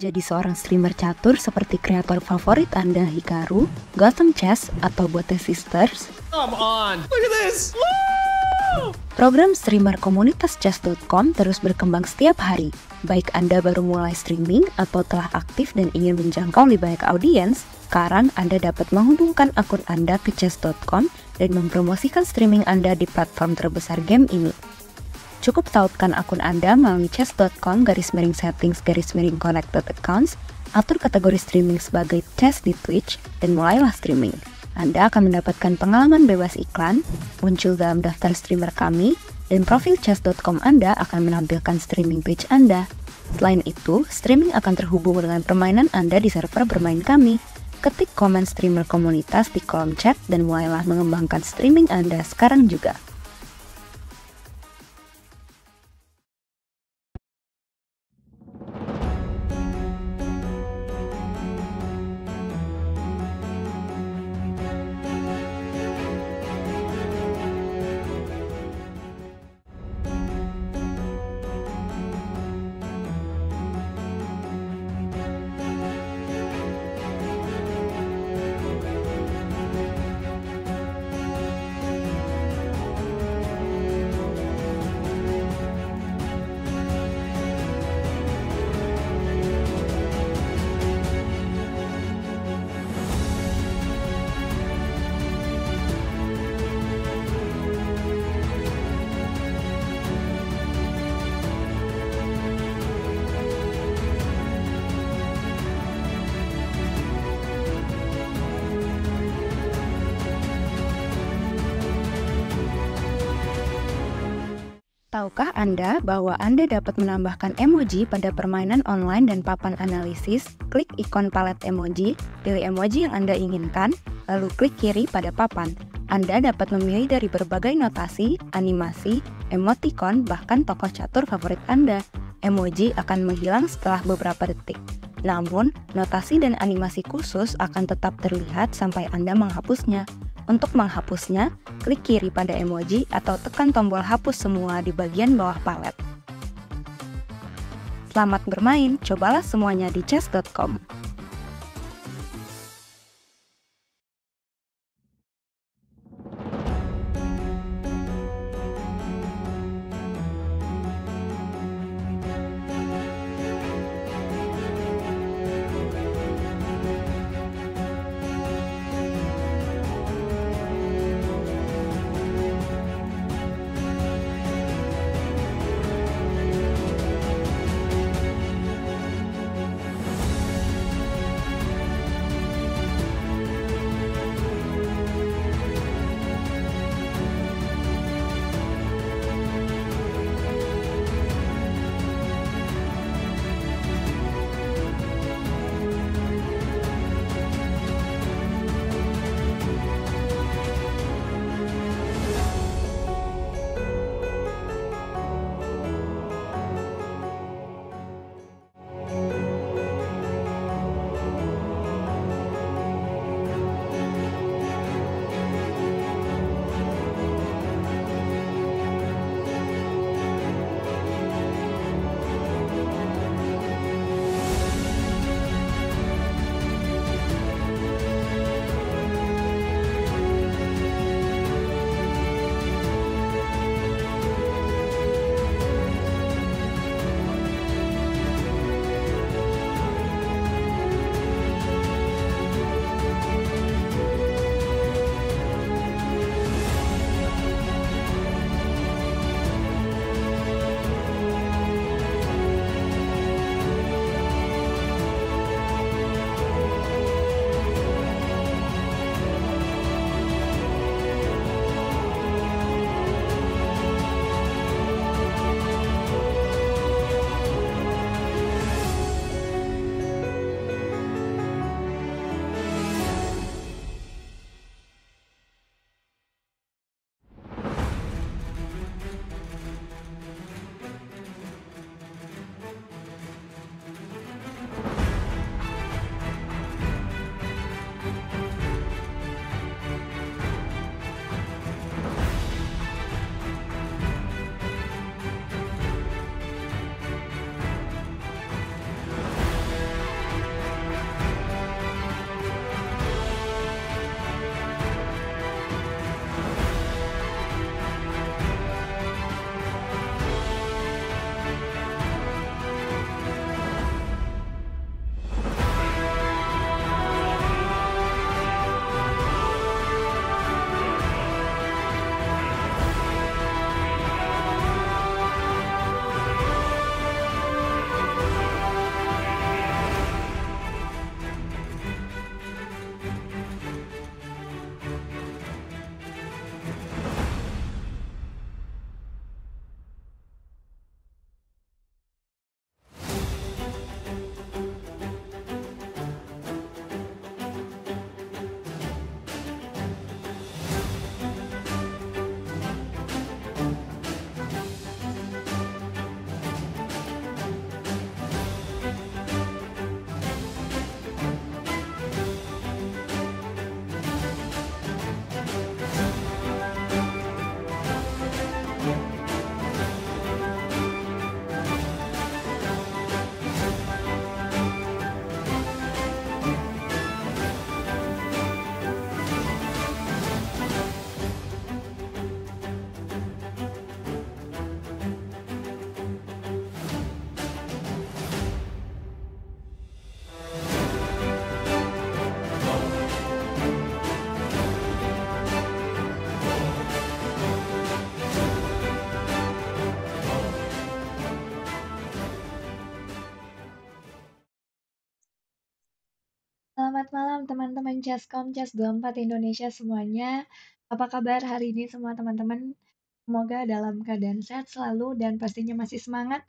menjadi seorang streamer catur seperti kreator favorit Anda Hikaru, Gotham Chess, atau Bote Sisters? Come on! Look at this! Woo! Program streamer komunitas chess.com terus berkembang setiap hari. Baik Anda baru mulai streaming atau telah aktif dan ingin menjangkau lebih banyak audiens, sekarang Anda dapat menghubungkan akun Anda ke chess.com dan mempromosikan streaming Anda di platform terbesar game ini. Cukup tautkan akun Anda melalui chess.com garis miring settings garis miring connected accounts, atur kategori streaming sebagai chess di Twitch, dan mulailah streaming. Anda akan mendapatkan pengalaman bebas iklan, muncul dalam daftar streamer kami, dan profil chess.com Anda akan menampilkan streaming page Anda. Selain itu, streaming akan terhubung dengan permainan Anda di server bermain kami, ketik komen streamer komunitas di kolom chat dan mulailah mengembangkan streaming Anda sekarang juga. Tahukah Anda bahwa Anda dapat menambahkan emoji pada permainan online dan papan analisis? Klik ikon palet emoji, pilih emoji yang Anda inginkan, lalu klik kiri pada papan. Anda dapat memilih dari berbagai notasi, animasi, emoticon, bahkan tokoh catur favorit Anda. Emoji akan menghilang setelah beberapa detik. Namun, notasi dan animasi khusus akan tetap terlihat sampai Anda menghapusnya. Untuk menghapusnya, klik kiri pada emoji atau tekan tombol hapus semua di bagian bawah palet. Selamat bermain, cobalah semuanya di chess.com. Chesscom, Ches24 Indonesia semuanya. Apa kabar hari ini semua teman-teman? Semoga dalam keadaan sehat selalu dan pastinya masih semangat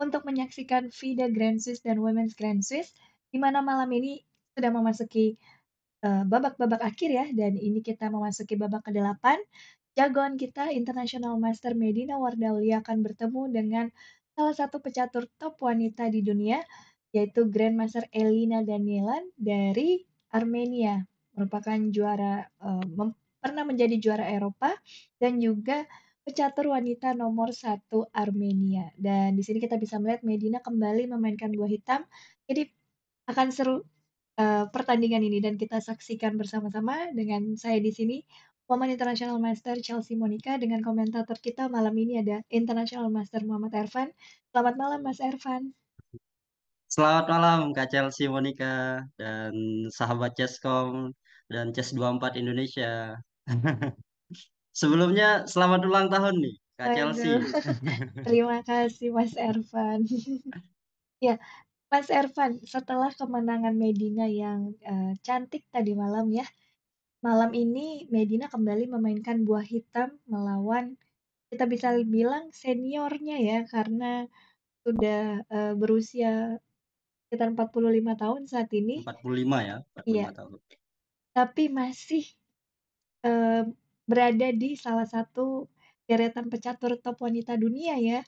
untuk menyaksikan FIDE Grand Swiss dan Women's Grand Swiss, di mana malam ini sudah memasuki eh, babak-babak uh, akhir ya, dan ini kita memasuki babak ke-8. Jagoan kita, International Master Medina Wardaulia akan bertemu dengan salah satu pecatur top wanita di dunia, yaitu Grandmaster Elina Danielan dari Armenia merupakan juara uh, pernah menjadi juara Eropa dan juga pecatur wanita nomor satu Armenia. Dan di sini kita bisa melihat Medina kembali memainkan dua hitam. Jadi akan seru uh, pertandingan ini dan kita saksikan bersama-sama dengan saya di sini Woman International Master Chelsea Monica dengan komentator kita malam ini ada International Master Muhammad Ervan. Selamat malam Mas Ervan. Selamat malam Kak Chelsea Monica dan sahabat Chesscom dan Chess 24 Indonesia. Sebelumnya selamat ulang tahun nih Kak Aduh. Chelsea. Terima kasih Mas Ervan. ya, Mas Ervan, setelah kemenangan Medina yang uh, cantik tadi malam ya, malam ini Medina kembali memainkan buah hitam melawan kita bisa bilang seniornya ya karena sudah uh, berusia sekitar 45 tahun saat ini. 45 ya, 45 iya. tahun. Tapi masih eh, berada di salah satu deretan pecatur top wanita dunia ya.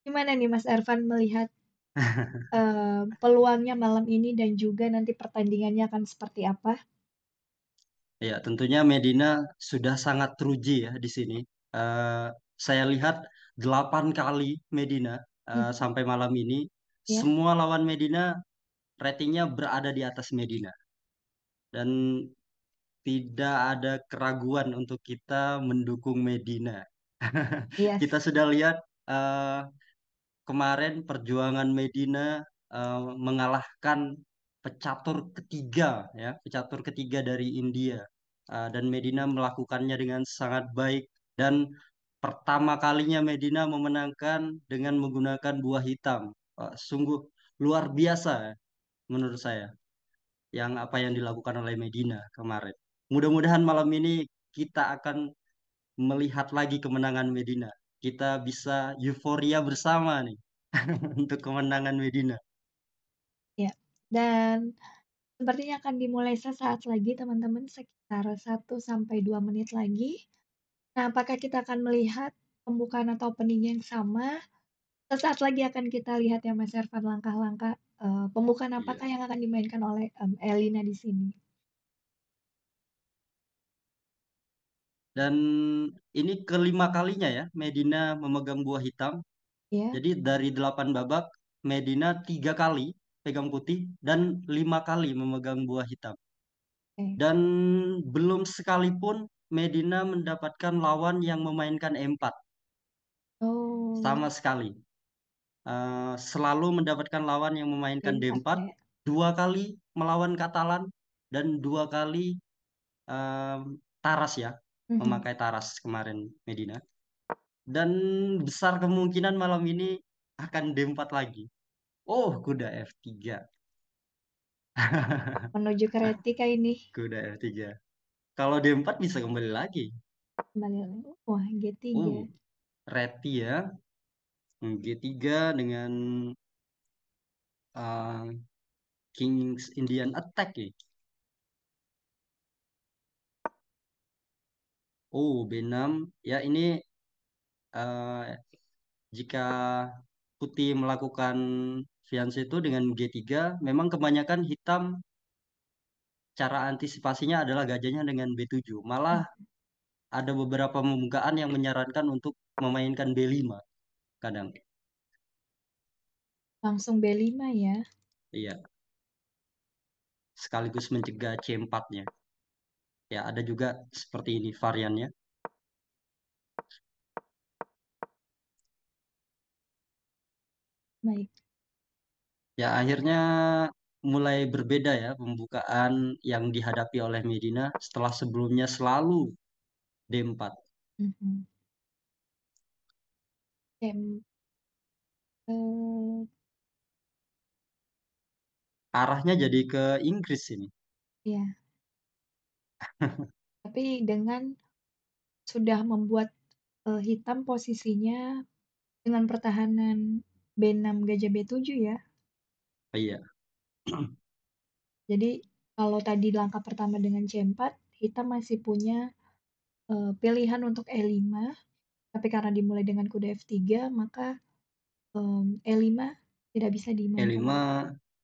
Gimana nih Mas Ervan melihat eh, peluangnya malam ini dan juga nanti pertandingannya akan seperti apa? Ya, tentunya Medina sudah sangat teruji ya di sini. Uh, saya lihat delapan kali Medina uh, sampai malam ini yeah. semua lawan Medina ratingnya berada di atas Medina dan tidak ada keraguan untuk kita mendukung Medina. Yes. Iya. kita sudah lihat uh, kemarin perjuangan Medina uh, mengalahkan pecatur ketiga ya, pecatur ketiga dari India uh, dan Medina melakukannya dengan sangat baik dan pertama kalinya Medina memenangkan dengan menggunakan buah hitam Eh, sungguh luar biasa menurut saya yang apa yang dilakukan oleh Medina kemarin. Mudah-mudahan malam ini kita akan melihat lagi kemenangan Medina. Kita bisa euforia bersama nih untuk kemenangan Medina. Ya, dan sepertinya akan dimulai sesaat lagi teman-teman sekitar 1 sampai 2 menit lagi. Nah, apakah kita akan melihat pembukaan atau opening yang sama sesaat lagi akan kita lihat ya Mas Ervan langkah-langkah uh, pembukaan iya. apakah yang akan dimainkan oleh um, Elina di sini. Dan ini kelima kalinya ya Medina memegang buah hitam. Yeah. Jadi dari delapan babak Medina tiga kali pegang putih dan lima kali memegang buah hitam. Dan belum sekalipun Medina mendapatkan lawan yang memainkan empat. Oh. Sama sekali. Eh, selalu mendapatkan lawan yang memainkan hmm, D4 dua kali melawan Katalan dan dua kali um, Taras ya hmm. memakai Taras kemarin Medina dan besar kemungkinan malam ini akan D4 lagi oh kuda F3 menuju ke retika ini kuda F3 kalau D4 bisa kembali lagi kembali lagi wah G3 oh, reti ya Hmm, G3 dengan uh, King's Indian Attack ya. Oh, B6. Ya, ini uh, jika putih melakukan fiance itu dengan G3, memang kebanyakan hitam cara antisipasinya adalah gajahnya dengan B7. Malah hmm. ada beberapa pembukaan yang menyarankan untuk memainkan B5. Kadang. Langsung B5 ya? Iya. Sekaligus mencegah C4-nya. Ya, ada juga seperti ini variannya. Baik. Ya, akhirnya mulai berbeda ya pembukaan yang dihadapi oleh Medina setelah sebelumnya selalu D4. Mm -hmm. Kem. Hmm. Arahnya jadi ke Inggris ini. Iya. Tapi dengan sudah membuat, uh, hitam posisinya dengan pertahanan B6 gajah B7 ya. Iya. Jadi kalau tadi langkah pertama dengan C4, hitam masih punya, uh, pilihan untuk E5 tapi karena dimulai dengan kuda F3 maka, um, mmm, E5 tidak bisa E5,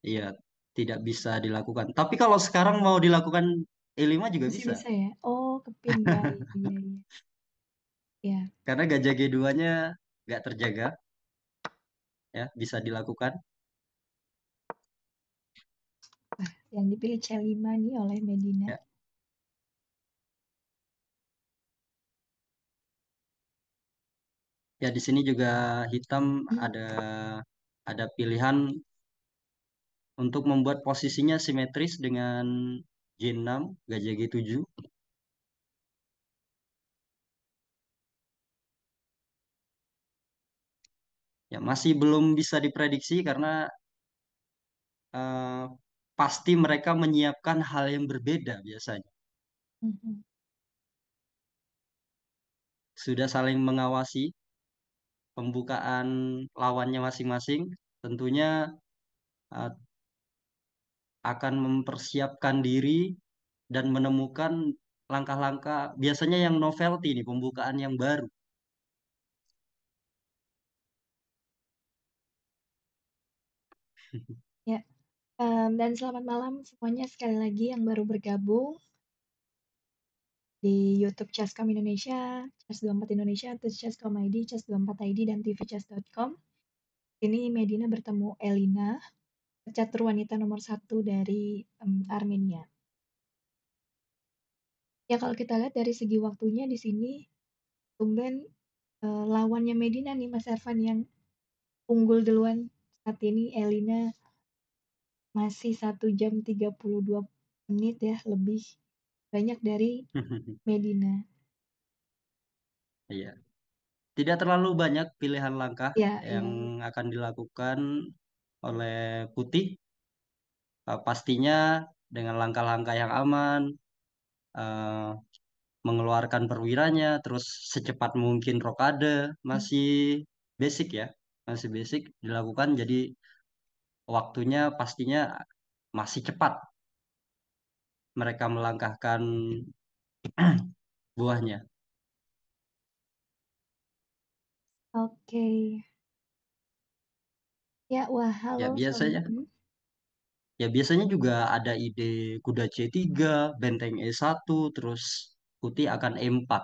iya tidak bisa dilakukan. Tapi kalau sekarang mau dilakukan E5 juga bisa. bisa ya? Oh kepin, ya. Karena gajah G2-nya nggak terjaga. Ya, bisa dilakukan. yang dipilih C5 nih oleh Medina. Ya. Ya, di sini juga hitam hmm. ada ada pilihan untuk membuat posisinya simetris dengan G6, gajah G7. Ya, masih belum bisa diprediksi karena uh, pasti mereka menyiapkan hal yang berbeda biasanya. Mm -hmm. Sudah saling mengawasi pembukaan lawannya masing-masing tentunya eh, akan mempersiapkan diri dan menemukan langkah-langkah biasanya yang novelty ini pembukaan yang baru Ya, um, dan selamat malam semuanya sekali lagi yang baru bergabung di YouTube Chesscom Indonesia, chas 24 Indonesia, atau terus chas 24 ID dan tvchess.com. Ini Medina bertemu Elina, pecatur wanita nomor satu dari um, Armenia. Ya kalau kita lihat dari segi waktunya di sini, tumben uh, lawannya Medina nih Mas Ervan yang unggul duluan saat ini Elina masih 1 jam 32 menit ya lebih banyak dari Medina. Iya. Tidak terlalu banyak pilihan langkah ya, yang iya. akan dilakukan oleh putih. Uh, pastinya dengan langkah-langkah yang aman, uh, mengeluarkan perwiranya, terus secepat mungkin rokade, masih basic ya, masih basic dilakukan. Jadi waktunya pastinya masih cepat mereka melangkahkan buahnya. Oke. Okay. Ya, wah, halo. Ya, biasanya. Sobat. Ya, biasanya juga ada ide kuda C3, benteng E1, terus putih akan E4.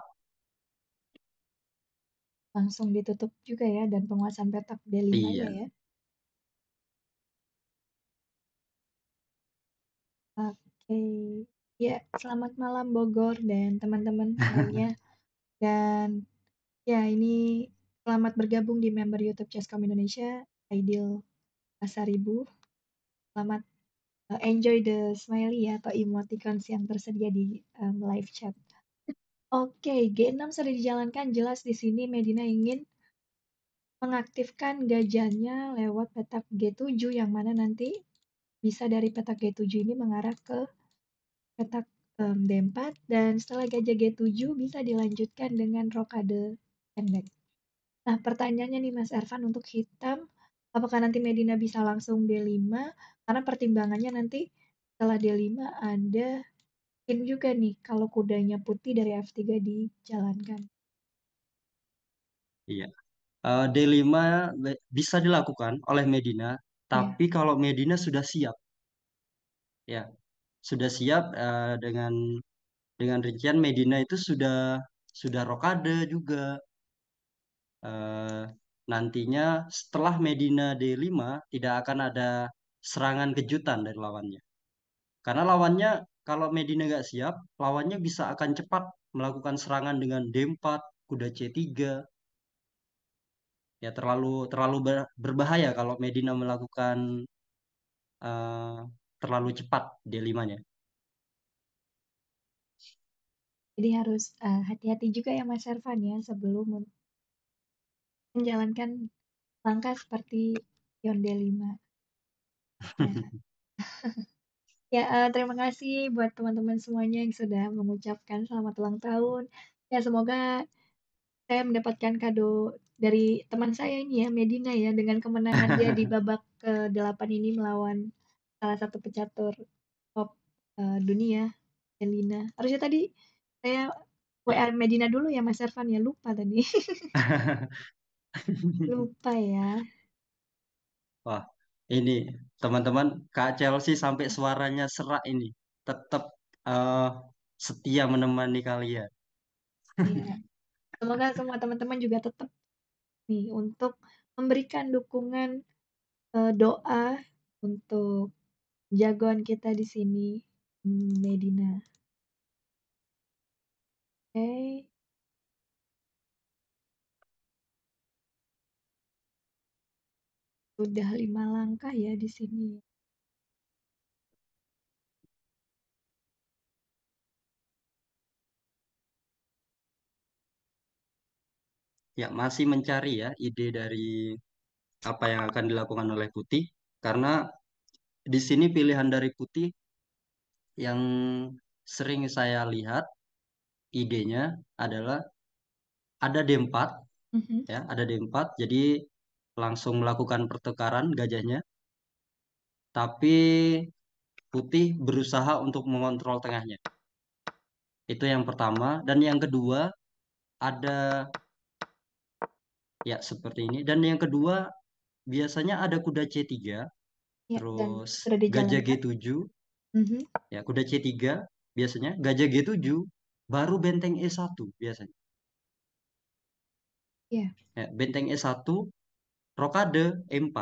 Langsung ditutup juga ya, dan penguasaan petak D5 iya. ya. Ya, selamat malam Bogor dan teman-teman lainnya, dan ya ini selamat bergabung di member YouTube Chesscom Indonesia, Aidil Asaribu, Selamat, uh, enjoy the smiley ya atau emoticons yang tersedia di, um, live chat. Oke, G6 sudah dijalankan, jelas di sini Medina ingin mengaktifkan gajahnya lewat petak G7 yang mana nanti bisa dari petak G7 ini mengarah ke petak um, D4 dan setelah gajah G7 bisa dilanjutkan dengan rokade pendek. Nah pertanyaannya nih Mas Ervan untuk hitam, apakah nanti Medina bisa langsung D5? Karena pertimbangannya nanti setelah D5 ada mungkin juga nih kalau kudanya putih dari F3 dijalankan. Iya. Uh, eh, D5 bisa dilakukan oleh Medina, iya. tapi yeah. kalau Medina sudah siap, ya sudah siap uh, dengan dengan rincian Medina itu sudah sudah rokade juga. Uh, nantinya setelah Medina D5 tidak akan ada serangan kejutan dari lawannya. Karena lawannya kalau Medina nggak siap, lawannya bisa akan cepat melakukan serangan dengan D4, kuda C3. Ya terlalu terlalu berbahaya kalau Medina melakukan uh, terlalu cepat D5-nya. Jadi harus eh, hati-hati uh, juga ya Mas Ervan ya sebelum menjalankan langkah seperti Yon D5. Nah. Ya. ya, uh, terima kasih buat teman-teman semuanya yang sudah mengucapkan selamat ulang tahun. Ya, semoga saya mendapatkan kado dari teman saya ini ya, Medina ya, dengan kemenangan dia di babak ke-8 ini melawan salah satu pecatur top uh, eh, dunia, Medina. Harusnya tadi saya WA Medina dulu ya Mas Ervan ya, lupa tadi. Lupa ya. Wah, ini teman-teman Kak Chelsea sampai suaranya serak ini, tetap uh, eh, setia menemani kalian. Iya. Semoga semua teman-teman juga tetap nih untuk memberikan dukungan, uh, doa untuk jagoan kita di sini hmm, Medina. Oke. Okay. Udah lima langkah ya di sini. Ya, masih mencari ya ide dari apa yang akan dilakukan oleh Putih karena di sini pilihan dari putih yang sering saya lihat idenya adalah ada D4 mm -hmm. ya ada D4 jadi langsung melakukan pertukaran gajahnya tapi putih berusaha untuk mengontrol tengahnya itu yang pertama dan yang kedua ada ya seperti ini dan yang kedua biasanya ada kuda C3 Ya, terus Gajah G7, mm-hmm. ya kuda C3 biasanya, Gajah G7 baru benteng E1 biasanya. yeah. Ya, benteng E1 rokade E4.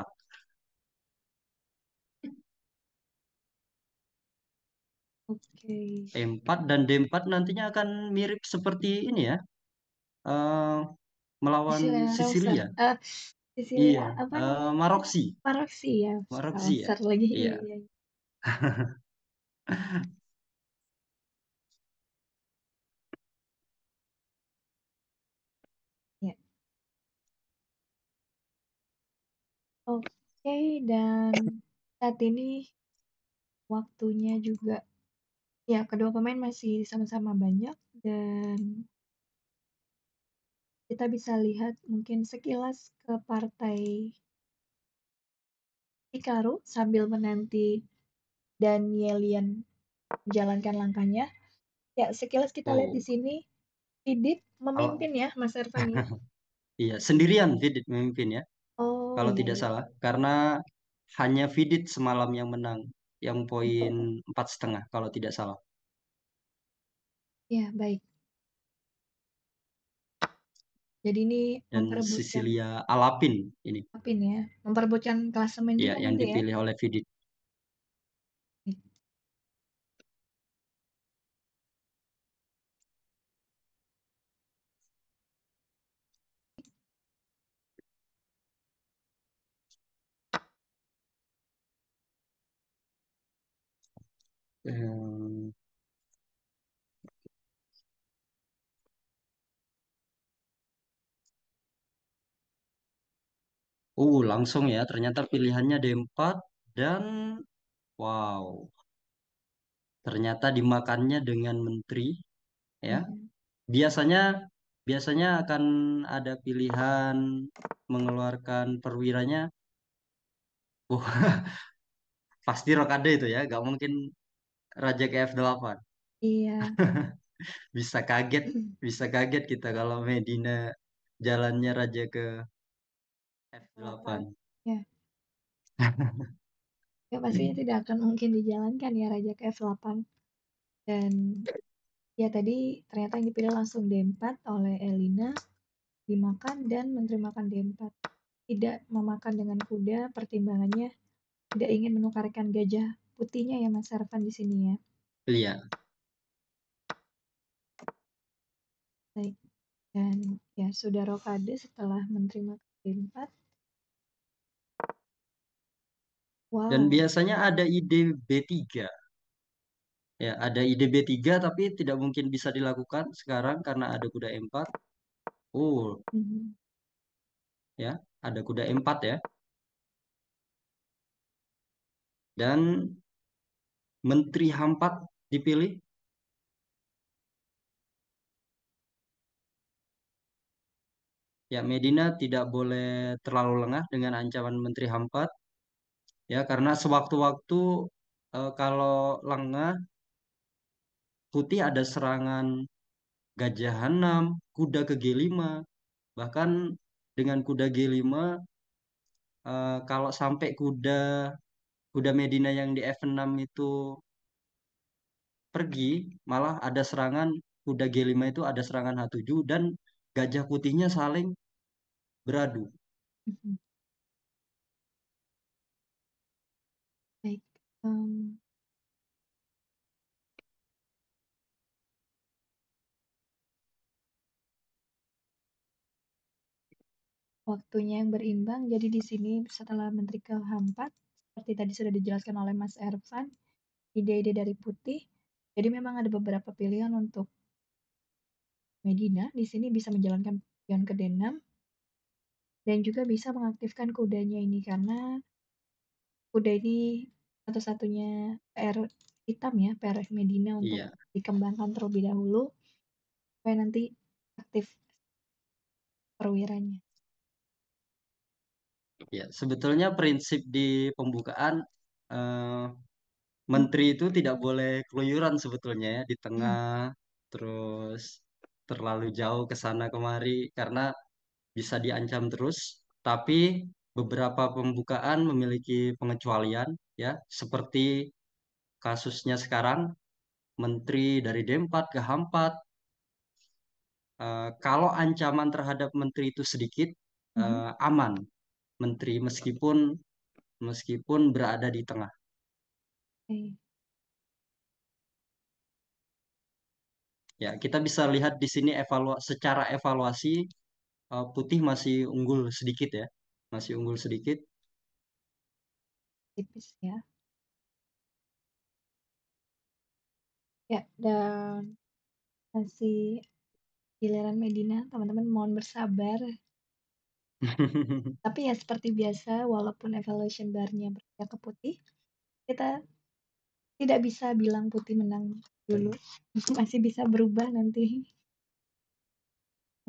Oke. E4 dan D4 nantinya akan mirip seperti ini ya, Uh, melawan Sicilia. Sicilia. Uh, di sini iya. apa? Uh, Maroksi. Maroksi ya. Maroksi ya. lagi. Iya. iya. iya. ya. Oke, dan saat ini waktunya juga ya kedua pemain masih sama-sama banyak dan kita bisa lihat mungkin sekilas ke partai Hikaru sambil menanti dan Yelian menjalankan langkahnya. Ya, sekilas kita oh. lihat di oh. sini Didit memimpin oh. ya, Mas Ervan. Ya? iya, sendirian Didit memimpin ya. Oh, kalau iya. tidak iya. salah, karena hanya Vidit semalam yang menang, yang poin empat setengah kalau tidak salah. Ya, baik. Jadi ini Dan memperebutkan Alapin ini. Alapin ya, memperbutkan klasemen ya, yang dipilih gitu ya. dipilih oleh Vidit. Hmm. Uh, langsung ya. Ternyata pilihannya D4 dan wow, ternyata dimakannya dengan menteri ya. Mm-hmm. Biasanya biasanya akan ada pilihan mengeluarkan perwiranya. Wah, uh, pasti rokade itu ya. Gak mungkin Raja ke F8. Iya. Bisa kaget, bisa kaget kita kalau Medina jalannya Raja ke Delapan. Ya. Ya pastinya hmm. tidak akan mungkin dijalankan ya raja ke F8. Dan ya tadi ternyata yang dipilih langsung D4 oleh Elina dimakan dan menteri makan D4. Tidak memakan dengan kuda, pertimbangannya tidak ingin menukarkan gajah putihnya ya Mas Arfan di sini ya. Iya. Baik. Dan ya sudah rokade setelah menteri makan D4 dan Wow. biasanya ada ide B3. Ya, ada ide B3 tapi tidak mungkin bisa dilakukan sekarang karena ada kuda M4. Oh, Mm-hmm. ya, ada kuda M4 ya. Dan menteri H4 dipilih. Ya, Medina tidak boleh terlalu lengah dengan ancaman menteri H4 ya karena sewaktu-waktu eh, kalau lengah putih ada serangan gajah enam, kuda ke G5, bahkan dengan kuda G5 eh, kalau sampai kuda kuda Medina yang di F6 itu pergi, malah ada serangan kuda G5 itu ada serangan H7 dan gajah putihnya saling beradu. Mm-hmm. Mmm. Waktunya yang berimbang, jadi di sini setelah Menteri ke seperti tadi sudah dijelaskan oleh Mas Ervan, ide-ide dari Putih, jadi memang ada beberapa pilihan untuk Medina di sini bisa menjalankan pion ke D6. Dan juga bisa mengaktifkan kudanya ini karena kuda ini satu-satunya PR hitam ya, PR Medina untuk Iya. dikembangkan terlebih dahulu supaya nanti aktif perwiranya. Ya, sebetulnya prinsip di pembukaan eh, menteri itu tidak boleh keluyuran sebetulnya ya di tengah Hmm. terus terlalu jauh ke sana kemari karena bisa diancam terus. Tapi beberapa pembukaan memiliki pengecualian ya seperti kasusnya sekarang menteri dari D4 ke H4 eh, kalau ancaman terhadap menteri itu sedikit eh, mm-hmm. aman menteri meskipun meskipun berada di tengah. Ya, kita bisa lihat di sini evalu secara evaluasi eh, putih masih unggul sedikit ya. Masih unggul sedikit Tipis ya. Ya, dan masih giliran Medina, teman-teman mohon bersabar. Tapi ya seperti biasa, walaupun evaluation bar-nya berpindah ke putih, kita tidak bisa bilang putih menang dulu. Masih bisa berubah nanti.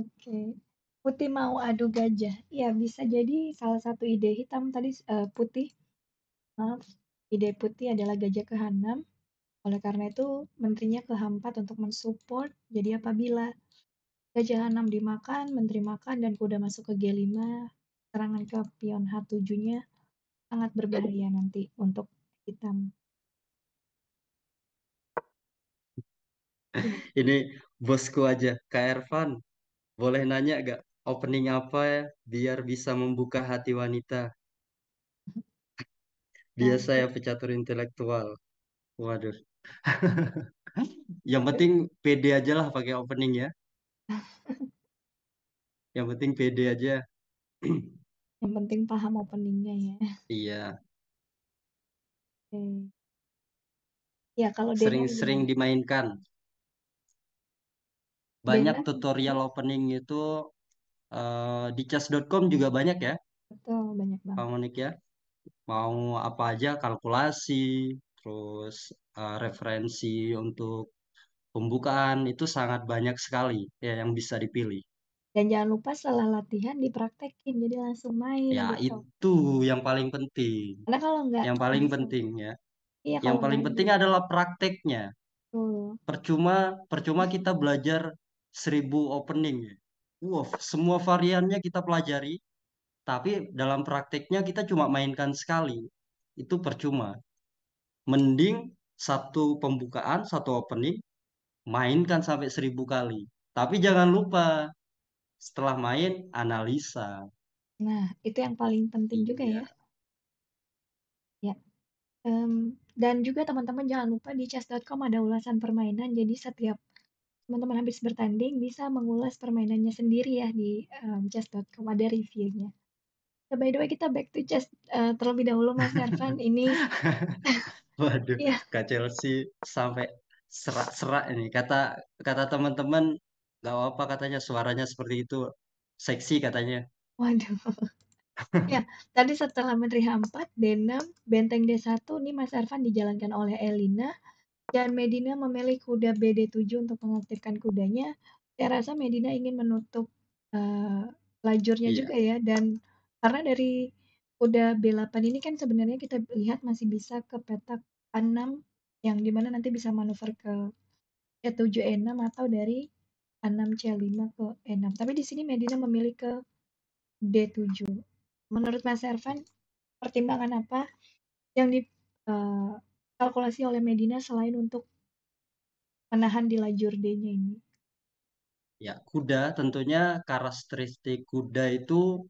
Oke. Okay. Putih mau adu gajah. Ya, bisa jadi salah satu ide hitam tadi uh, putih Maaf, ide putih adalah gajah ke kehanam. Oleh karena itu, menterinya ke kehampat untuk mensupport. Jadi apabila gajah hanam dimakan, menteri makan, dan kuda masuk ke G5, serangan ke pion H7-nya sangat berbahaya nanti untuk hitam. Ini bosku aja, Kak Ervan. Boleh nanya gak opening apa ya, biar bisa membuka hati wanita? biasa ya pecatur intelektual. Waduh. Yang penting PD aja lah pakai opening ya. Yang penting PD aja. Yang penting paham openingnya ya. Iya. Ya kalau sering-sering dimainkan. Banyak tutorial opening itu uh, di chess.com juga banyak ya. Betul, banyak banget. Pak Monik ya mau apa aja kalkulasi terus uh, referensi untuk pembukaan itu sangat banyak sekali ya yang bisa dipilih dan jangan lupa setelah latihan dipraktekin jadi langsung main ya gitu. itu yang paling penting karena kalau enggak yang paling langsung. penting ya iya, yang paling penting adalah prakteknya percuma percuma kita belajar seribu opening ya wow semua variannya kita pelajari tapi dalam praktiknya kita cuma mainkan sekali itu percuma mending satu pembukaan satu opening mainkan sampai seribu kali tapi jangan lupa setelah main analisa nah itu yang paling penting juga iya. ya ya um, dan juga teman-teman jangan lupa di chess.com ada ulasan permainan jadi setiap teman-teman habis bertanding bisa mengulas permainannya sendiri ya di um, chess.com ada reviewnya Nah, by the way kita back to just uh, eh, terlebih dahulu Mas Arfan ini. Waduh, yeah. Kak Chelsea sampai serak-serak ini. Kata kata teman-teman Gak apa apa katanya suaranya seperti itu seksi katanya. Waduh. ya, tadi setelah Menteri H4, D6, Benteng D1 ini Mas Arfan dijalankan oleh Elina dan Medina memilih kuda BD7 untuk mengaktifkan kudanya. Saya rasa Medina ingin menutup uh, lajurnya yeah. juga ya dan karena dari kuda B8 ini kan sebenarnya kita lihat masih bisa ke petak A6 yang dimana nanti bisa manuver ke E7 eh, E6 atau dari A6 C5 ke E6. Tapi di sini Medina memilih ke D7. Menurut Mas Ervan, pertimbangan apa yang dikalkulasi eh, oleh Medina selain untuk menahan di lajur D-nya ini? Ya, kuda tentunya karakteristik kuda itu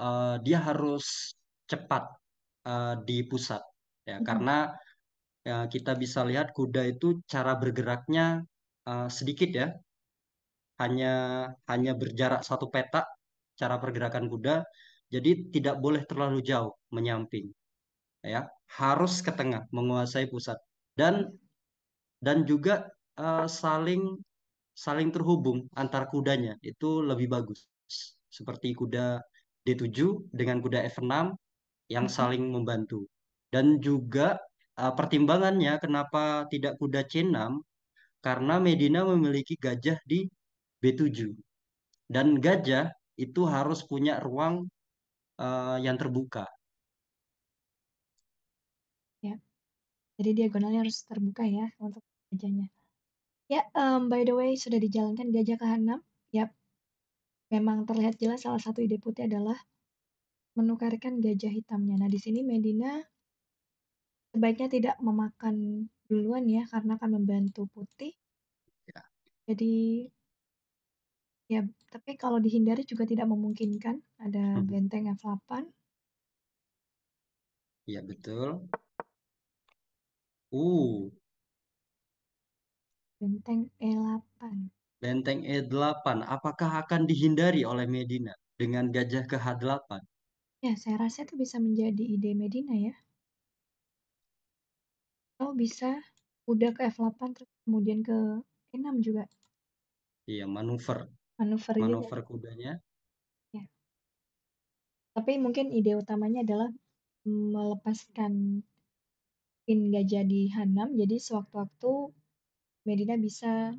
uh, dia harus cepat uh, di pusat ya hmm. karena ya, kita bisa lihat kuda itu cara bergeraknya uh, sedikit ya hanya hanya berjarak satu petak cara pergerakan kuda jadi tidak boleh terlalu jauh menyamping ya harus ke tengah menguasai pusat dan dan juga uh, saling saling terhubung antar kudanya itu lebih bagus seperti kuda D7 dengan kuda F6 yang saling membantu. Dan juga uh, pertimbangannya kenapa tidak kuda C6 karena Medina memiliki gajah di B7. Dan gajah itu harus punya ruang uh, yang terbuka. Ya. Jadi diagonalnya harus terbuka ya untuk gajahnya. Ya, um, by the way sudah dijalankan gajah ke H6. Yap, memang terlihat jelas salah satu ide putih adalah menukarkan gajah hitamnya. Nah, di sini Medina sebaiknya tidak memakan duluan ya karena akan membantu putih. Ya. Jadi ya, tapi kalau dihindari juga tidak memungkinkan. Ada hmm. benteng F8. Iya, betul. Uh. Benteng E8. Benteng E8, apakah akan dihindari oleh Medina dengan gajah ke H8? Ya, saya rasa itu bisa menjadi ide Medina ya. Atau oh, bisa udah ke F8 terus kemudian ke E6 juga. Iya, manuver. Manuver, manuver kudanya. Ya. Tapi mungkin ide utamanya adalah melepaskan pin gajah di h H6 jadi sewaktu-waktu Medina bisa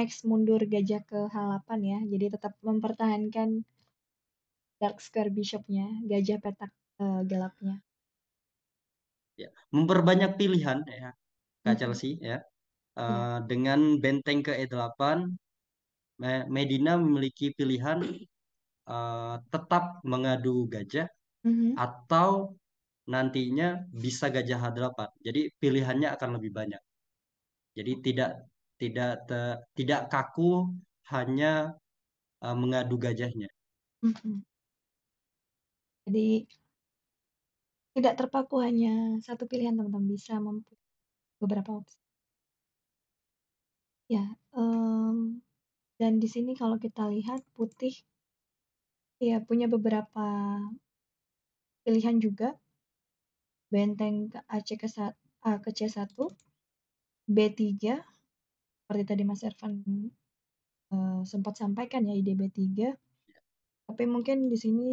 next mundur gajah ke H8 ya. Jadi tetap mempertahankan dark square bishopnya, gajah petak uh, gelapnya. Ya, memperbanyak pilihan ya, Kak Chelsea ya. Uh, ya. Eh, dengan benteng ke E8, Medina memiliki pilihan uh, tetap mengadu gajah mm-hmm. atau nantinya bisa gajah H8. Jadi pilihannya akan lebih banyak. Jadi tidak tidak te, tidak kaku hanya uh, mengadu gajahnya. Jadi tidak terpaku hanya satu pilihan teman-teman bisa mempunyai beberapa opsi. Ya, um, dan di sini kalau kita lihat putih ya punya beberapa pilihan juga. Benteng ke AC ke, A ke C1, B3, seperti tadi Mas Ervan uh, eh, sempat sampaikan ya IDB 3. Ya. Tapi mungkin di sini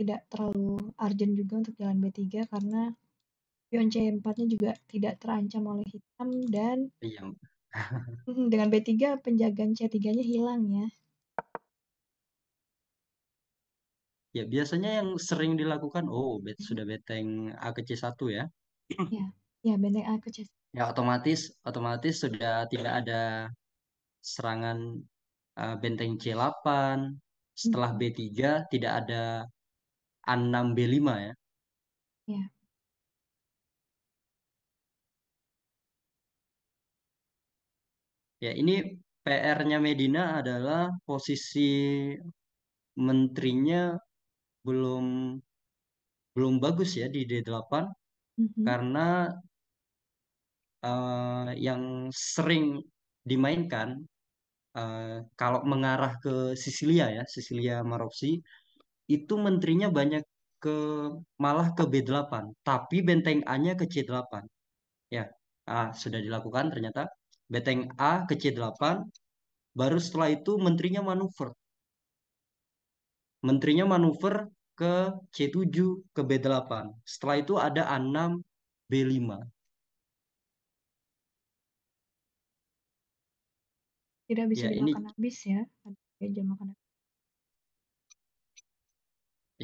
tidak terlalu urgent juga untuk jalan B3 karena pion C4-nya juga tidak terancam oleh hitam dan iya. dengan B3 penjagaan C3-nya hilang ya. Ya, biasanya yang sering dilakukan, oh, bet, sudah beteng A ke C1 ya. Iya. Ya, benteng aku Ces. Ya otomatis otomatis sudah tidak ada serangan uh, benteng C8. Setelah hmm. B3 tidak ada A6 B5 ya. Ya. Ya, ini PR-nya Medina adalah posisi menterinya belum belum bagus ya di D8 mm -hmm. karena uh, yang sering dimainkan uh, kalau mengarah ke Sisilia ya, Sisilia Marofsi itu menterinya banyak ke malah ke B8, tapi benteng A-nya ke C8. Ya, ah sudah dilakukan ternyata benteng A ke C8 baru setelah itu menterinya manuver. Menterinya manuver ke C7 ke B8. Setelah itu ada A6 B5. Tidak bisa Ya, ini habis ya, ada jam makan habis.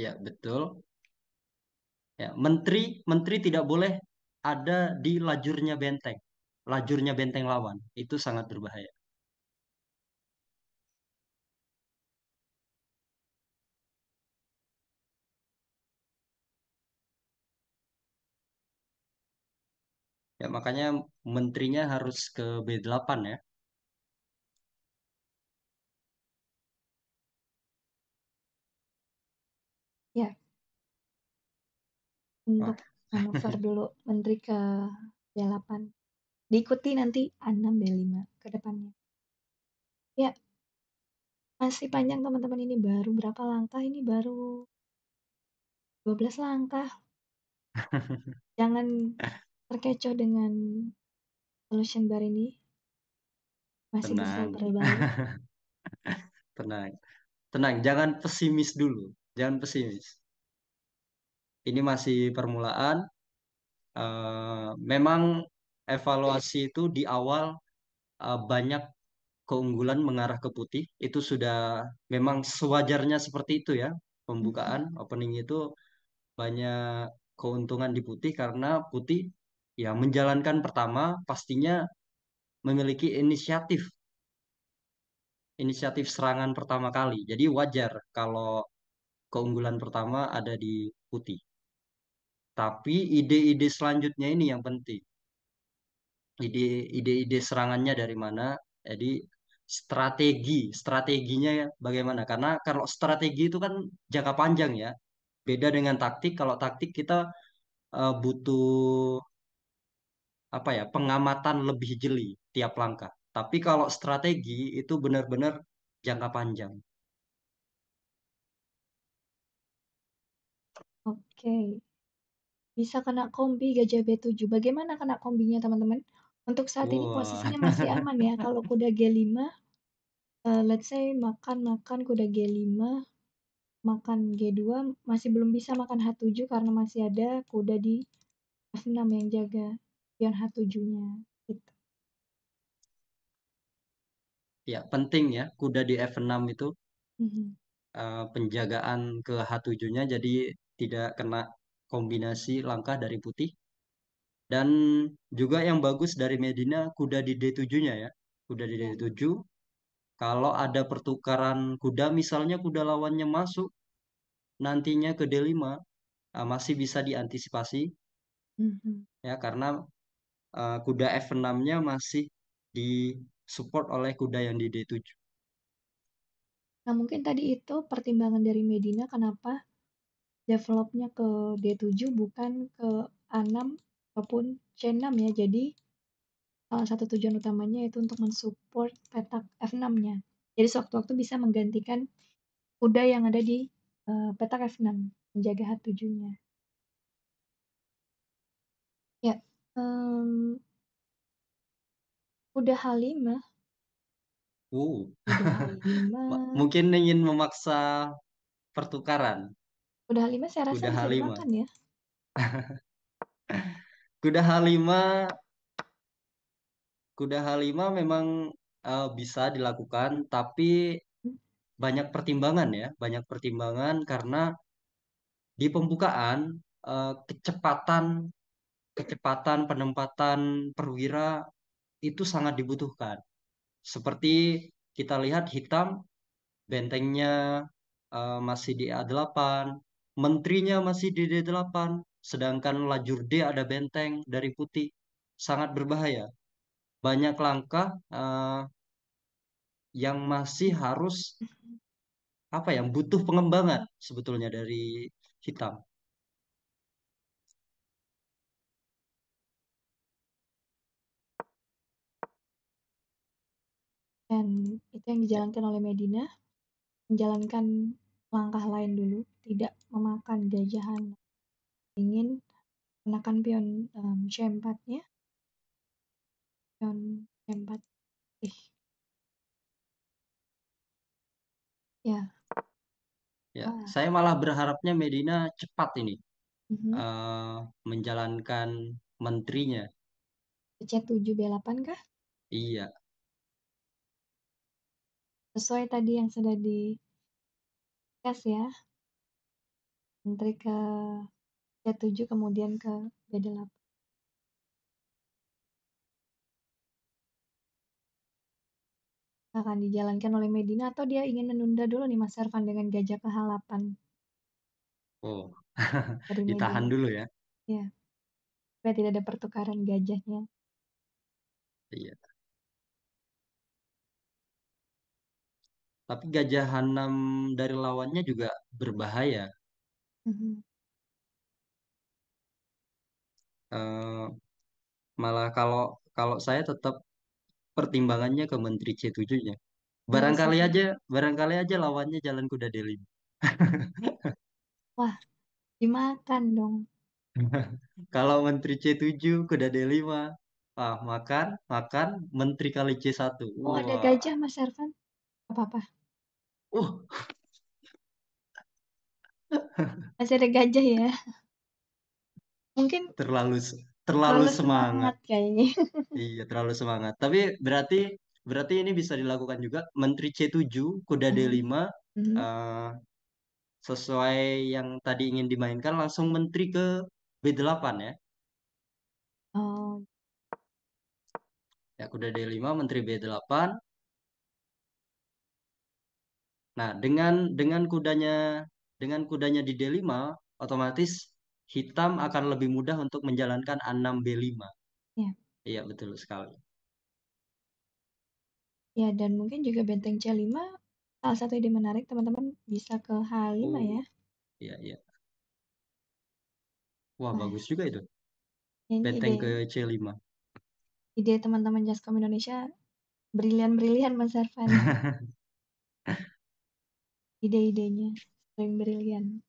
ya betul. Ya, menteri menteri tidak boleh ada di lajurnya benteng. Lajurnya benteng lawan itu sangat berbahaya. Ya, makanya menterinya harus ke B8 ya. Ya, Untuk Untuk manuver dulu, menteri ke B8. Diikuti nanti A6, B5 ke depannya. Ya. Masih panjang teman-teman ini baru berapa langkah ini baru 12 langkah. Jangan terkecoh dengan solution bar ini. Masih bisa Tenang. Tenang. Tenang, jangan pesimis dulu jangan pesimis. Ini masih permulaan. Uh, memang evaluasi itu di awal uh, banyak keunggulan mengarah ke putih. Itu sudah memang sewajarnya seperti itu ya pembukaan mm-hmm. opening itu banyak keuntungan di putih karena putih ya menjalankan pertama pastinya memiliki inisiatif inisiatif serangan pertama kali. Jadi wajar kalau keunggulan pertama ada di putih. Tapi ide-ide selanjutnya ini yang penting. Ide-ide serangannya dari mana? Jadi strategi, strateginya ya, bagaimana? Karena kalau strategi itu kan jangka panjang ya. Beda dengan taktik. Kalau taktik kita uh, butuh apa ya, pengamatan lebih jeli tiap langkah. Tapi kalau strategi itu benar-benar jangka panjang. Oke. Bisa kena kombi gajah B7. Bagaimana kena kombinya, teman-teman? Untuk saat ini posisinya masih aman ya, kalau kuda G5, uh, eh, let's say makan makan kuda G5, makan G2, masih belum bisa makan H7 karena masih ada kuda di F6 yang jaga pion H7-nya, gitu. Ya, penting ya kuda di F6 itu. -hmm. Uh, penjagaan ke H7-nya jadi tidak kena kombinasi langkah dari putih dan juga yang bagus dari Medina kuda di D7-nya ya kuda di D7 iya. kalau ada pertukaran kuda misalnya kuda lawannya masuk nantinya ke D5 ah, masih bisa diantisipasi mm -hmm. ya karena ah, kuda F6-nya masih di support oleh kuda yang di D7 Nah, mungkin tadi itu pertimbangan dari Medina kenapa developnya ke D7 bukan ke A6 ataupun C6 ya. Jadi salah satu tujuan utamanya itu untuk mensupport petak F6-nya. Jadi sewaktu-waktu bisa menggantikan kuda yang ada di eh, ya, mmm, uh, petak F6 menjaga H7-nya. Ya, um, udah H5. Uh. Mungkin ingin memaksa pertukaran. Kuda h saya rasa Kuda bisa ya. kuda Halima Kuda Halima memang uh, bisa dilakukan tapi hmm. banyak pertimbangan ya, banyak pertimbangan karena di pembukaan uh, kecepatan kecepatan penempatan perwira itu sangat dibutuhkan. Seperti kita lihat hitam bentengnya uh, masih di A8, menterinya masih di D8, sedangkan lajur D ada benteng dari putih. Sangat berbahaya. Banyak langkah uh, yang masih harus apa yang butuh pengembangan sebetulnya dari hitam. Dan itu yang dijalankan oleh Medina, menjalankan langkah lain dulu, tidak memakan jajahan. Ingin menekan pion um, C4-nya. Pion C4 Eh. Ya. Ya, ah. saya malah berharapnya Medina cepat ini mm -hmm. uh, menjalankan menterinya. C7 B8 kah? Iya. Sesuai tadi yang sudah di kas ya. Menteri ke C7 kemudian ke B8. Akan dijalankan oleh Medina atau dia ingin menunda dulu nih Mas Ervan dengan gajah ke H8? Oh, ditahan dulu ya. Ya. Supaya tidak ada pertukaran gajahnya. Iya. Tapi gajah hanam dari lawannya juga berbahaya. Mm-hmm. Uh, malah kalau kalau saya tetap pertimbangannya ke menteri C7-nya. Iya, barangkali aja barangkali aja lawannya Jalan Kuda Delima. Wah, dimakan dong. Kalau menteri C7, Kuda D5, ah, makan, makan, menteri kali C1, Oh, ada gajah Mas Ervan? Apa apa? Uh. Masih ada gajah ya. Mungkin terlalu terlalu, terlalu semangat. semangat kayaknya. Iya, terlalu semangat. Tapi berarti berarti ini bisa dilakukan juga Menteri C7, Kuda D5 hmm. Uh, sesuai yang tadi ingin dimainkan langsung Menteri ke B8 ya. Oh. Ya, Kuda D5, Menteri B8, Nah, dengan dengan kudanya dengan kudanya di D5 otomatis hitam akan lebih mudah untuk menjalankan A6B5. Ya. Iya, betul sekali. Ya, dan mungkin juga benteng C5 salah satu ide menarik teman-teman bisa ke H5 oh, ya. Iya, iya. Wah, Wah, bagus juga itu. Ini benteng ide, ke C5. Ide teman-teman Jaskom Indonesia brilian-brilian Mas Arfan. Ide-idenya yang brilian.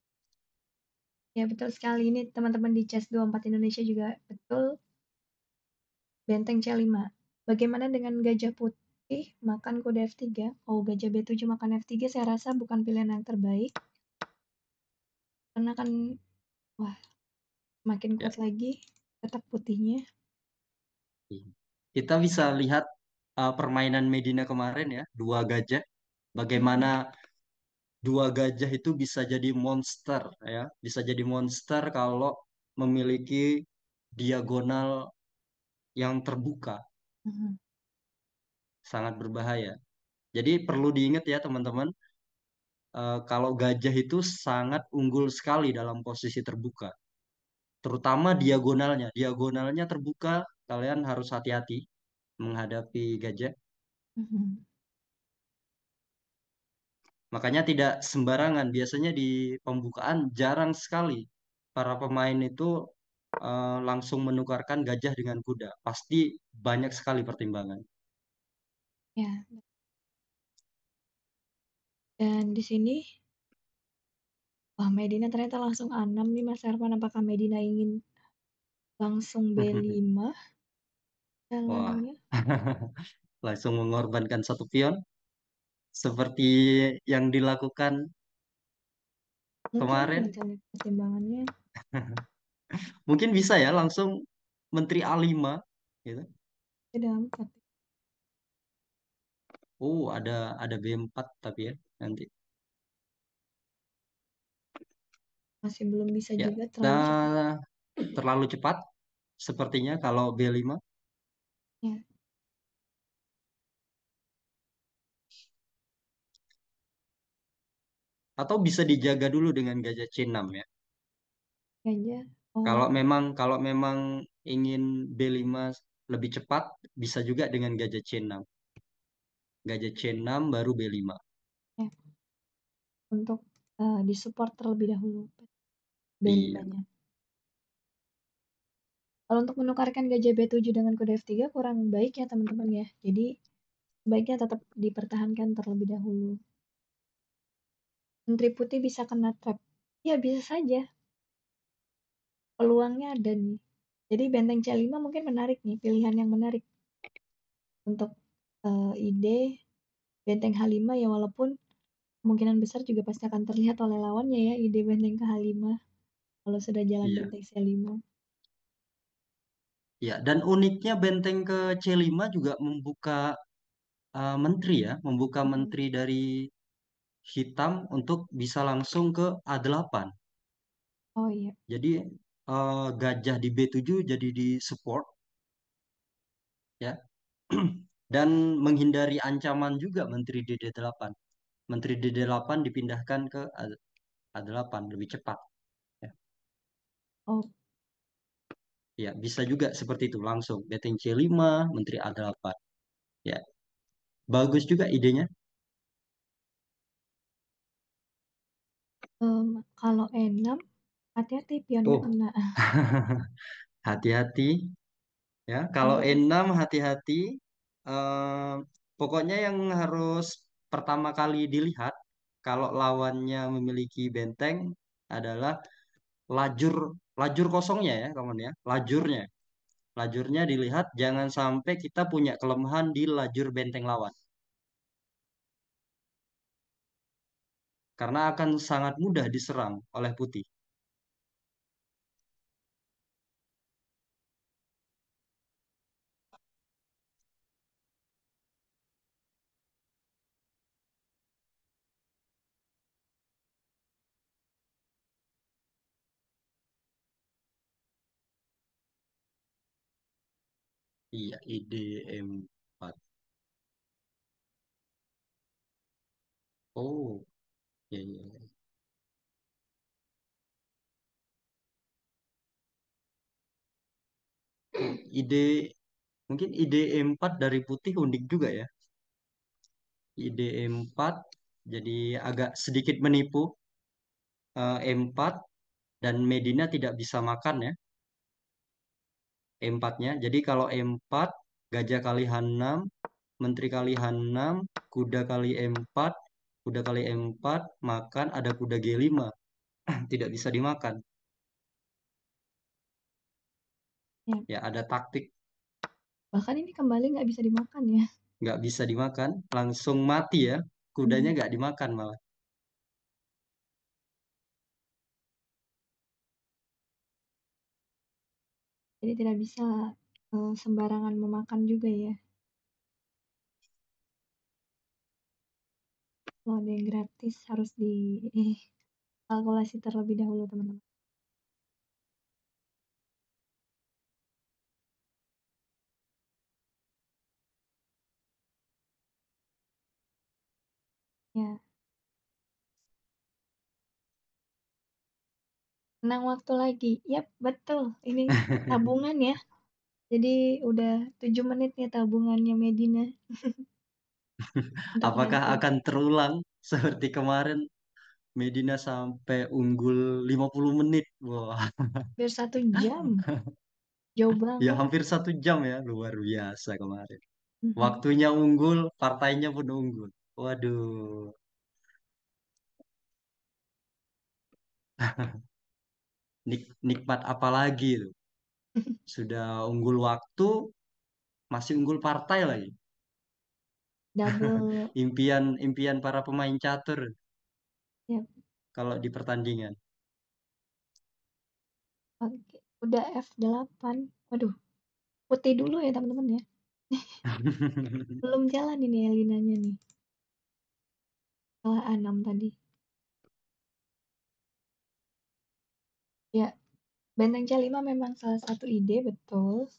Ya betul sekali ini teman-teman di CES 24 Indonesia juga betul. Benteng C5. Bagaimana dengan gajah putih makan kuda F3? Oh, gajah B7 makan F3 saya rasa bukan pilihan yang terbaik. Karena kan wah, makin kuat ya. lagi tetap putihnya. Iya. Kita bisa lihat uh, permainan Medina kemarin ya, dua gajah bagaimana dua gajah itu bisa jadi monster ya bisa jadi monster kalau memiliki diagonal yang terbuka mm-hmm. sangat berbahaya jadi perlu diingat ya teman-teman eh, kalau gajah itu sangat unggul sekali dalam posisi terbuka terutama diagonalnya diagonalnya terbuka kalian harus hati-hati menghadapi gajah mm-hmm. Makanya tidak sembarangan. Biasanya di pembukaan jarang sekali para pemain itu uh, langsung menukarkan gajah dengan kuda. Pasti banyak sekali pertimbangan. Ya. Dan di sini, wah Medina ternyata langsung a nih Mas Herman. Apakah Medina ingin langsung B5? Wah, langsung mengorbankan satu pion seperti yang dilakukan kemarin. pertimbangannya. Mungkin bisa ya langsung Menteri A5 gitu. Ada Oh, uh, ada ada B4 tapi ya nanti. Masih belum bisa ya. juga terlalu nah, cepat. terlalu cepat sepertinya kalau B5. Ya. atau bisa dijaga dulu dengan gajah C6 ya. Gajah. Oh. Kalau memang kalau memang ingin B5 lebih cepat bisa juga dengan gajah C6. Gajah C6 baru B5. Ya. Untuk uh, disupport terlebih dahulu b 5 Iya. Kalau untuk menukarkan gajah B7 dengan kuda F3 kurang baik ya teman-teman ya. Jadi baiknya tetap dipertahankan terlebih dahulu. Menteri Putih bisa kena trap? Ya bisa saja. Peluangnya ada nih. Jadi benteng C5 mungkin menarik nih, pilihan yang menarik. Untuk uh, ide benteng H5 ya walaupun kemungkinan besar juga pasti akan terlihat oleh lawannya ya ide benteng ke H5 kalau sudah jalan iya. benteng C5. Ya, dan uniknya benteng ke C5 juga membuka uh, menteri ya, membuka menteri dari hitam untuk bisa langsung ke A8. Oh iya. Jadi uh, gajah di B7 jadi di support ya. Dan menghindari ancaman juga menteri di D8. Menteri di D8 dipindahkan ke A8 lebih cepat. Ya. Oh. Ya, bisa juga seperti itu langsung. Benteng C5, menteri A8. Ya. Bagus juga idenya. Um, kalau enam, hati-hati pionnya Oh. kena. Hati-hati, ya. Kalau iya. enam hati-hati, pokoknya yang harus pertama kali dilihat kalau lawannya memiliki benteng adalah lajur lajur kosongnya ya, kawan ya, lajurnya. Lajurnya dilihat jangan sampai kita punya kelemahan di lajur benteng lawan. karena akan sangat mudah diserang oleh putih. Iya, ide 4. Oh, Iya, iya. iya. Hmm, ide mungkin ide E4 dari Putih unik juga ya. Ide E4 jadi agak sedikit menipu. Eh, E4 dan Medina tidak bisa makan ya E4-nya. Jadi kalau E4 gajah kali H6, menteri kali H6, kuda kali E4, kuda kali empat makan ada kuda G5 tidak bisa dimakan ya. ya. ada taktik bahkan ini kembali nggak bisa dimakan ya nggak bisa dimakan langsung mati ya kudanya hmm. nggak hmm. dimakan malah jadi tidak bisa eh, sembarangan memakan juga ya Kalau oh, ada yang gratis harus di eh, kalkulasi terlebih dahulu, teman-teman. Ya. Menang waktu lagi, yap, betul, ini tabungan ya. Jadi udah tujuh menit nih tabungannya Medina. Apakah akan terulang seperti kemarin Medina sampai unggul 50 menit? Wah. Hampir satu jam. Jauh ya, banget. Ya hampir satu jam ya, luar biasa kemarin. Waktunya unggul, partainya pun unggul. Waduh. Nik nikmat apa lagi Sudah unggul waktu, masih unggul partai lagi. Double. Impian impian para pemain catur Ya, kalau di pertandingan. oke. Udah F8. Waduh, putih dulu ya teman-teman ya. Belum jalan ini Elinanya nih. Salah enam tadi. Ya, benteng C5 memang salah satu ide, betul.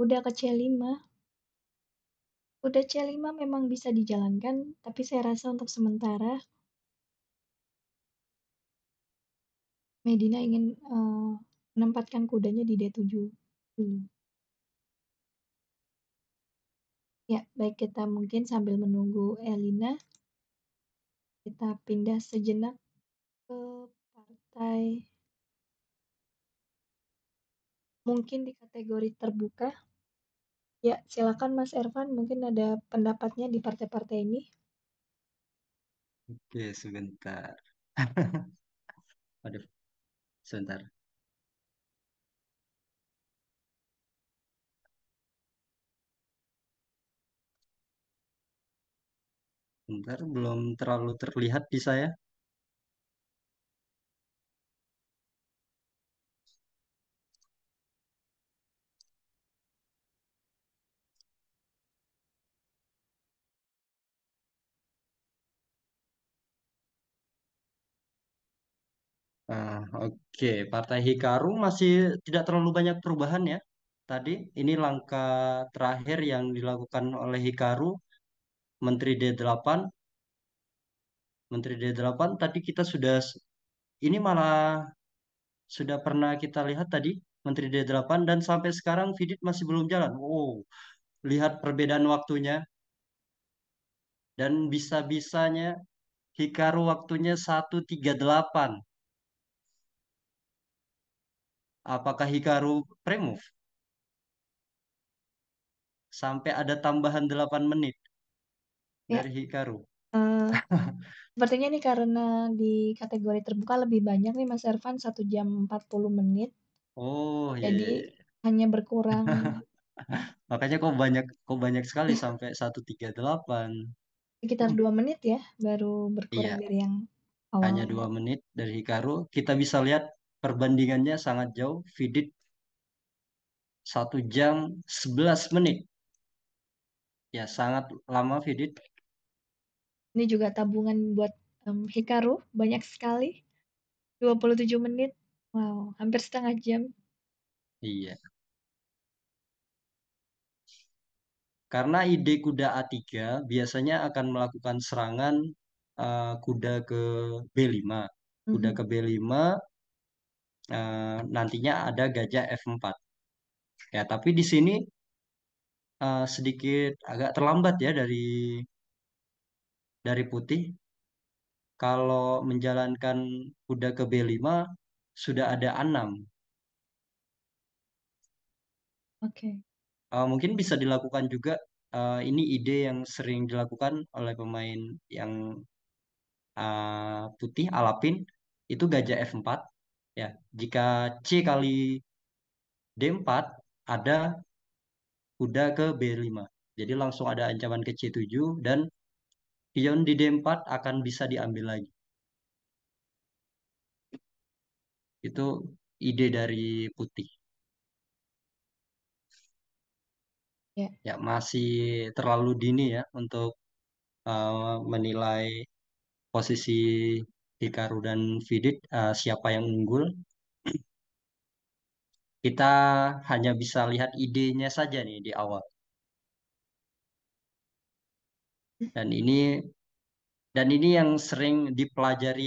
Udah ke C5. Kuda C5 memang bisa dijalankan, tapi saya rasa untuk sementara Medina ingin uh, menempatkan kudanya di D7 dulu. Ya, baik kita mungkin sambil menunggu Elina, kita pindah sejenak ke partai mungkin di kategori terbuka Ya, silakan Mas Ervan, mungkin ada pendapatnya di partai-partai ini. Oke, sebentar. Aduh, sebentar. sebentar belum terlalu terlihat di saya. Nah, oke, Partai Hikaru masih tidak terlalu banyak perubahan ya. Tadi ini langkah terakhir yang dilakukan oleh Hikaru, Menteri D8. Menteri D8 tadi kita sudah ini malah sudah pernah kita lihat tadi Menteri D8 dan sampai sekarang Vidit masih belum jalan. Wow, lihat perbedaan waktunya dan bisa-bisanya Hikaru waktunya 138. Apakah Hikaru premove? Sampai ada tambahan 8 menit Ya, dari Hikaru. Eh, sepertinya ini karena di kategori terbuka lebih banyak nih Mas Ervan 1 jam 40 menit. Oh, iya, Jadi yeah. Iya. hanya berkurang. Makanya kok banyak kok banyak sekali sampai 138. Sekitar 2 menit ya baru berkurang Iya. dari yang awal. Hanya dua menit dari Hikaru. Kita bisa lihat perbandingannya sangat jauh. Vidit 1 jam 11 menit. Ya, sangat lama Vidit. Ini juga tabungan buat um, Hikaru, banyak sekali. 27 menit. Wow, hampir setengah jam. Iya. Karena ide kuda A3 biasanya akan melakukan serangan uh, kuda ke B5. Kuda mm -hmm. ke B5 Eh, nantinya ada gajah F4. Ya, tapi di sini uh, sedikit agak terlambat ya dari dari putih. Kalau menjalankan kuda ke B5 sudah ada A6. Oke. Okay. Eh, mungkin bisa dilakukan juga uh, ini ide yang sering dilakukan oleh pemain yang uh, putih Alapin itu gajah F4 Ya, jika C kali D4 ada kuda ke B5. Jadi langsung ada ancaman ke C7 dan pion di D4 akan bisa diambil lagi. Itu ide dari putih. Ya. ya, masih terlalu dini ya untuk uh, menilai posisi Hikaru dan Vidit uh, siapa yang unggul kita hanya bisa lihat idenya saja nih di awal dan ini dan ini yang sering dipelajari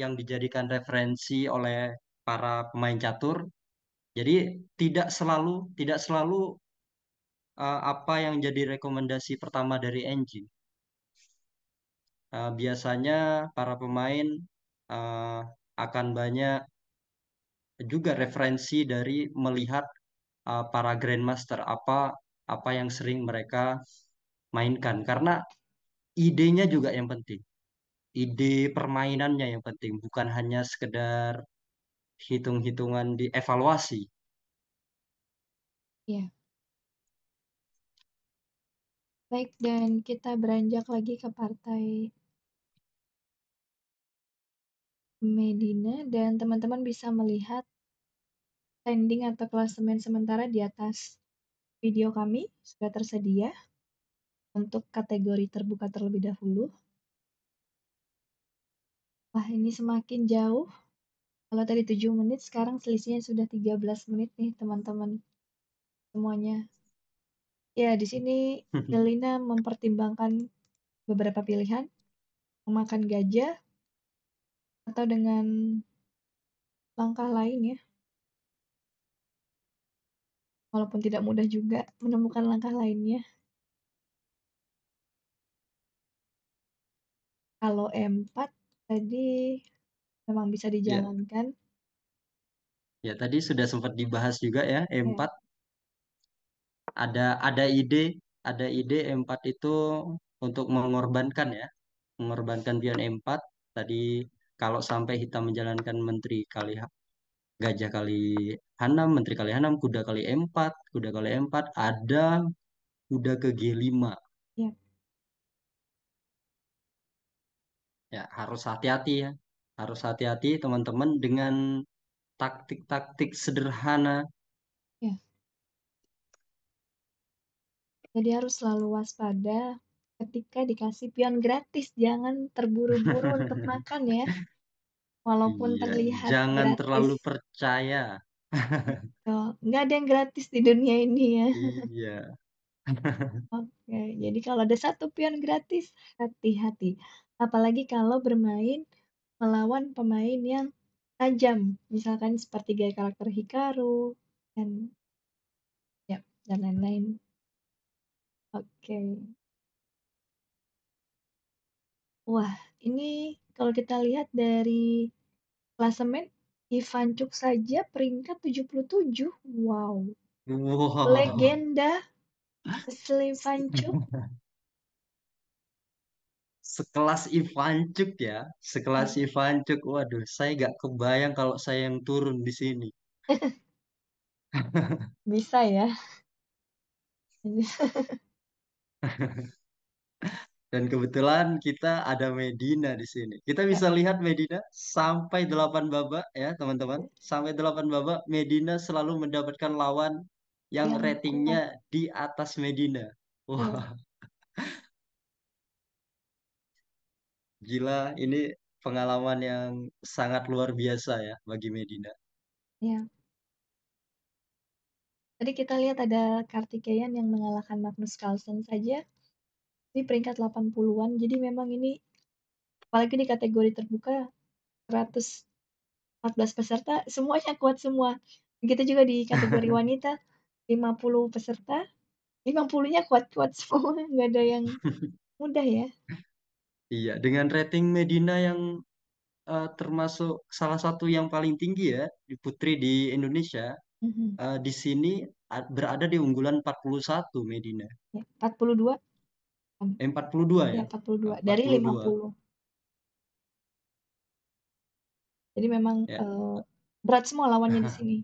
yang dijadikan referensi oleh para pemain catur jadi tidak selalu tidak selalu uh, apa yang jadi rekomendasi pertama dari engine uh, eh, biasanya para pemain uh, akan banyak juga referensi dari melihat uh, para grandmaster apa apa yang sering mereka mainkan karena idenya juga yang penting ide permainannya yang penting bukan hanya sekedar hitung-hitungan dievaluasi. ya baik dan kita beranjak lagi ke partai Medina dan teman-teman bisa melihat standing atau klasemen sementara di atas. Video kami sudah tersedia untuk kategori terbuka terlebih dahulu. Wah, ini semakin jauh. Kalau tadi 7 menit, sekarang selisihnya sudah 13 menit nih, teman-teman. Semuanya. Ya, di sini Delina mempertimbangkan beberapa pilihan. Memakan gajah, atau dengan langkah lain ya. Walaupun tidak mudah juga menemukan langkah lainnya. Kalau M empat tadi memang bisa ya. dijalankan. Ya, tadi sudah sempat dibahas juga ya, M 4 Ya. Ada ada ide, ada ide M 4 itu untuk mengorbankan ya. Mengorbankan pion M 4 tadi kalau sampai kita menjalankan menteri kali gajah kali hanam menteri kali hanam kuda kali empat, kuda kali empat ada kuda ke G5. Ya, ya harus hati-hati ya. Harus hati-hati teman-teman dengan taktik-taktik sederhana. Iya. Jadi harus selalu waspada ketika dikasih pion gratis, jangan terburu-buru untuk makan ya. Walaupun Iya, terlihat jangan terlalu percaya. nggak ada yang gratis di dunia ini ya. Iya. Oke, jadi kalau ada satu pion gratis, hati-hati. Apalagi kalau bermain melawan pemain yang tajam, misalkan seperti gaya karakter Hikaru dan ya, dan lain-lain. Oke. Wah, ini kalau kita lihat dari klasemen, Ivancuk saja peringkat 77. Wow. wow. Legenda Ivancuk, Sekelas Ivancuk ya, sekelas hmm. Cuk Waduh, saya nggak kebayang kalau saya yang turun di sini. Bisa ya. Dan kebetulan kita ada Medina di sini. Kita bisa iya. lihat Medina sampai delapan babak ya, teman-teman. Sampai delapan babak Medina selalu mendapatkan lawan yang ya, ratingnya ya. di atas Medina. Iya. Wah. Wow. Gila, ini pengalaman yang sangat luar biasa ya bagi Medina. Iya. Tadi kita lihat ada Kartikeyan yang mengalahkan Magnus Carlsen saja ini peringkat 80-an, jadi memang ini apalagi di kategori terbuka 114 peserta semuanya kuat semua. Begitu juga di kategori wanita 50 peserta 50-nya kuat-kuat semua, nggak ada yang mudah ya. Iya, dengan rating Medina yang uh, termasuk salah satu yang paling tinggi ya di putri di Indonesia. Mm -hmm. uh, di sini berada di unggulan 41 Medina. 42 ya, Eh, 42 ya? 42. 42. 50. Jadi memang Ya. uh, berat semua lawannya di sini.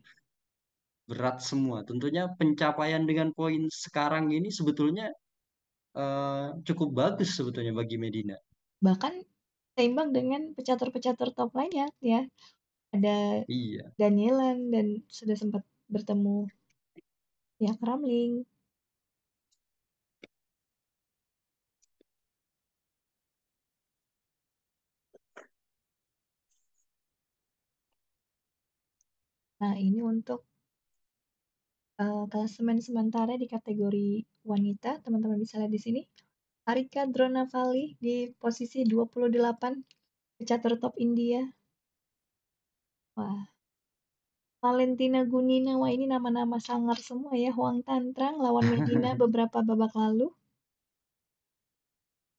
Berat semua. Tentunya pencapaian dengan poin sekarang ini sebetulnya uh, cukup bagus sebetulnya bagi Medina. Bahkan seimbang dengan pecatur-pecatur top lainnya ya. Ada Iya. Danielan dan sudah sempat bertemu ya Kramling. Nah, ini untuk uh, klasemen sementara di kategori wanita, teman-teman bisa lihat di sini. Arika Dronavali di posisi 28, pecatur top India. Wah. Valentina Gunina, wah ini nama-nama sangar semua ya, Huang Tantrang lawan Medina beberapa babak lalu.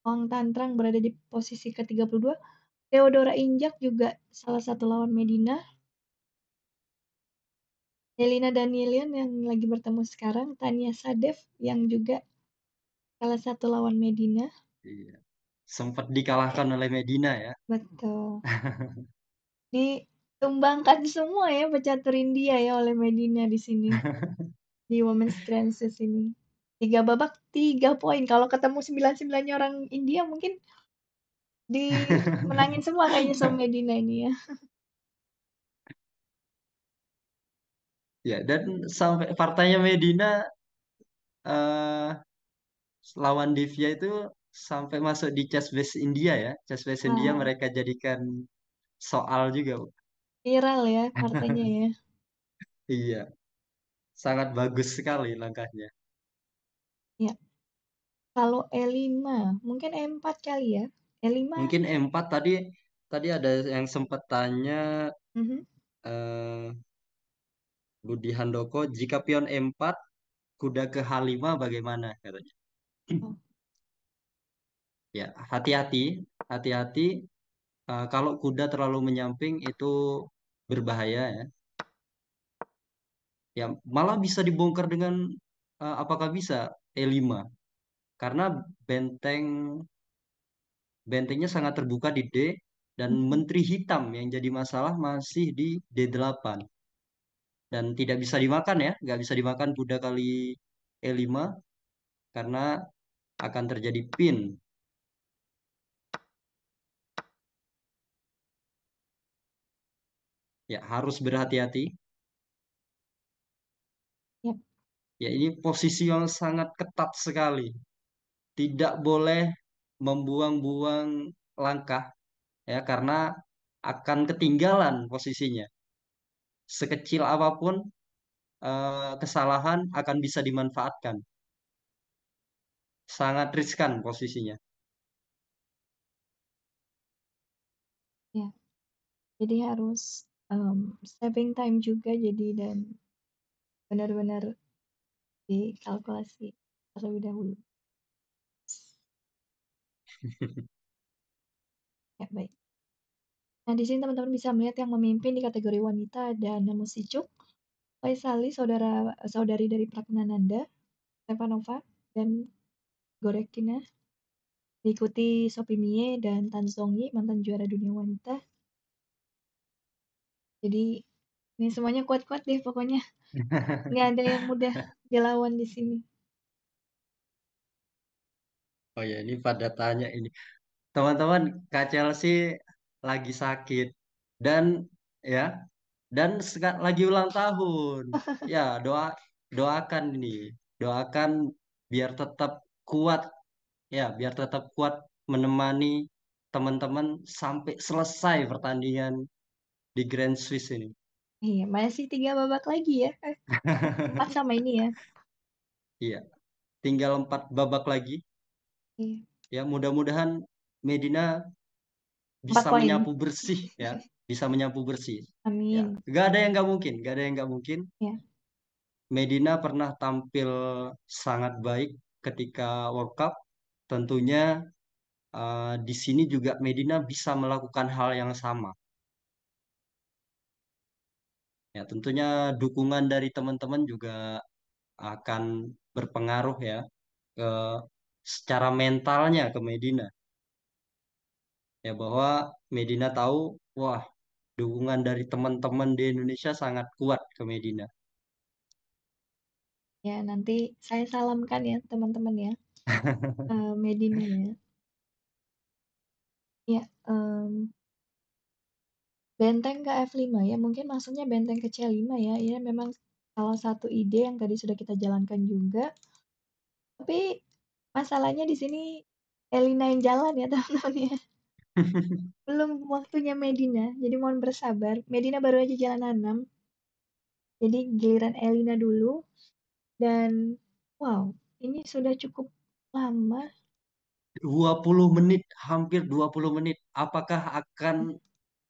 Huang Tantrang berada di posisi ke-32, Theodora Injak juga salah satu lawan Medina. Nelina Danielian yang lagi bertemu sekarang, Tania Sadef yang juga salah satu lawan Medina. Iya. Sempat dikalahkan oleh Medina ya. Betul. Ditumbangkan semua ya pecatur India ya oleh Medina di sini. di Women's Grand ini. Tiga babak, tiga poin. Kalau ketemu sembilan-sembilannya orang India mungkin dimenangin semua kayaknya sama Medina ini ya. Ya, dan sampai partainya Medina eh lawan Divya itu sampai masuk di Chess India ya. Chess India hmm. mereka jadikan soal juga. viral ya partainya ya. Iya, sangat bagus sekali langkahnya. Ya, kalau E5, mungkin E4 kali ya. E5, Mungkin M4 tadi tadi ada yang sempat tanya Mm-hmm. eh, Budi Handoko, jika pion E4, kuda ke H5 bagaimana katanya. Oh. ya, hati-hati, hati-hati. Uh, kalau kuda terlalu menyamping itu berbahaya ya. Ya, malah bisa dibongkar dengan uh, apakah bisa E5. Karena benteng bentengnya sangat terbuka di D dan hmm. menteri hitam yang jadi masalah masih di D8 dan tidak bisa dimakan ya nggak bisa dimakan kuda kali E5 karena akan terjadi pin ya harus berhati-hati ya. ya ini posisi yang sangat ketat sekali tidak boleh membuang-buang langkah ya karena akan ketinggalan posisinya sekecil apapun eh, kesalahan akan bisa dimanfaatkan. Sangat riskan posisinya. Ya, jadi harus um, saving time juga jadi dan benar-benar dikalkulasi terlebih dahulu. ya baik. Nah, di sini teman-teman bisa melihat yang memimpin di kategori wanita ada Namu Sijuk, Faisali, saudara saudari dari Pragnananda, Stefanova, dan Gorekina. Diikuti Sophie Mie dan Tan Songyi, mantan juara dunia wanita. Jadi, ini semuanya kuat-kuat deh pokoknya. Nggak ada yang mudah dilawan di sini. Oh ya, ini pada tanya ini. Teman-teman, Kak Chelsea lagi sakit dan ya dan lagi ulang tahun. Ya, doa doakan ini, doakan biar tetap kuat ya, biar tetap kuat menemani teman-teman sampai selesai pertandingan di Grand Swiss ini. Iya, masih tiga babak lagi ya. Eh, empat sama ini ya. Iya, tinggal empat babak lagi. Iya. Ya, mudah-mudahan Medina bisa menyapu bersih ya bisa menyapu bersih amin ya. gak ada yang gak mungkin gak ada yang gak mungkin ya. Medina pernah tampil sangat baik ketika World Cup tentunya uh, di sini juga Medina bisa melakukan hal yang sama ya tentunya dukungan dari teman-teman juga akan berpengaruh ya ke secara mentalnya ke Medina ya bahwa Medina tahu wah dukungan dari teman-teman di Indonesia sangat kuat ke Medina. Ya, nanti saya salamkan ya teman-teman ya. uh, Medina ya. Ya, um, benteng f 5 ya, mungkin maksudnya benteng ke C5 ya. Ini ya memang salah satu ide yang tadi sudah kita jalankan juga. Tapi masalahnya di sini Elina yang jalan ya teman-teman ya. Belum waktunya Medina, jadi mohon bersabar. Medina baru aja jalan enam, Jadi giliran Elina dulu. Dan wow, ini sudah cukup lama. 20 menit, hampir 20 menit. Apakah akan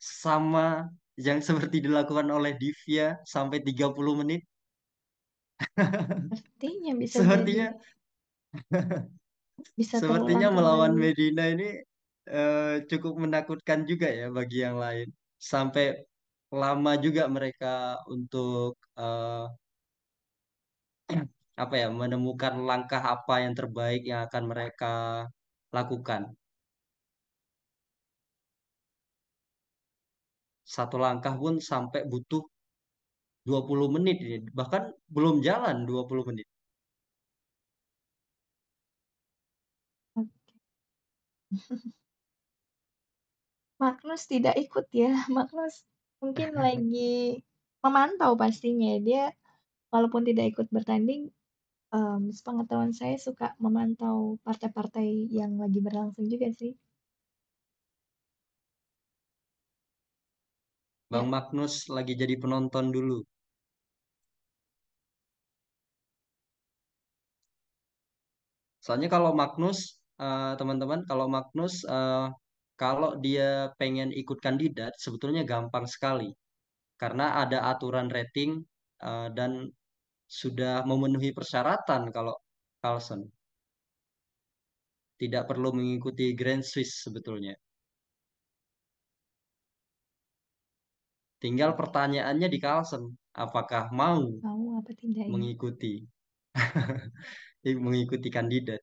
sama yang seperti dilakukan oleh Divya sampai 30 menit? Sepertinya bisa Sepertinya bisa Sepertinya melawan Medina ini Eh, cukup menakutkan juga ya bagi yang lain. Sampai lama juga mereka untuk eh, apa ya menemukan langkah apa yang terbaik yang akan mereka lakukan. Satu langkah pun sampai butuh 20 menit ini. Bahkan belum jalan 20 menit. Oke. Magnus tidak ikut ya. Magnus mungkin lagi memantau pastinya. Ya. Dia walaupun tidak ikut bertanding, um, sepengetahuan saya suka memantau partai-partai yang lagi berlangsung juga sih. Bang ya. Magnus lagi jadi penonton dulu. Soalnya kalau Magnus, teman eh, teman-teman, kalau Magnus, uh, kalau dia pengen ikut kandidat sebetulnya gampang sekali karena ada aturan rating uh, dan sudah memenuhi persyaratan kalau Carlson tidak perlu mengikuti Grand Swiss sebetulnya. Tinggal pertanyaannya di Carlson apakah mau Mau apa tidak ya? mengikuti mengikuti kandidat?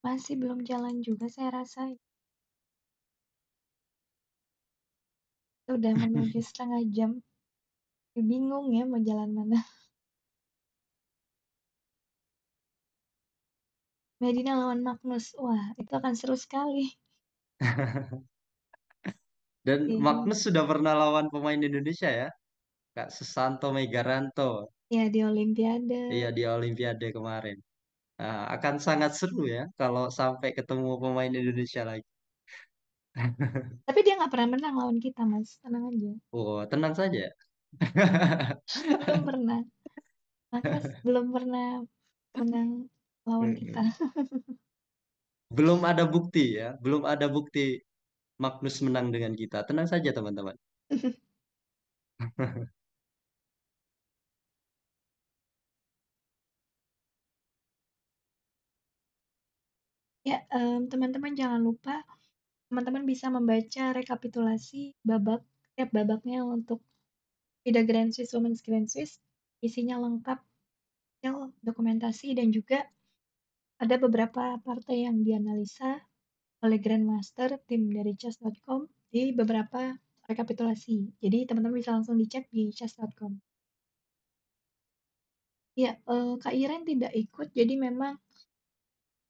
masih belum jalan juga saya rasa Udah menuju setengah jam. Bingung ya mau jalan mana. Medina lawan Magnus, wah itu akan seru sekali. Dan yeah. Magnus sudah pernah lawan pemain Indonesia ya? Kak Susanto Megaranto. Iya, di Olimpiade. Iya, di Olimpiade kemarin. Nah, akan sangat seru ya kalau sampai ketemu pemain Indonesia lagi. Tapi dia nggak pernah menang lawan kita, Mas. Tenang aja. Oh, tenang saja. Belum pernah. Mas belum pernah menang lawan kita. Belum ada bukti ya, belum ada bukti Magnus menang dengan kita. Tenang saja, teman-teman. Ya, teman mmm, teman-teman jangan lupa, teman-teman bisa membaca rekapitulasi babak setiap eh, babaknya untuk Vida Grand Swiss Women's Grand Swiss, isinya lengkap, detail, dokumentasi, dan juga ada beberapa partai yang dianalisa oleh Grandmaster, tim dari chess.com, di beberapa rekapitulasi. Jadi teman-teman bisa langsung dicek di chess.com. Ya, uh, Kak Iren tidak ikut, jadi memang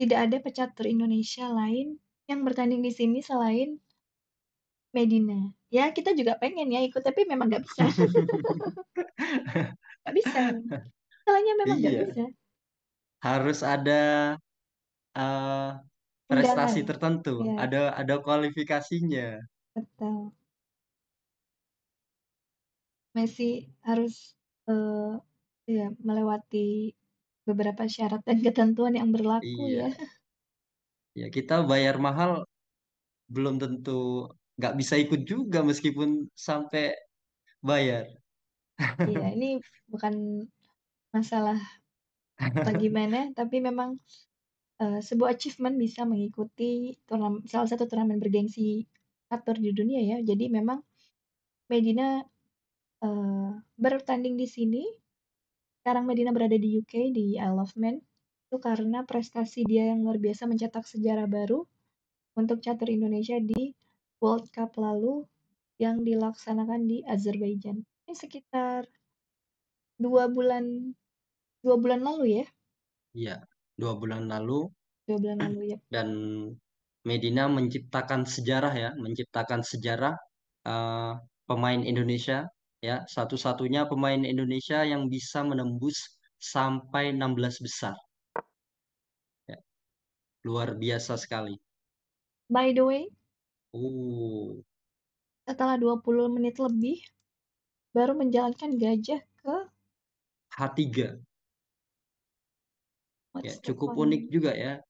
tidak ada pecatur Indonesia lain yang bertanding di sini selain Medina. Ya, kita juga pengen ya ikut, tapi memang nggak bisa. Nggak bisa. Salahnya memang nggak iya. bisa. Harus ada uh, prestasi Undangan. tertentu, Ya, ada ada kualifikasinya. betul. Messi harus uh, ya melewati Beberapa syarat dan ketentuan yang berlaku Iya. ya. Ya kita bayar mahal belum tentu nggak bisa ikut juga meskipun sampai bayar. Iya, ini bukan masalah bagaimana tapi memang uh, sebuah achievement bisa mengikuti turnam- salah satu turnamen bergengsi atur di dunia ya. Jadi memang Medina uh, bertanding di sini sekarang Medina berada di UK di I Love Man itu karena prestasi dia yang luar biasa mencetak sejarah baru untuk catur Indonesia di World Cup lalu yang dilaksanakan di Azerbaijan. Ini sekitar dua bulan dua bulan lalu ya? Iya, dua bulan lalu. Dua bulan lalu ya. Dan Medina menciptakan sejarah ya, menciptakan sejarah uh, pemain Indonesia ya satu-satunya pemain Indonesia yang bisa menembus sampai 16 besar. Ya, luar biasa sekali. By the way, uh. setelah 20 menit lebih, baru menjalankan gajah ke H3. Ya, cukup point? unik juga ya.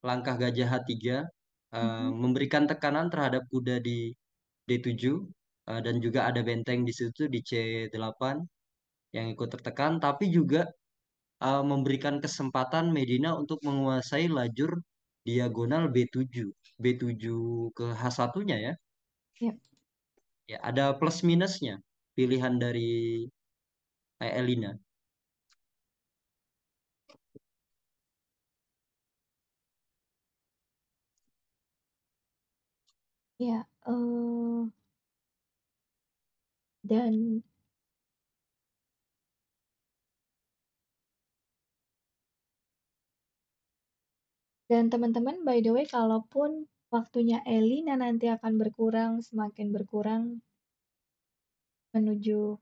Langkah gajah H3 uh, eh, mm -hmm. memberikan tekanan terhadap kuda di D7 Eh, dan juga ada benteng di situ di C8 yang ikut tertekan tapi juga uh, memberikan kesempatan Medina untuk menguasai lajur diagonal B7 B7 ke H1-nya ya. Yep. Ya. ya, ada plus minusnya pilihan dari Elina. Ya, eh dan Dan teman-teman, by the way, kalaupun waktunya Elina nanti akan berkurang, semakin berkurang menuju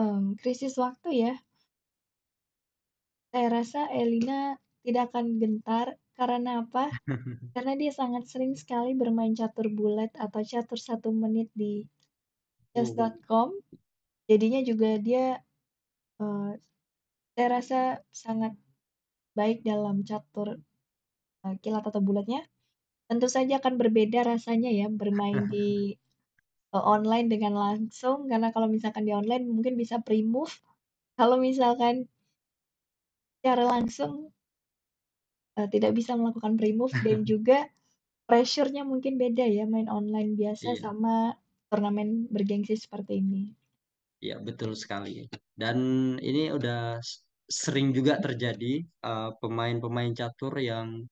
um, krisis waktu ya, saya rasa Elina tidak akan gentar. Karena apa? Karena dia sangat sering sekali bermain catur bulat atau catur satu menit di Chess.com, jadinya juga dia uh, saya rasa sangat baik dalam catur uh, kilat atau bulatnya. Tentu saja akan berbeda rasanya ya bermain di uh, online dengan langsung karena kalau misalkan di online mungkin bisa pre-move. Kalau misalkan secara langsung uh, tidak bisa melakukan pre-move dan juga pressure-nya mungkin beda ya main online biasa yeah. sama turnamen bergengsi seperti ini. Ya, betul sekali. Dan ini udah sering juga terjadi eh, pemain-pemain uh, catur yang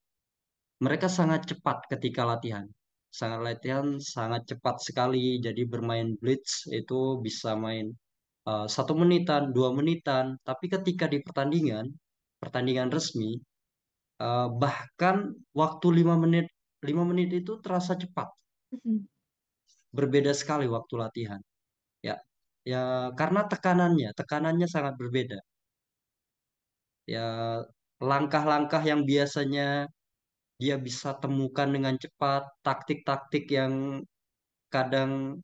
mereka sangat cepat ketika latihan. Sangat latihan, sangat cepat sekali. Jadi bermain blitz itu bisa main uh, satu menitan, dua menitan. Tapi ketika di pertandingan, pertandingan resmi, uh, bahkan waktu lima menit, lima menit itu terasa cepat. Mm-hmm berbeda sekali waktu latihan. Ya, ya karena tekanannya, tekanannya sangat berbeda. Ya, langkah-langkah yang biasanya dia bisa temukan dengan cepat, taktik-taktik yang kadang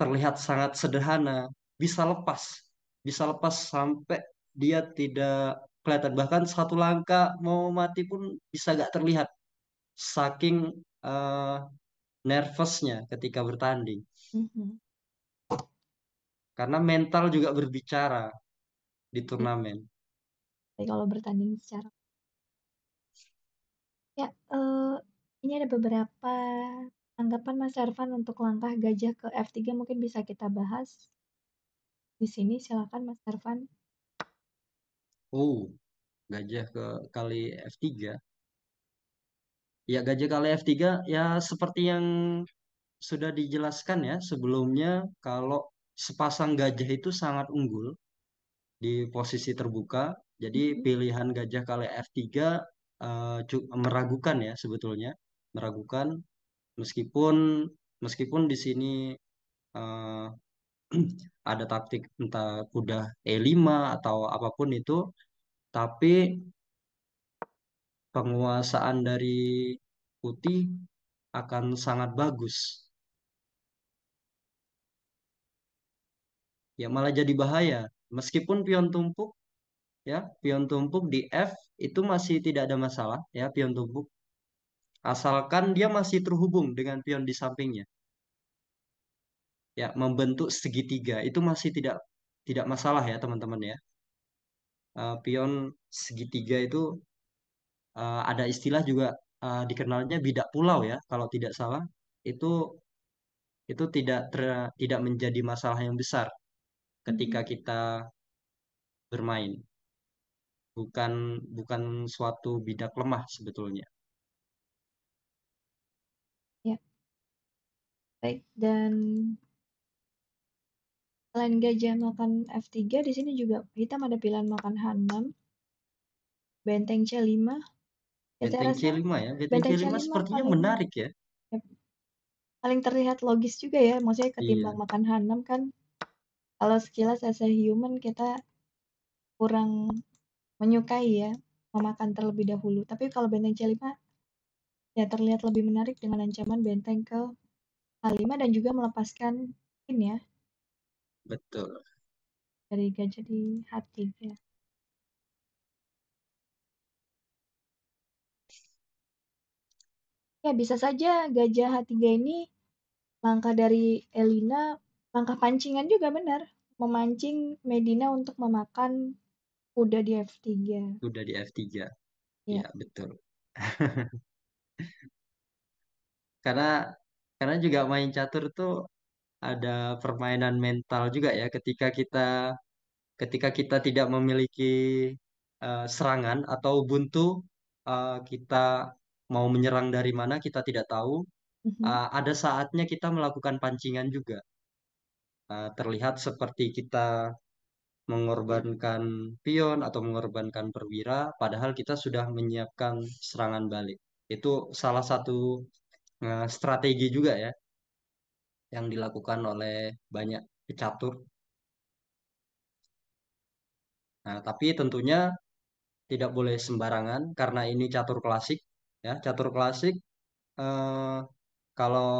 terlihat sangat sederhana, bisa lepas, bisa lepas sampai dia tidak kelihatan bahkan satu langkah mau mati pun bisa gak terlihat saking uh, nervousnya ketika bertanding. -hmm. Karena mental juga berbicara di turnamen. Tapi kalau bertanding secara Ya, uh, ini ada beberapa tanggapan Mas Ervan untuk langkah Gajah ke F3 mungkin bisa kita bahas. Di sini silakan Mas Ervan. Oh, Gajah ke kali F3? Ya, gaji kali F3 ya seperti yang sudah dijelaskan ya sebelumnya kalau sepasang gajah itu sangat unggul di posisi terbuka. Jadi mm-hmm. pilihan gajah kali F3 uh, meragukan ya sebetulnya, meragukan meskipun meskipun di sini uh, ada taktik entah kuda E5 atau apapun itu tapi penguasaan dari putih akan sangat bagus. Ya malah jadi bahaya. Meskipun pion tumpuk ya, pion tumpuk di F itu masih tidak ada masalah ya pion tumpuk. Asalkan dia masih terhubung dengan pion di sampingnya. Ya, membentuk segitiga itu masih tidak tidak masalah ya teman-teman ya. Eh, pion segitiga itu uh, ada istilah juga uh, dikenalnya bidak pulau ya kalau tidak salah itu itu tidak ter, tidak menjadi masalah yang besar ketika kita bermain bukan bukan suatu bidak lemah sebetulnya ya baik dan Selain gajah makan F3, di sini juga hitam ada pilihan makan H6, benteng C5, Benteng C5 ya? Benteng C5 sepertinya paling menarik ya? paling terlihat logis juga ya, maksudnya ketimbang Iya. makan Hanam kan, kalau sekilas as human kita kurang menyukai ya, memakan terlebih dahulu. Tapi kalau Benteng C5, ya terlihat lebih menarik dengan ancaman benteng ke H5 dan juga melepaskan ini ya, Betul. dari gajah di hati ya. Ya, bisa saja Gajah H3 ini langkah dari Elina, langkah pancingan juga benar. Memancing Medina untuk memakan kuda di F3. Kuda di F3. Ya, ya betul. karena karena juga main catur tuh ada permainan mental juga ya ketika kita ketika kita tidak memiliki uh, serangan atau buntu uh, kita mau menyerang dari mana kita tidak tahu. Uh, ada saatnya kita melakukan pancingan juga. Uh, terlihat seperti kita mengorbankan pion atau mengorbankan perwira, padahal kita sudah menyiapkan serangan balik. Itu salah satu uh, strategi juga ya yang dilakukan oleh banyak pecatur. Nah, tapi tentunya tidak boleh sembarangan karena ini catur klasik ya catur klasik eh, kalau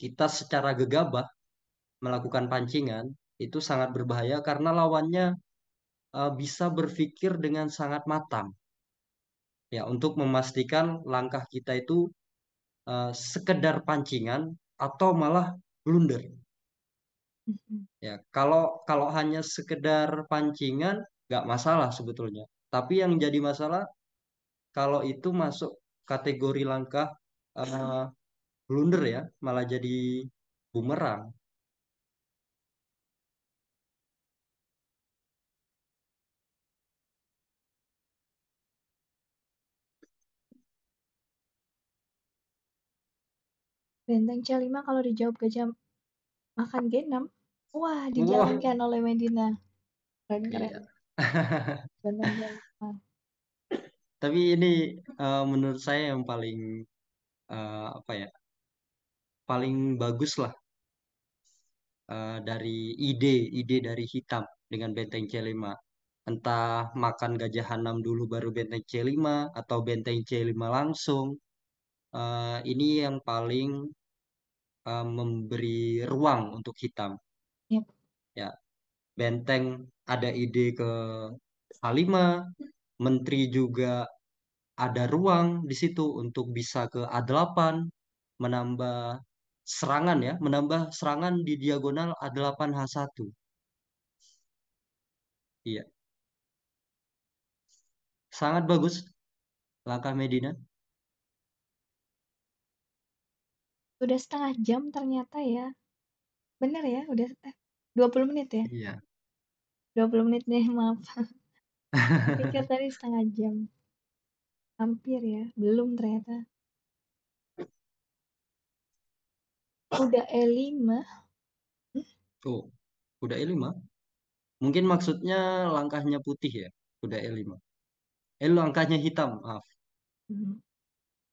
kita secara gegabah melakukan pancingan itu sangat berbahaya karena lawannya eh, bisa berpikir dengan sangat matang ya untuk memastikan langkah kita itu eh, sekedar pancingan atau malah blunder mm-hmm. ya kalau kalau hanya sekedar pancingan nggak masalah sebetulnya tapi yang jadi masalah kalau itu masuk kategori langkah uh, blunder ya, malah jadi bumerang. Benteng C5 kalau dijawab gajah makan G6. Wah, dijalankan Wah. oleh Medina. Keren-keren. Yeah. Iya. Tapi ini uh, menurut saya yang paling uh, apa ya? Paling bagus lah uh, eh, dari ide ide dari hitam dengan benteng C5. Entah makan gajah Hanam dulu baru benteng C5 atau benteng C5 langsung. uh, ini yang paling uh, memberi ruang untuk hitam. Yep. Ya, benteng ada ide ke Halima, menteri juga ada ruang di situ untuk bisa ke A8 menambah serangan ya, menambah serangan di diagonal A8 H1. Iya. Sangat bagus langkah Medina. Udah setengah jam ternyata ya. Bener ya, udah eh, 20 menit ya? Iya. 20 menit nih, maaf. Pikir tadi setengah jam. Hampir ya, belum ternyata. Udah E5. tuh Oh, kuda E5. Mungkin maksudnya langkahnya putih ya, kuda E5. Eh, langkahnya hitam, maaf. Hmm.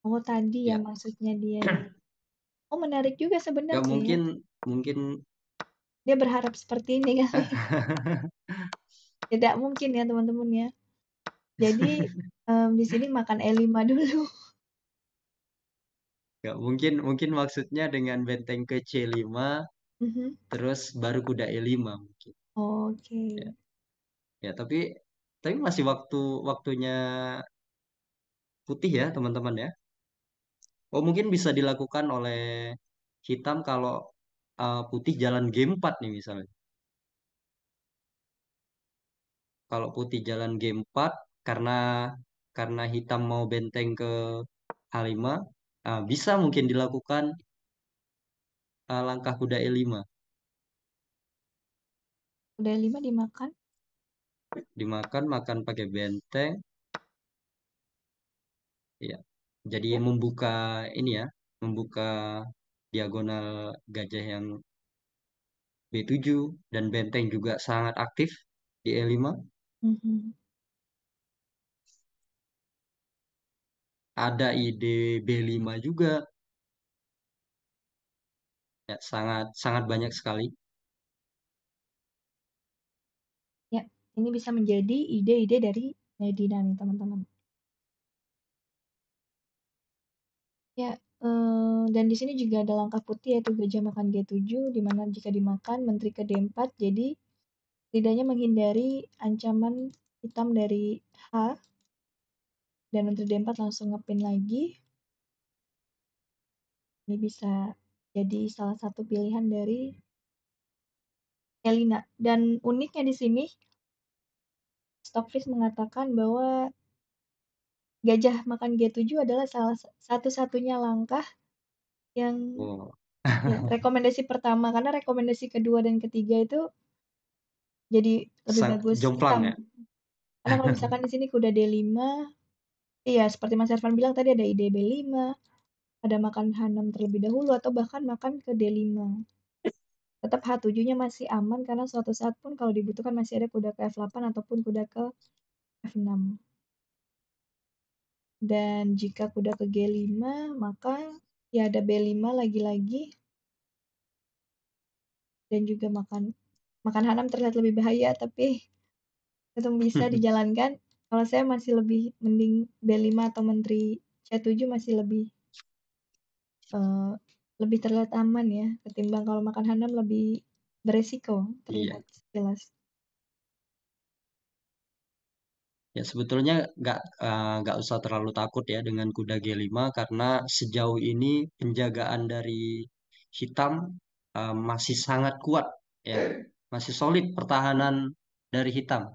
Oh, tadi ya. ya maksudnya dia. Ya. Oh, menarik juga sebenarnya. Ya, mungkin mungkin dia berharap seperti ini kan? Tidak mungkin ya, teman-teman ya. Jadi um, di sini makan E5 dulu. Ya, mungkin mungkin maksudnya dengan benteng ke C5 uh -huh. terus baru kuda E5 mungkin. Oke. Okay. Ya. ya, tapi tapi masih waktu waktunya putih ya, teman-teman ya. Oh, mungkin bisa dilakukan oleh hitam kalau uh, putih jalan G4 nih misalnya. Kalau putih jalan G4 karena karena hitam mau benteng ke A5 uh, ah, bisa mungkin dilakukan uh, langkah kuda E5 kuda E5 dimakan dimakan makan pakai benteng ya jadi membuka ini ya membuka diagonal gajah yang B7 dan benteng juga sangat aktif di E5 mm -hmm. ada ide B5 juga ya sangat sangat banyak sekali Ya, ini bisa menjadi ide-ide dari Medina nih, teman-teman. Ya, eh, dan di sini juga ada langkah putih yaitu gereja makan G7, di mana jika dimakan, menteri ke D4, jadi tidaknya menghindari ancaman hitam dari H, dan untuk D4 langsung ngepin lagi. Ini bisa jadi salah satu pilihan dari Elina. Dan uniknya di sini, Stockfish mengatakan bahwa gajah makan G7 adalah salah satu-satunya langkah yang oh. ya, rekomendasi pertama karena rekomendasi kedua dan ketiga itu jadi lebih Sang, bagus jomplang Ya? Karena kalau misalkan di sini kuda D5, Iya, seperti Mas Ervan bilang tadi ada ide B5, ada makan H6 terlebih dahulu atau bahkan makan ke D5. Tetap H7-nya masih aman karena suatu saat pun kalau dibutuhkan masih ada kuda ke F8 ataupun kuda ke F6. Dan jika kuda ke G5, maka ya ada B5 lagi-lagi. Dan juga makan makan H6 terlihat lebih bahaya tapi itu bisa dijalankan kalau saya masih lebih mending B5 atau menteri C7 masih lebih uh, lebih terlihat aman ya ketimbang kalau makan Hanam lebih beresiko iya. terlihat iya. jelas. Ya sebetulnya nggak eh, nggak uh, usah terlalu takut ya dengan kuda G5 karena sejauh ini penjagaan dari hitam uh, masih sangat kuat ya masih solid pertahanan dari hitam.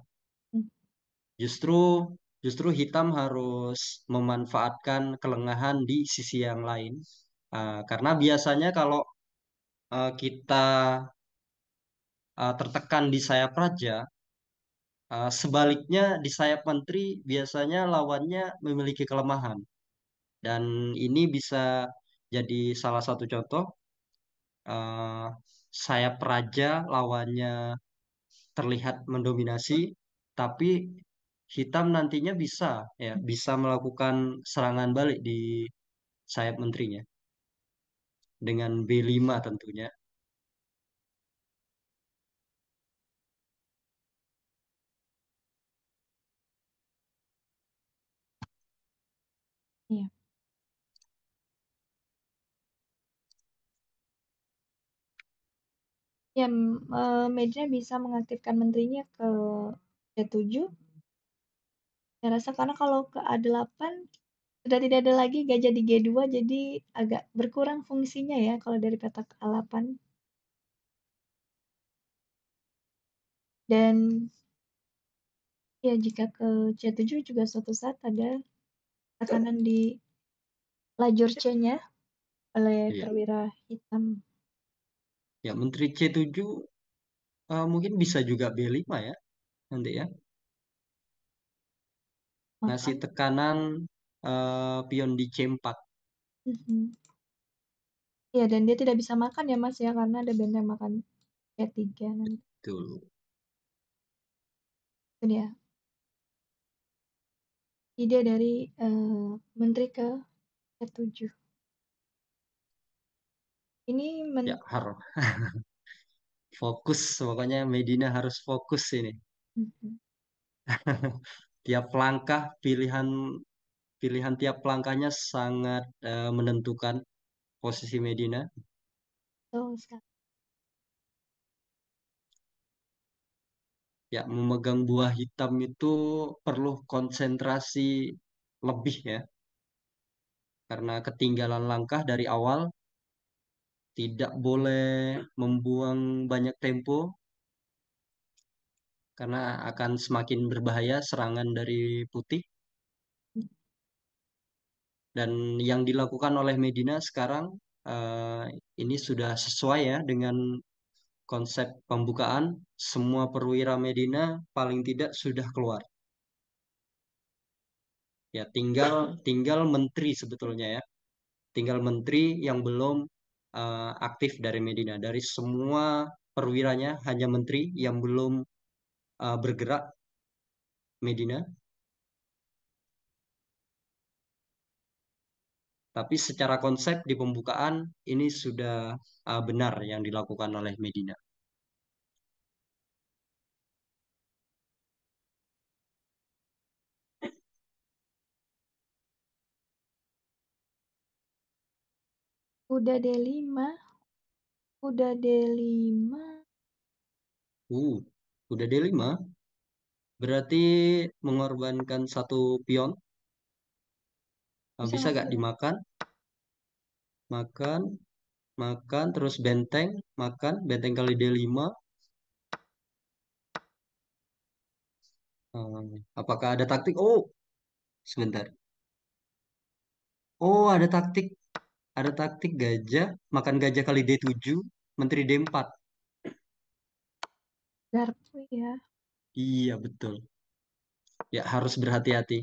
Justru justru hitam harus memanfaatkan kelengahan di sisi yang lain. Uh, karena biasanya kalau uh, kita uh, tertekan di sayap raja, uh, sebaliknya di sayap menteri biasanya lawannya memiliki kelemahan. Dan ini bisa jadi salah satu contoh uh, sayap raja lawannya terlihat mendominasi, tapi hitam nantinya bisa ya bisa melakukan serangan balik di sayap menterinya dengan B5 tentunya. Iya. Ya, eh, meja bisa mengaktifkan menterinya ke C7 saya rasa karena kalau ke A8 sudah tidak ada lagi gajah di G2 jadi agak berkurang fungsinya ya kalau dari petak A8. Dan ya jika ke C7 juga suatu saat ada tekanan di lajur C-nya oleh iya. perwira hitam. Ya, Menteri C7 uh, eh, mungkin bisa juga B5 ya nanti ya ngasih tekanan, uh, pion di C4. Mhm. Iya dan dia tidak bisa makan ya, Mas, ya, karena ada benteng makan C3 nanti. Betul. Itu dia. Ide dari, uh, menteri ke e 7 Ini Ya, men har fokus, pokoknya Medina harus fokus ini. Hmm. tiap langkah pilihan pilihan tiap langkahnya sangat uh, menentukan posisi Medina. Oh, Ya, memegang buah hitam itu perlu konsentrasi lebih ya. Karena ketinggalan langkah dari awal, tidak boleh membuang banyak tempo, karena akan semakin berbahaya serangan dari putih. Dan yang dilakukan oleh Medina sekarang uh, ini sudah sesuai ya dengan konsep pembukaan. Semua perwira Medina paling tidak sudah keluar. Ya, tinggal tinggal menteri sebetulnya ya. Tinggal menteri yang belum uh, aktif dari Medina. Dari semua perwiranya hanya menteri yang belum uh, bergerak Medina tapi secara konsep di pembukaan ini sudah uh, benar yang dilakukan oleh Medina. Udah D5. Udah D5. Uh, Udah D5, berarti mengorbankan satu pion. Nah, bisa, bisa gak dimakan? Makan, makan, terus benteng, makan, benteng kali D5. Hmm, apakah ada taktik? Oh, sebentar. Oh, ada taktik. Ada taktik gajah, makan gajah kali D7, menteri D4. Garpu ya. Iya, betul. Ya, harus berhati-hati.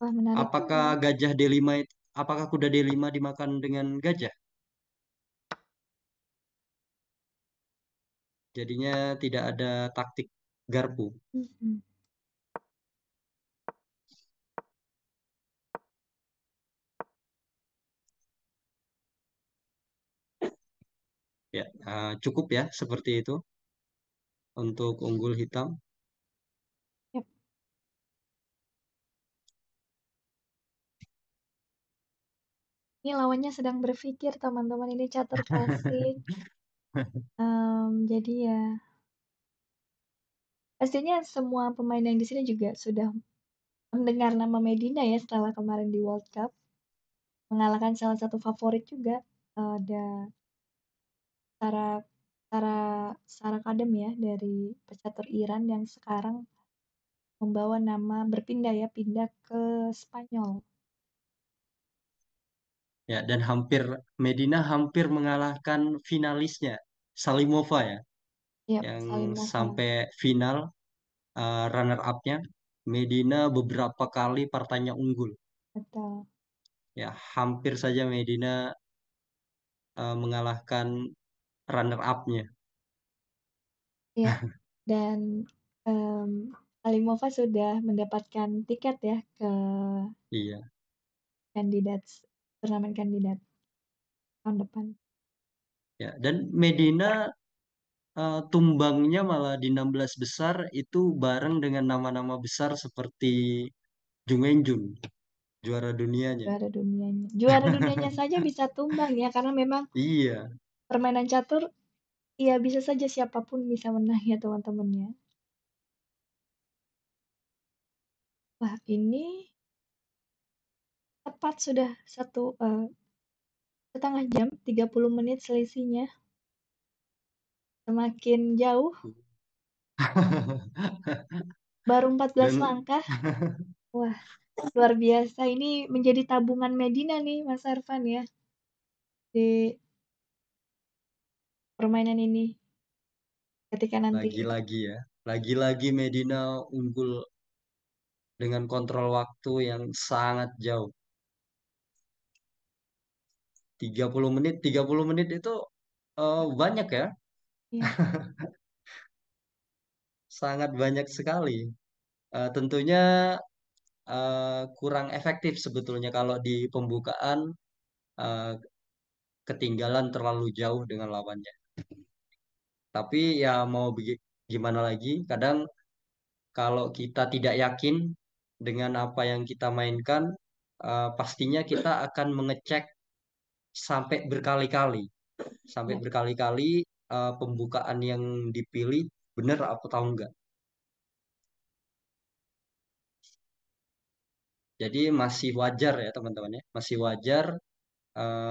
Wah, menarik Apakah juga. gajah D5 itu, apakah kuda D5 dimakan dengan gajah? Jadinya tidak ada taktik garpu. Mm -hmm. Ya, eh, cukup ya seperti itu untuk unggul hitam. Ini lawannya sedang berpikir teman-teman ini catur klasik. um, jadi ya pastinya semua pemain yang di sini juga sudah mendengar nama Medina ya setelah kemarin di World Cup mengalahkan salah satu favorit juga ada eh, secara secara secara Kadem ya dari pecatur Iran yang sekarang membawa nama berpindah ya, pindah ke Spanyol. Ya, dan hampir Medina hampir mengalahkan finalisnya Salimova ya, yang Salimova. sampai final uh, eh, runner up-nya. Medina beberapa kali partainya unggul. Betul. Ya, hampir saja Medina uh, mengalahkan runner up-nya. Ya. dan, um, Alimova sudah mendapatkan tiket ya ke Iya. Kandidat, turnamen kandidat tahun depan. Ya, dan Medina, uh, tumbangnya malah di 16 besar itu bareng dengan nama-nama besar seperti Jung eun juara dunianya. Juara dunianya juara dunianya saja bisa tumbang ya karena memang Iya. Permainan catur, ya bisa saja siapapun bisa menang ya teman-teman ya. Wah ini tepat sudah satu, uh, setengah jam, 30 menit selisihnya. Semakin jauh. Baru 14 Dan langkah. Wah, luar biasa ini menjadi tabungan Medina nih Mas Arfan ya. Di permainan ini ketika nanti Lagi-lagi ya. Lagi-lagi Medina unggul dengan kontrol waktu yang sangat jauh. 30 menit, 30 menit itu uh, banyak ya. Iya. Sangat banyak sekali. uh, tentunya Uh, kurang efektif sebetulnya kalau di pembukaan uh, ketinggalan terlalu jauh dengan lawannya. Tapi ya mau gimana lagi, kadang kalau kita tidak yakin dengan apa yang kita mainkan, uh, pastinya kita akan mengecek sampai berkali-kali. Sampai hmm. berkali-kali uh, pembukaan yang dipilih benar atau enggak. Jadi masih wajar ya teman-teman ya, masih wajar uh,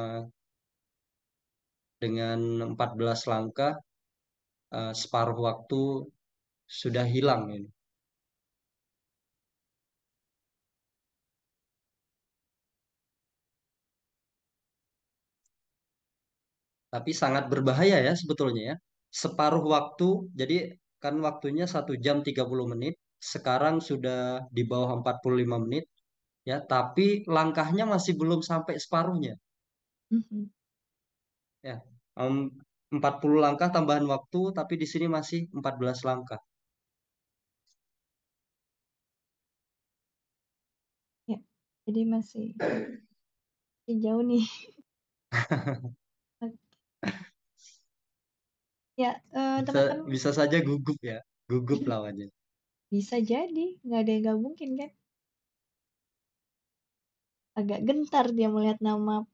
dengan 14 langkah eh, separuh waktu sudah hilang ini. Tapi sangat berbahaya ya sebetulnya ya. Separuh waktu, jadi kan waktunya satu jam 30 menit, sekarang sudah di bawah 45 menit, ya tapi langkahnya masih belum sampai separuhnya. Mhm. Ya, um, 40 langkah tambahan waktu, tapi di sini masih 14 langkah. Ya, jadi masih, masih jauh nih. ya, eh, teman-teman. bisa, bisa saja gugup ya, gugup lawannya. Bisa jadi, nggak ada yang nggak mungkin kan. Agak gentar dia melihat nama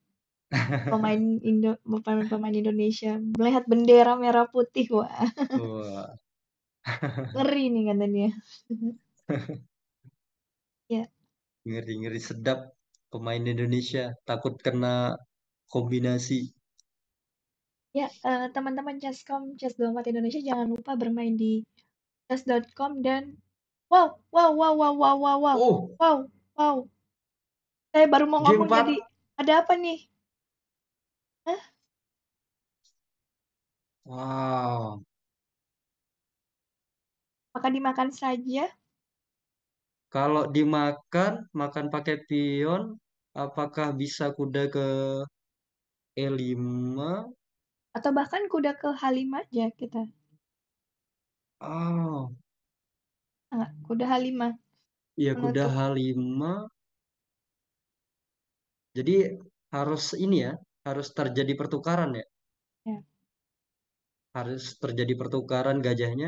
pemain Indo pemain pemain Indonesia melihat bendera merah putih wah ngeri nih katanya ya ngeri ngeri sedap pemain Indonesia takut kena kombinasi ya teman eh, teman-teman chesscom chess domat Indonesia jangan lupa bermain di chess.com dan wow wow wow wow wow wow wow oh. wow wow saya baru mau ngomong tadi ada apa nih Wow. Maka dimakan saja? Kalau dimakan, makan pakai pion, apakah bisa kuda ke E5? Atau bahkan kuda ke H5 aja kita. Oh, Enggak, ah, kuda H5 iya kuda menutup. H5. Jadi harus ini ya, harus terjadi pertukaran ya? ya? Harus terjadi pertukaran gajahnya.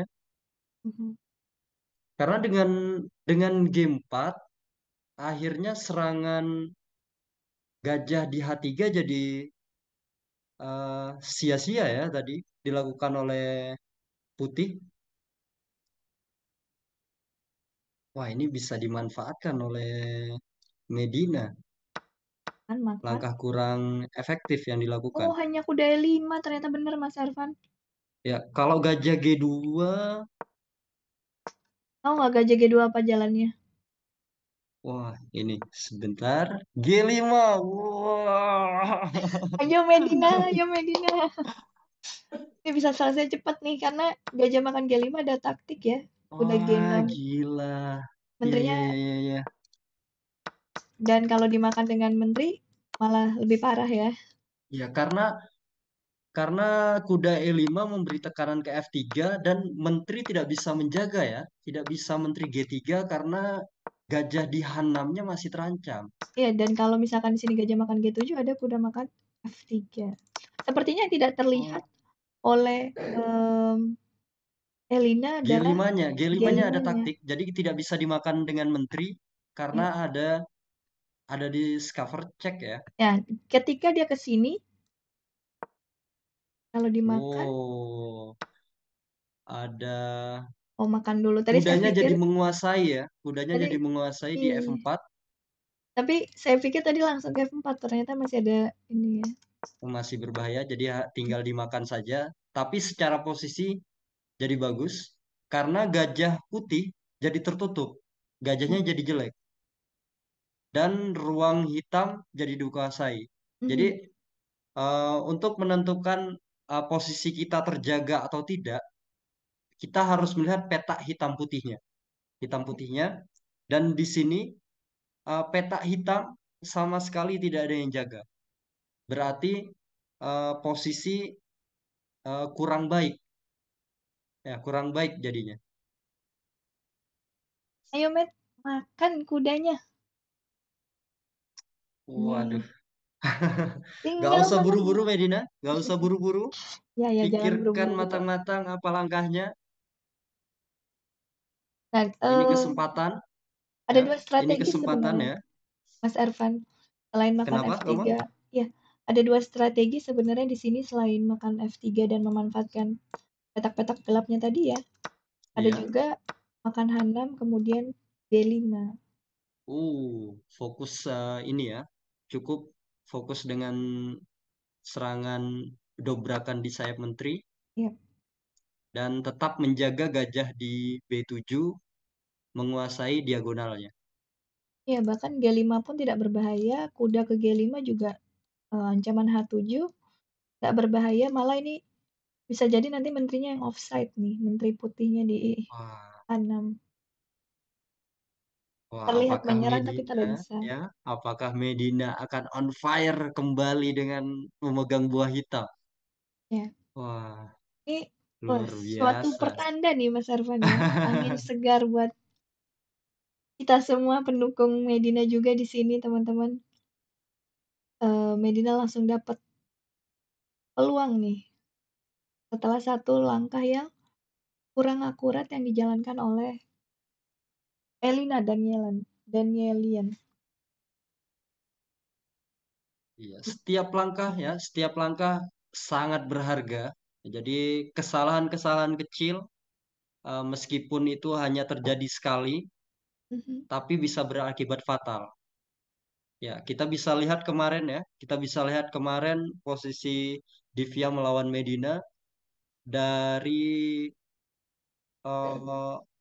Mm-hmm. Karena dengan dengan game 4 akhirnya serangan gajah di H3 jadi sia eh, sia-sia ya tadi dilakukan oleh putih. Wah, ini bisa dimanfaatkan oleh Medina. Kan makan. Langkah kurang efektif yang dilakukan. Oh, hanya kuda E5 ternyata benar Mas Ervan. Ya, kalau gajah G2, Tahu nggak gajah G2 apa jalannya? wah ini sebentar. G5, wah. Ayo Medina, ayo Medina. Ini bisa selesai cepat nih karena gajah makan G5 ada taktik ya. Udah oh, G6. gila. Iya, Menterinya yeah, yeah, yeah. Iya. Dan kalau dimakan dengan menteri malah lebih parah ya. Ya, karena karena kuda E5 memberi tekanan ke F3 dan menteri tidak bisa menjaga ya. Tidak bisa menteri G3 karena gajah di h masih terancam. Iya, dan kalau misalkan di sini gajah makan G7 ada kuda makan F3. Sepertinya tidak terlihat oh. oleh um, Elina dan G5-nya, G5-nya G5 ada taktik. Jadi tidak bisa dimakan dengan menteri karena ya. ada ada di Discover check ya. Ya, ketika dia ke sini kalau dimakan Oh. Ada Oh, makan dulu. Tadi saya pikir jadi menguasai ya. Kudanya tadi jadi menguasai di iya. F4. Tapi saya pikir tadi langsung ke F4, ternyata masih ada ini ya. Oh, masih berbahaya jadi tinggal dimakan saja, tapi secara posisi jadi bagus karena gajah putih jadi tertutup. Gajahnya hmm. jadi jelek dan ruang hitam jadi dikuasai. Mm-hmm. Jadi uh, untuk menentukan uh, posisi kita terjaga atau tidak, kita harus melihat peta hitam putihnya. Hitam putihnya dan di sini uh, eh, peta hitam sama sekali tidak ada yang jaga. Berarti uh, posisi uh, kurang baik. Ya, kurang baik jadinya. Ayo, Met, makan kudanya. Waduh. Gak usah buru-buru, Medina. Gak usah buru-buru. Ya, ya, jangan Pikirkan buru matang-matang apa langkahnya. Nah, Ini eh, kesempatan, ada ya. dua Ini kesempatan ya. Mas Ervan. Selain makan Kenapa F3, kamu? ya, ada dua strategi sebenarnya di sini selain makan F3 dan memanfaatkan petak-petak gelapnya tadi ya. Ada Iya. juga makan h kemudian D5. Uh, fokus uh, ini ya cukup fokus dengan serangan dobrakan di sayap menteri. Iya. Dan tetap menjaga gajah di B7 menguasai diagonalnya. Ya, bahkan G5 pun tidak berbahaya, kuda ke G5 juga uh, ancaman H7 tidak berbahaya, malah ini bisa jadi nanti menterinya yang offside nih, menteri putihnya di A6. Wah, terlihat menyerang tapi tidak bisa. ya? Apakah Medina akan on fire kembali dengan memegang buah hitam? Ya. Wah, Ini luar suatu pertanda nih Mas Arvan. ya. Angin segar buat kita semua pendukung Medina juga di sini teman-teman. Uh, Medina langsung dapat peluang nih setelah satu langkah yang kurang akurat yang dijalankan oleh Elina Danielan, Danielian. Iya, setiap langkah ya, setiap langkah sangat berharga. Jadi kesalahan-kesalahan kecil eh, meskipun itu hanya terjadi sekali mm-hmm. tapi bisa berakibat fatal. Ya, kita bisa lihat kemarin ya, kita bisa lihat kemarin posisi Divya melawan Medina dari uh,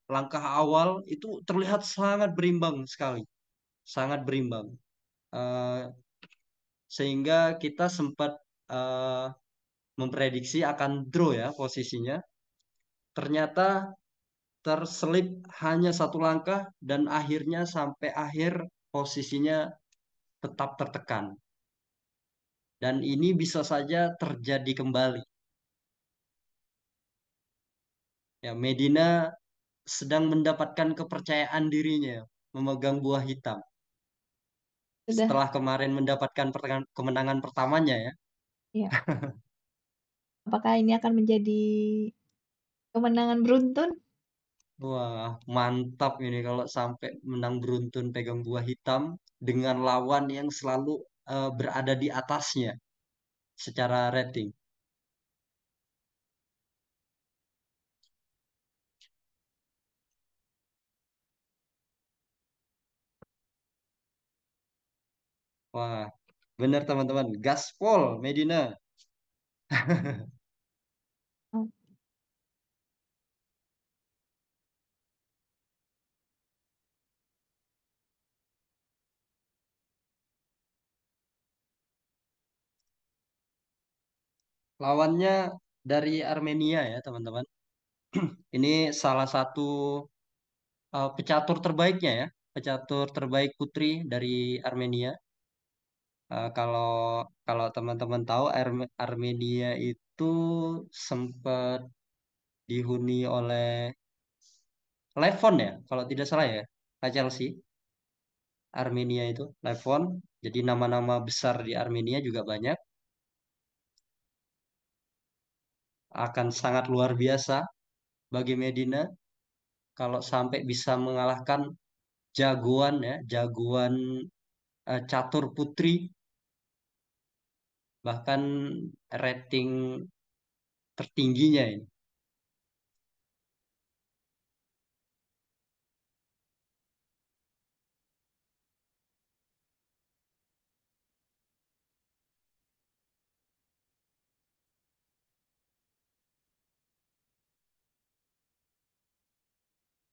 langkah awal itu terlihat sangat berimbang sekali, sangat berimbang. Uh, sehingga kita sempat uh, memprediksi akan draw ya posisinya. Ternyata terselip hanya satu langkah dan akhirnya sampai akhir posisinya tetap tertekan. Dan ini bisa saja terjadi kembali. Ya, Medina sedang mendapatkan kepercayaan dirinya ya, memegang buah hitam. Sudah. Setelah kemarin mendapatkan kemenangan pertamanya ya. Iya. Apakah ini akan menjadi kemenangan beruntun? Wah, mantap ini kalau sampai menang beruntun pegang buah hitam dengan lawan yang selalu uh, berada di atasnya secara rating. Wah, benar teman-teman. Gaspol Medina. Lawannya dari Armenia ya, teman-teman. Ini salah satu uh, pecatur terbaiknya ya, pecatur terbaik putri dari Armenia. Uh, kalau kalau teman-teman tahu Ar Armenia itu sempat dihuni oleh Levon ya, kalau tidak salah ya, Pak Chelsea. Armenia itu Levon. Jadi nama-nama besar di Armenia juga banyak. Akan sangat luar biasa bagi Medina kalau sampai bisa mengalahkan jagoan ya, jagoan uh, catur putri bahkan rating tertingginya ini.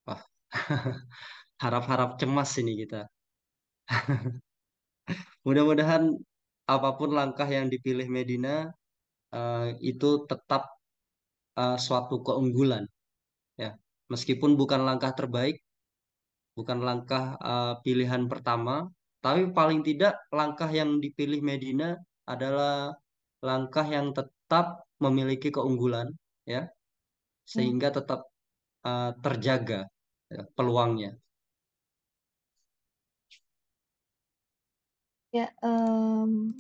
harap-harap cemas ini kita. Mudah-mudahan apapun langkah yang dipilih Medina uh, itu tetap uh, suatu keunggulan ya meskipun bukan langkah terbaik bukan langkah uh, pilihan pertama tapi paling tidak langkah yang dipilih Medina adalah langkah yang tetap memiliki keunggulan ya hmm. sehingga tetap uh, terjaga ya, peluangnya Ya, um,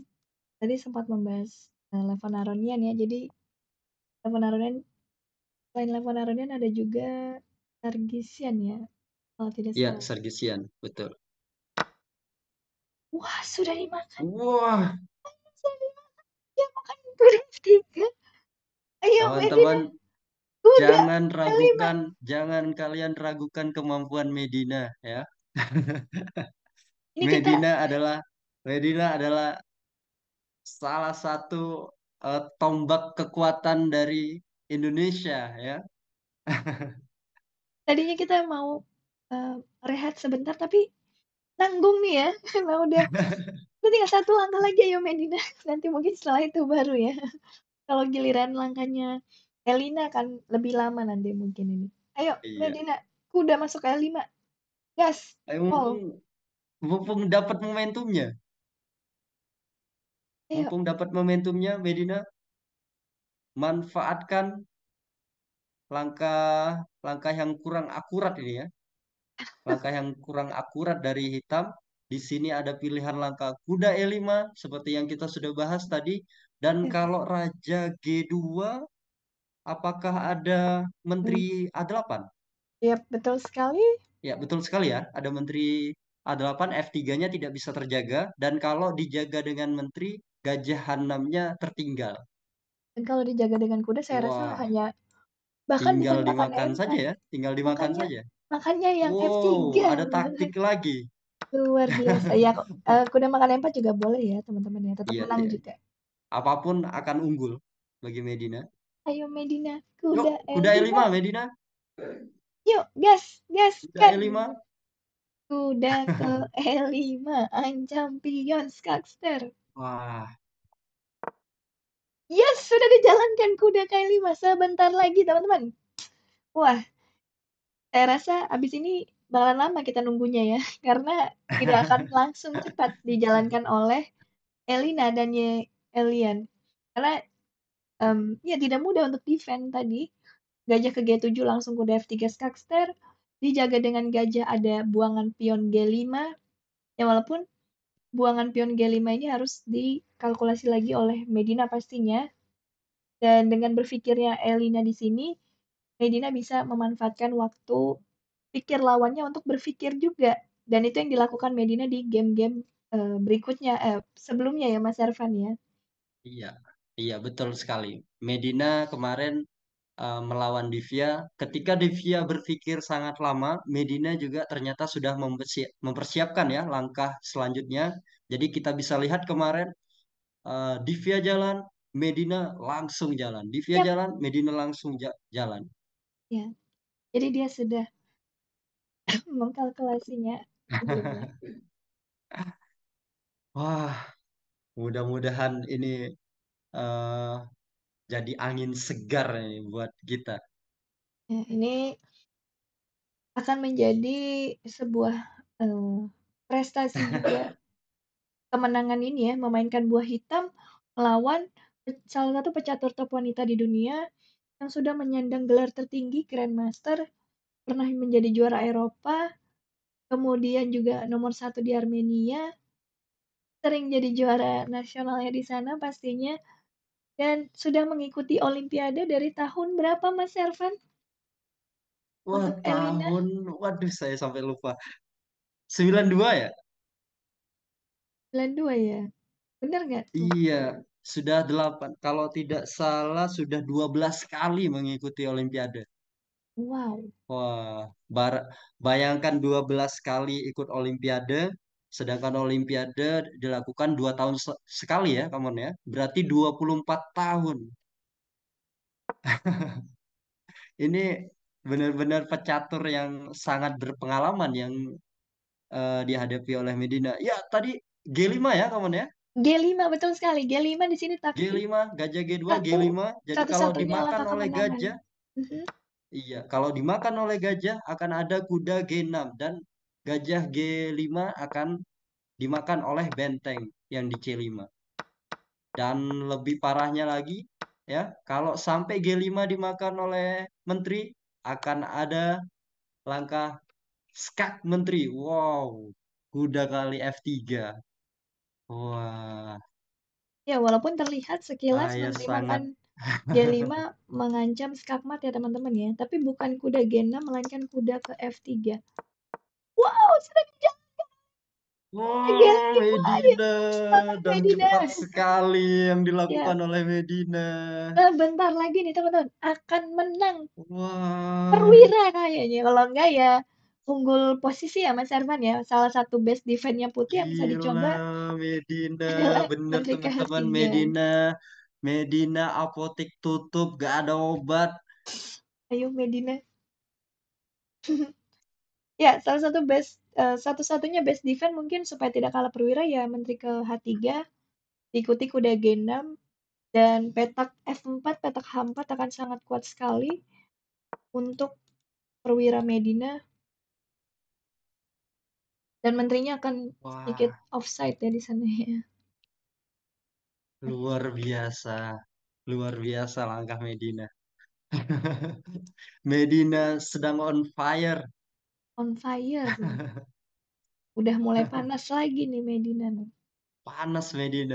tadi sempat membahas, eee, eh, Levon Aronian ya. Jadi, Levon Aronian selain Levon Aronian ada juga Sargisian ya, kalau tidak ya, salah ya Sargisian, betul. Wah, sudah dimakan. Wah. sudah dimakan. makan durian 3. ayo Teman-teman, Udah, jangan kelima. ragukan jangan kalian ragukan kemampuan Medina ya. Ini kita Medina adalah Medina adalah salah satu uh, tombak kekuatan dari Indonesia ya. Tadinya kita mau uh, rehat sebentar tapi nanggung nih ya Nah udah udah tinggal satu langkah lagi ayo ya, Medina nanti mungkin setelah itu baru ya kalau giliran langkahnya Elina akan lebih lama nanti mungkin ini ayo iya. Medina kuda masuk L5 gas yes. mumpung, mumpung dapat momentumnya Iya. Mumpung dapat momentumnya, Medina manfaatkan langkah langkah yang kurang akurat ini ya. Langkah yang kurang akurat dari hitam. Di sini ada pilihan langkah kuda E5 seperti yang kita sudah bahas tadi. Dan iya. kalau raja G2 apakah ada menteri hmm. A8? Iya, betul sekali. Ya, betul sekali ya. Ada menteri A8 F3-nya tidak bisa terjaga dan kalau dijaga dengan menteri gajah hanamnya tertinggal. Dan kalau dijaga dengan kuda saya Wah. rasa hanya bahkan tinggal bisa dimakan saja ya, tinggal dimakan makanya, saja. Makanya yang wow, F3. ada gitu. taktik lagi. Luar biasa. ya, eh, kuda makan empat juga boleh ya, teman-teman ya. Tetap iya, menang iya. juga. Apapun akan unggul bagi Medina. Ayo Medina, kuda Yuk, kuda E5 Medina. Yuk, gas, gas. Kuda kan. E5. Kuda ke E5, ancam pion Skakster. Wah. Yes, sudah dijalankan kuda kali masa bentar lagi, teman-teman. Wah, saya rasa abis ini bakalan lama kita nunggunya ya, karena tidak akan langsung cepat dijalankan oleh Elina dan Ye Elian. Karena um, ya tidak mudah untuk defend tadi. Gajah ke G7 langsung kuda F3 Skakster, dijaga dengan gajah ada buangan pion G5, ya walaupun buangan pion G5 ini harus dikalkulasi lagi oleh Medina pastinya. Dan dengan berpikirnya Elina di sini, Medina bisa memanfaatkan waktu pikir lawannya untuk berpikir juga. Dan itu yang dilakukan Medina di game-game eh, berikutnya, eh sebelumnya ya Mas Ervan ya. Iya, iya betul sekali. Medina kemarin Eh, melawan Divya. Ketika Divya berpikir sangat lama, Medina juga ternyata sudah mempersiapkan ya langkah selanjutnya. Jadi kita bisa lihat kemarin uh, Divya jalan, Medina langsung jalan. Divya ya. jalan, Medina langsung jalan. Ya. Jadi dia sudah mengkalkulasinya. Wah, mudah-mudahan ini uh, jadi angin segar nih buat kita. Ya, ini akan menjadi sebuah eh, prestasi juga kemenangan ini ya memainkan buah hitam melawan salah satu pecatur top wanita di dunia yang sudah menyandang gelar tertinggi Grandmaster, pernah menjadi juara Eropa, kemudian juga nomor satu di Armenia, sering jadi juara nasionalnya di sana pastinya dan sudah mengikuti Olimpiade dari tahun berapa Mas Servan? Wah, Untuk Elina? tahun, waduh saya sampai lupa. 92 ya? 92 ya? Benar nggak Iya, sudah 8. Kalau tidak salah sudah 12 kali mengikuti Olimpiade. Wow. Wah, bar bayangkan 12 kali ikut Olimpiade, Sedangkan Olimpiade dilakukan dua tahun se sekali ya, Kamon ya. Berarti 24 tahun. Ini benar-benar pecatur yang sangat berpengalaman yang uh, dihadapi oleh Medina. Ya, tadi G5 ya, Kamon ya. G5 betul sekali. G5 di sini tapi G5, gajah G2, satu, G5. Jadi satu kalau dimakan oleh gajah, uh mhm. -huh. Iya, kalau dimakan oleh gajah akan ada kuda G6 dan gajah G5 akan dimakan oleh benteng yang di C5. Dan lebih parahnya lagi, ya, kalau sampai G5 dimakan oleh menteri, akan ada langkah skak menteri. Wow, kuda kali F3. Wah. Ya, walaupun terlihat sekilas ya menteri sangat... makan G5 mengancam skakmat ya teman-teman ya, tapi bukan kuda G6 melainkan kuda ke F3 wow sudah dijalankan Wow, iya, iya, Medina, iya. Medina dan Medina. cepat sekali yang dilakukan ya. oleh Medina. Nah, bentar lagi nih teman-teman akan menang. Wow. Perwira kayaknya. Kalau enggak ya unggul posisi ya Mas Herman ya. Salah satu best defense-nya putih yang bisa dicoba. Medina, bener teman-teman Medina. Medina apotek tutup, gak ada obat. Ayo Medina. Ya, salah satu best uh, satu-satunya best defense mungkin supaya tidak kalah perwira ya menteri ke H3, diikuti kuda G6 dan petak F4, petak H4 akan sangat kuat sekali untuk perwira Medina. Dan menterinya akan sedikit offside ya di sana ya. Luar biasa, luar biasa langkah Medina. Medina sedang on fire. On fire Udah mulai panas lagi nih Medina nih. Panas Medina.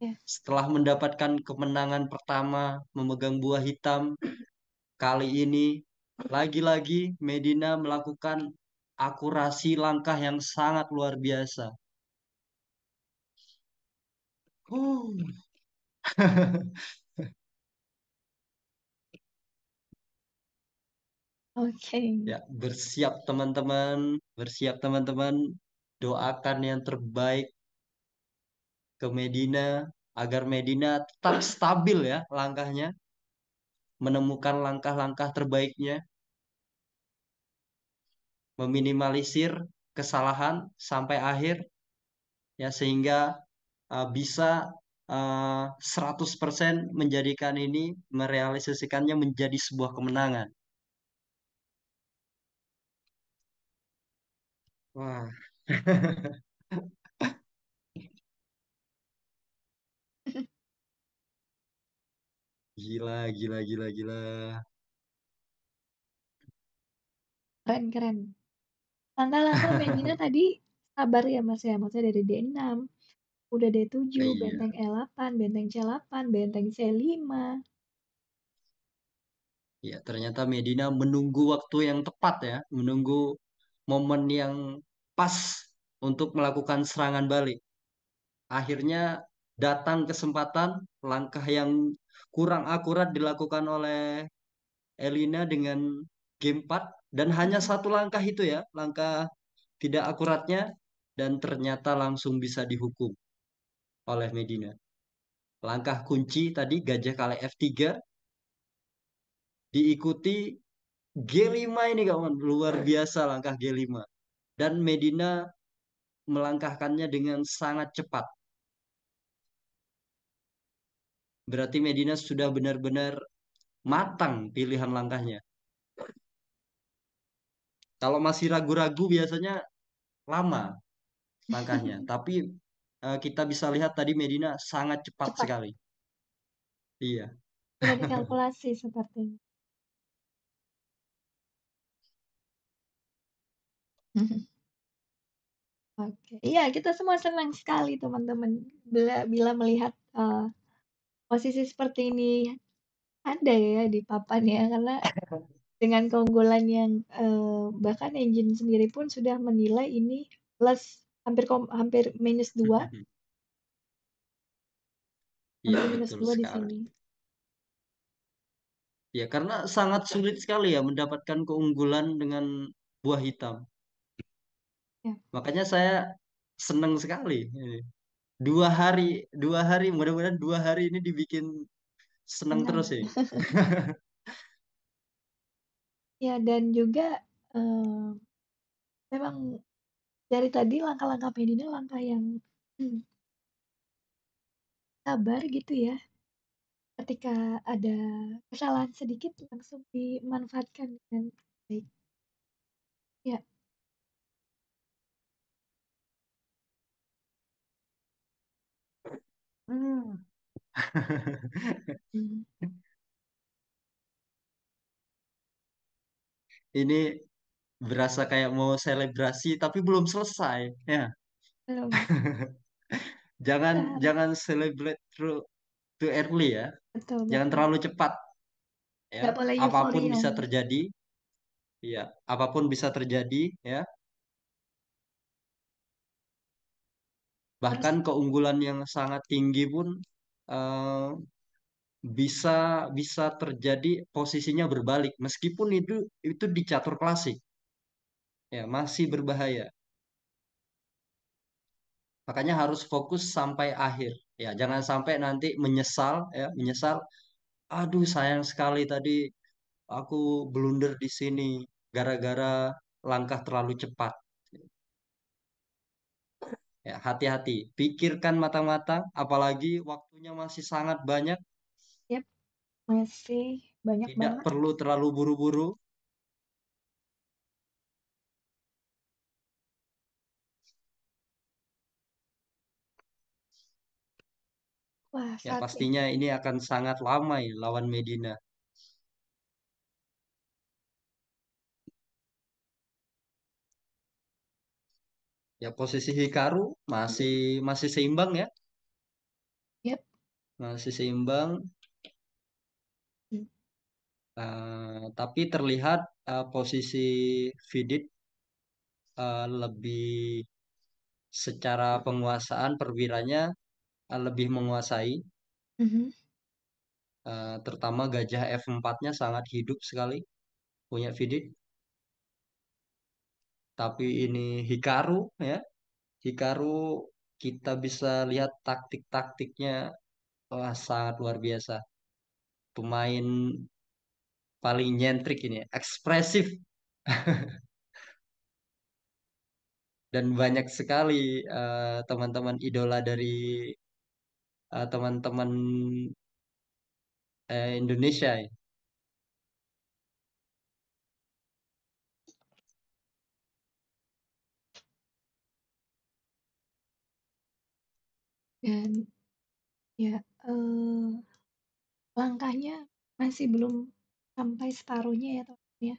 Ya. Setelah mendapatkan kemenangan pertama memegang buah hitam, kali ini lagi-lagi Medina melakukan akurasi langkah yang sangat luar biasa. Oke. Ya, bersiap teman-teman, bersiap teman-teman, doakan yang terbaik ke Medina agar Medina tetap stabil ya langkahnya, menemukan langkah-langkah terbaiknya, meminimalisir kesalahan sampai akhir ya sehingga uh, bisa uh, eh, 100% menjadikan ini merealisasikannya menjadi sebuah kemenangan. Wah. Gila, gila, gila, gila. Keren, keren. Tanggal langkah mainnya tadi sabar ya Mas ya, maksudnya dari D6, udah D7, iya, iya. benteng E8, benteng C8, benteng C5. Ya, ternyata Medina menunggu waktu yang tepat ya, menunggu momen yang pas untuk melakukan serangan balik. Akhirnya datang kesempatan langkah yang kurang akurat dilakukan oleh Elina dengan game 4 dan hanya satu langkah itu ya, langkah tidak akuratnya dan ternyata langsung bisa dihukum oleh Medina. Langkah kunci tadi gajah kali F3 diikuti G5 ini kawan luar biasa langkah G5 dan Medina melangkahkannya dengan sangat cepat. Berarti Medina sudah benar-benar matang pilihan langkahnya. Kalau masih ragu-ragu biasanya lama langkahnya, tapi eh, kita bisa lihat tadi Medina sangat cepat, cepat. sekali. Iya. Sudah dikalkulasi sepertinya. Oke, mhm. Oke, iya kita semua senang sekali teman-teman bila bila melihat, uh, posisi seperti ini ada ya di papan ya karena dengan keunggulan yang, uh, bahkan engine sendiri pun sudah menilai ini plus hampir kom hampir minus dua ya, Hampir minus dua di sini. Ya karena sangat sulit sekali ya mendapatkan keunggulan dengan buah hitam. Ya. Makanya saya seneng sekali. Dua hari, dua hari, mudah-mudahan dua hari ini dibikin seneng Senang. terus ya. Ya, dan juga um, memang dari tadi langkah-langkah ini langkah yang sabar gitu ya. Ketika ada kesalahan sedikit langsung dimanfaatkan dengan baik. Ya. Hmm. Ini berasa kayak mau selebrasi tapi belum selesai. Ya. Belum. Jangan Ah, jangan celebrate through too early ya. betul, Jangan betul. terlalu cepat ya. boleh Apapun euforia. bisa terjadi. Ya, apapun bisa terjadi ya. bahkan keunggulan yang sangat tinggi pun uh, bisa bisa terjadi posisinya berbalik meskipun itu itu di catur klasik ya masih berbahaya makanya harus fokus sampai akhir ya jangan sampai nanti menyesal ya menyesal aduh sayang sekali tadi aku blunder di sini gara-gara langkah terlalu cepat Ya, hati-hati, pikirkan matang-matang, apalagi waktunya masih sangat banyak. Yep, masih banyak Tidak banget. perlu terlalu buru-buru. Wah, ya pastinya ini akan sangat lama ya lawan Medina. Ya posisi Hikaru masih masih seimbang ya. Yep. Masih seimbang. Uh, tapi terlihat uh, posisi Vidit uh, lebih secara penguasaan perwiranya uh, lebih menguasai. Mm -hmm. uh, terutama gajah F4-nya sangat hidup sekali punya Vidit tapi ini Hikaru ya. Hikaru kita bisa lihat taktik-taktiknya wah sangat luar biasa. Pemain paling nyentrik ini, ekspresif. Dan banyak sekali eh, teman-teman uh, idola dari eh, teman-teman uh, uh, Indonesia ya Dan, ya, eh, langkahnya masih belum sampai separuhnya ya, teman ya.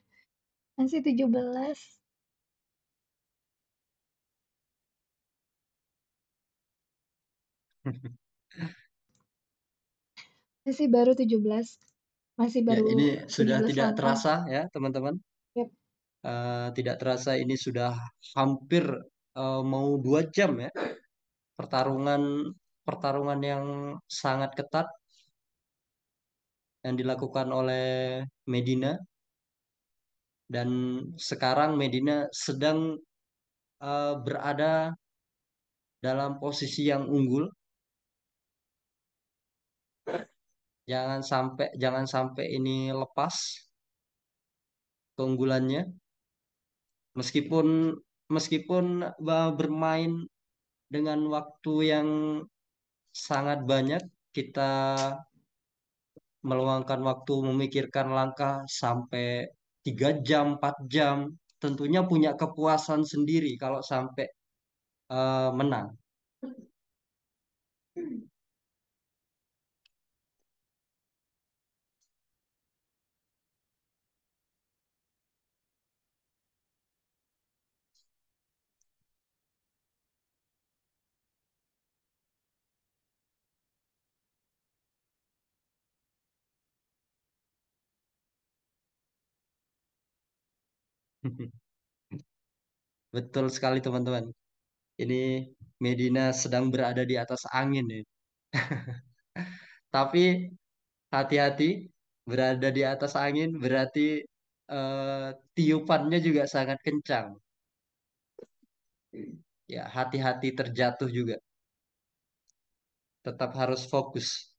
Masih 17. Masih baru 17, masih Ya, ini sudah tidak langkah. terasa ya, teman-teman. yep. uh, tidak terasa ini sudah hampir, uh, mau dua jam ya pertarungan pertarungan yang sangat ketat yang dilakukan oleh Medina dan sekarang Medina sedang uh, berada dalam posisi yang unggul. Jangan sampai jangan sampai ini lepas keunggulannya. Meskipun meskipun eh, bermain dengan waktu yang sangat banyak kita meluangkan waktu memikirkan langkah sampai tiga jam empat jam tentunya punya kepuasan sendiri kalau sampai uh, menang. Betul sekali teman-teman. Ini Medina sedang berada di atas angin ya. Tapi hati-hati berada di atas angin berarti eh, tiupannya juga sangat kencang. Ya, hati-hati terjatuh juga. Tetap harus fokus.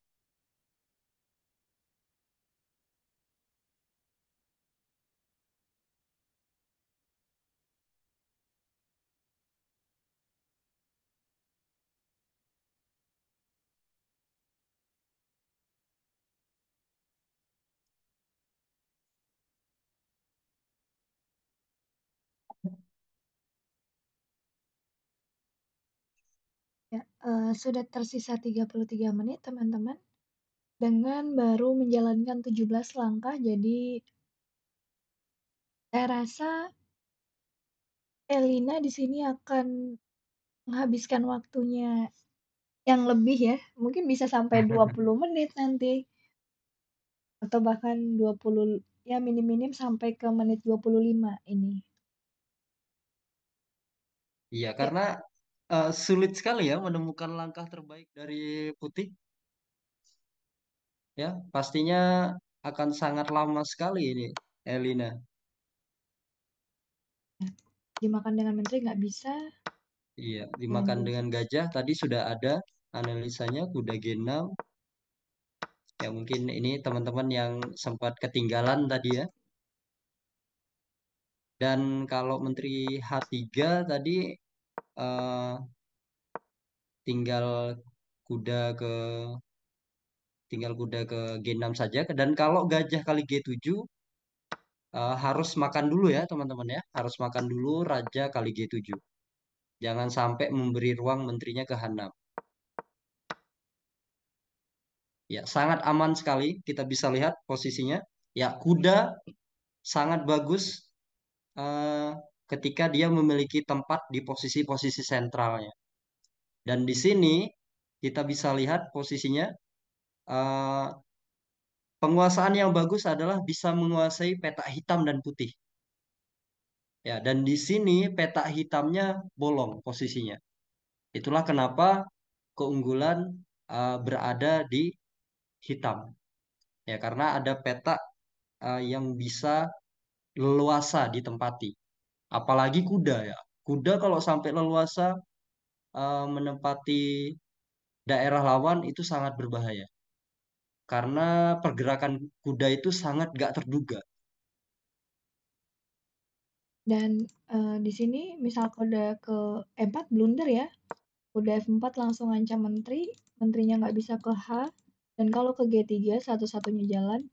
Eh, sudah tersisa 33 menit, teman-teman, dengan baru menjalankan 17 langkah, jadi saya rasa Elina di sini akan menghabiskan waktunya yang lebih ya, mungkin bisa sampai 20 menit nanti. Atau bahkan 20, ya minim-minim sampai ke menit 25 ini. Iya, ya. karena uh, sulit sekali ya menemukan langkah terbaik dari Putih. Ya, pastinya akan sangat lama sekali ini, Elina. dimakan dengan menteri nggak bisa. Iya, dimakan hmm. dengan gajah tadi sudah ada analisanya kuda Genap. Ya mungkin ini teman-teman yang sempat ketinggalan tadi ya. Dan kalau menteri H3 tadi Eh, tinggal kuda ke tinggal kuda ke G6 saja dan kalau gajah kali G7 uh, eh, harus makan dulu ya teman-teman ya harus makan dulu raja kali G7 jangan sampai memberi ruang menterinya ke H6 ya sangat aman sekali kita bisa lihat posisinya ya kuda sangat bagus uh, ketika dia memiliki tempat di posisi-posisi sentralnya. Dan di sini kita bisa lihat posisinya uh, penguasaan yang bagus adalah bisa menguasai peta hitam dan putih. Ya, dan di sini peta hitamnya bolong posisinya. Itulah kenapa keunggulan uh, berada di hitam. Ya, karena ada peta uh, eh, yang bisa leluasa ditempati apalagi kuda ya. Kuda kalau sampai leluasa eh, menempati daerah lawan itu sangat berbahaya. Karena pergerakan kuda itu sangat gak terduga. Dan uh, di sini misal kuda ke E4 blunder ya. Kuda F4 langsung ancam menteri, menterinya nggak bisa ke H. Dan kalau ke G3 satu-satunya jalan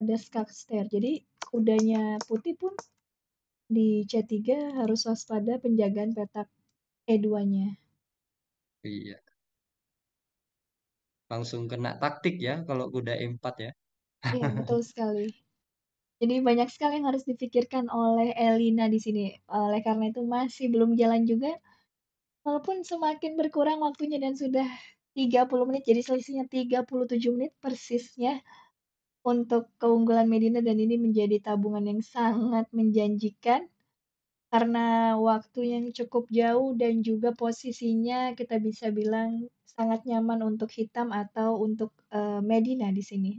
ada skak stair. Jadi kudanya putih pun di C3 harus waspada penjagaan petak E2-nya. Iya. Langsung kena taktik ya kalau kuda E4 ya. Iya, betul sekali. Jadi banyak sekali yang harus dipikirkan oleh Elina di sini. Oleh karena itu masih belum jalan juga. Walaupun semakin berkurang waktunya dan sudah 30 menit, jadi selisihnya 37 menit persisnya untuk keunggulan Medina dan ini menjadi tabungan yang sangat menjanjikan karena waktu yang cukup jauh dan juga posisinya kita bisa bilang sangat nyaman untuk hitam atau untuk uh, Medina di sini.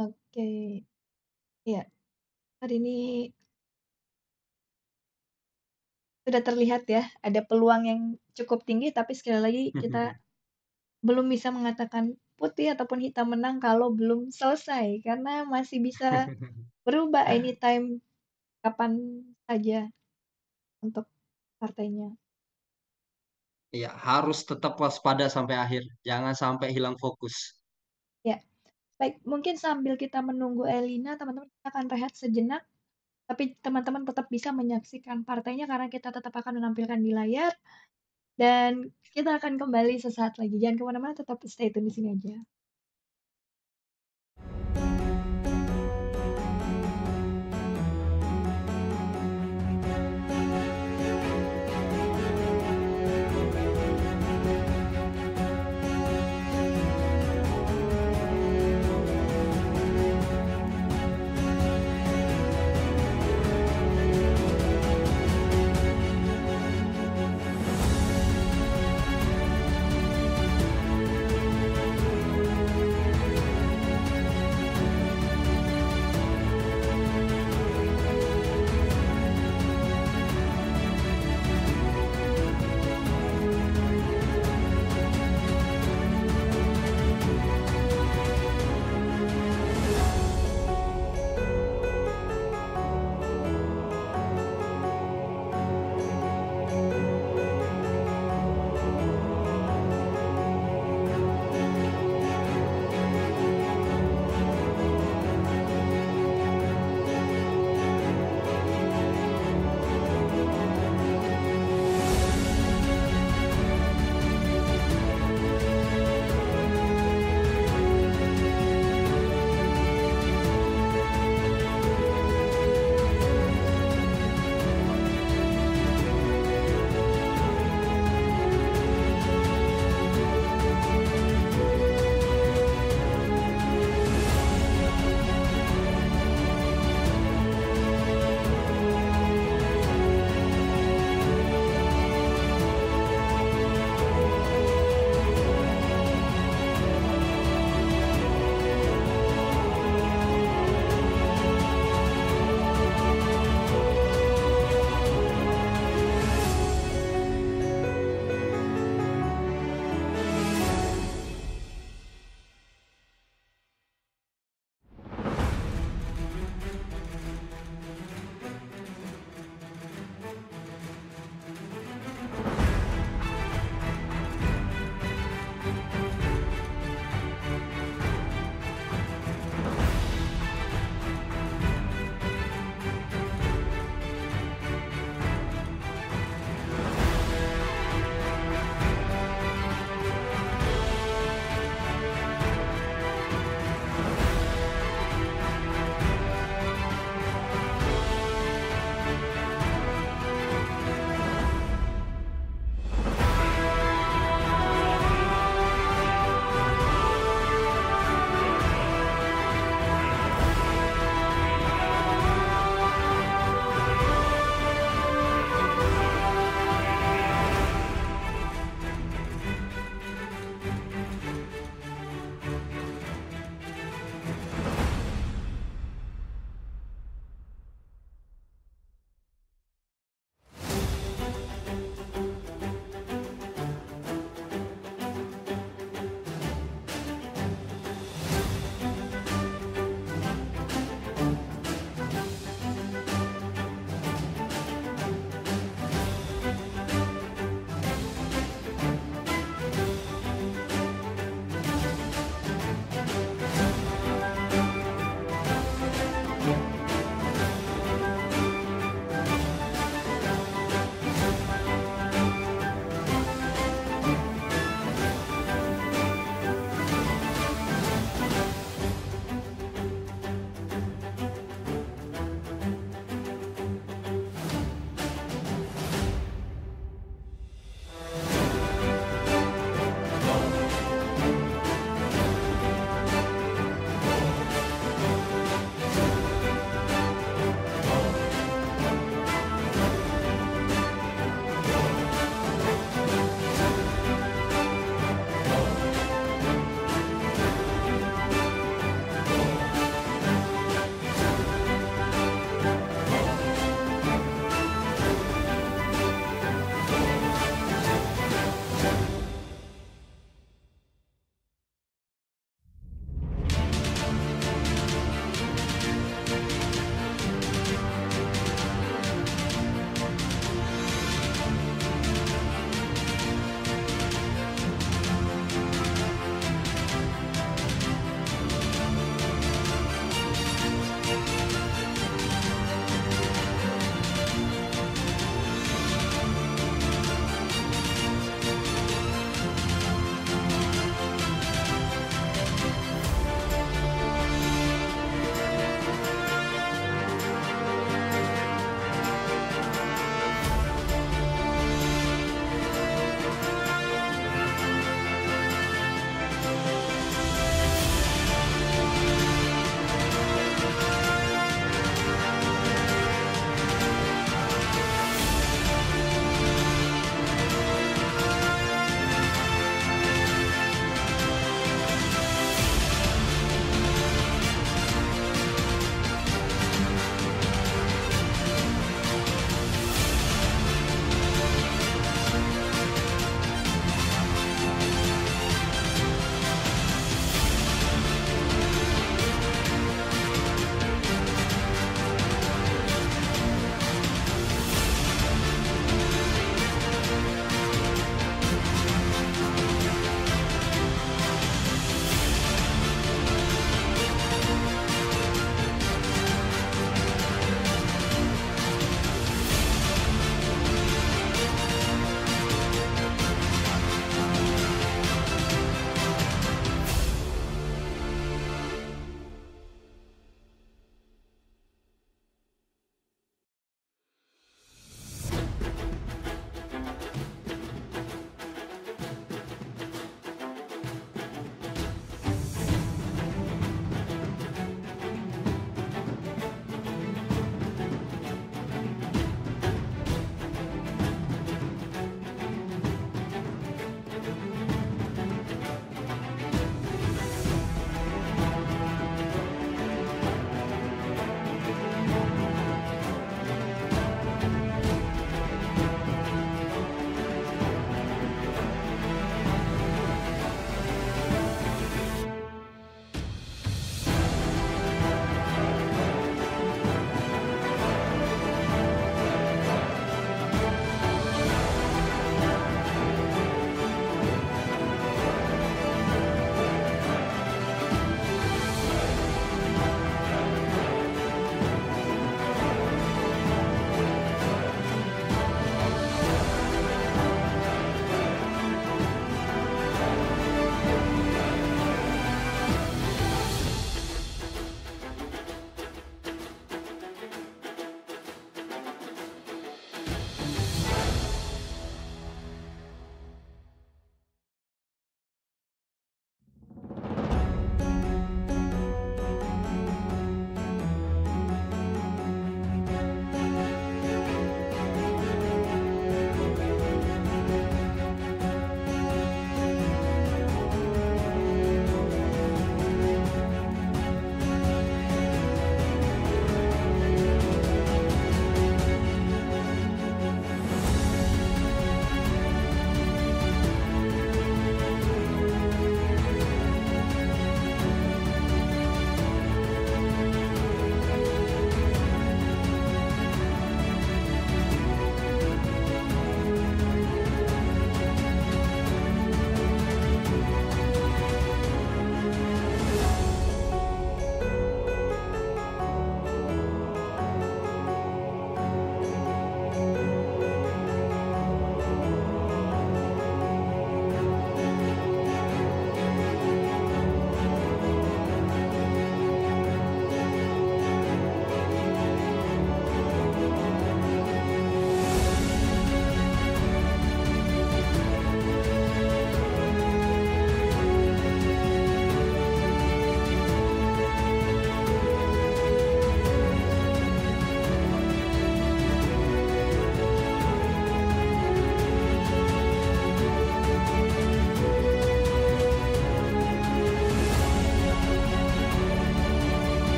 Oke, ya hari ini sudah terlihat ya ada peluang yang cukup tinggi tapi sekali lagi kita belum bisa mengatakan putih ataupun hitam menang kalau belum selesai karena masih bisa berubah anytime kapan saja untuk partainya. Iya, harus tetap waspada sampai akhir. Jangan sampai hilang fokus. Ya. Baik, mungkin sambil kita menunggu Elina, teman-teman kita akan rehat sejenak. Tapi teman-teman tetap bisa menyaksikan partainya karena kita tetap akan menampilkan di layar. Dan kita akan kembali sesaat lagi. Jangan kemana-mana, tetap stay tune di sini aja.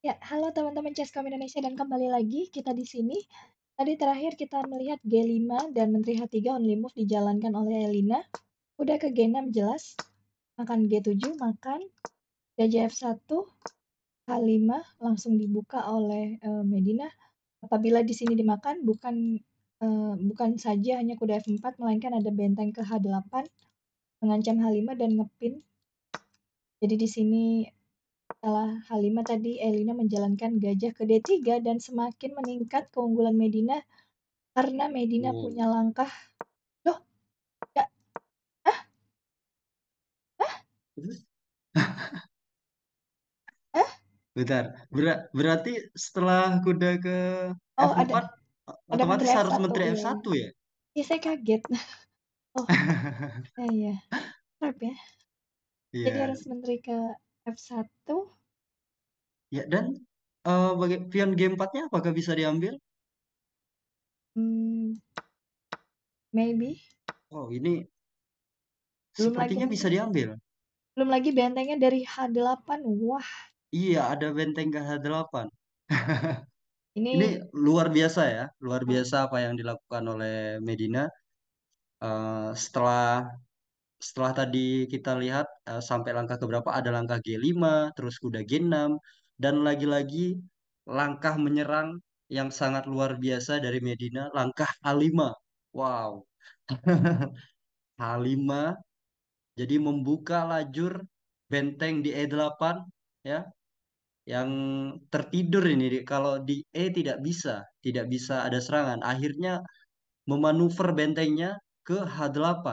Ya, halo teman-teman Kami Indonesia dan kembali lagi kita di sini. Tadi terakhir kita melihat G5 dan Menteri H3 only move dijalankan oleh Elina. Udah ke G6 jelas, makan G7, makan Gajah F1, H5 langsung dibuka oleh uh, Medina. Apabila di sini dimakan, bukan uh, bukan saja hanya kuda F4, melainkan ada benteng ke H8, mengancam H5 dan ngepin. Jadi di sini setelah Halimah tadi, Elina menjalankan gajah ke D3 dan semakin meningkat keunggulan Medina karena Medina hmm. punya langkah. Loh, enggak. Ya. ah ah ah Bentar, Ber berarti setelah kuda ke oh, F4, ada, otomatis ada harus menteri F1, ya. ya ya? Iya, saya kaget. Oh, iya, iya. Harap ya. Iya. Jadi harus menteri ke F1. Ya, dan uh, eh, gamepadnya? pion G4-nya apakah bisa diambil? Hmm, maybe. Oh, ini Belum lagi sepertinya bisa diambil. belum lagi bentengnya dari H8. Wah, Iya, ada benteng ke H8. Ini ini luar biasa ya, luar hmm. biasa apa yang dilakukan oleh Medina Uh, setelah setelah tadi kita lihat uh, sampai langkah keberapa ada langkah G5, terus kuda G6, dan lagi-lagi langkah menyerang yang sangat luar biasa dari Medina, langkah a 5 Wow. a 5 jadi membuka lajur benteng di E8 ya. Yang tertidur ini kalau di E tidak bisa, tidak bisa ada serangan. Akhirnya memanuver bentengnya ke H8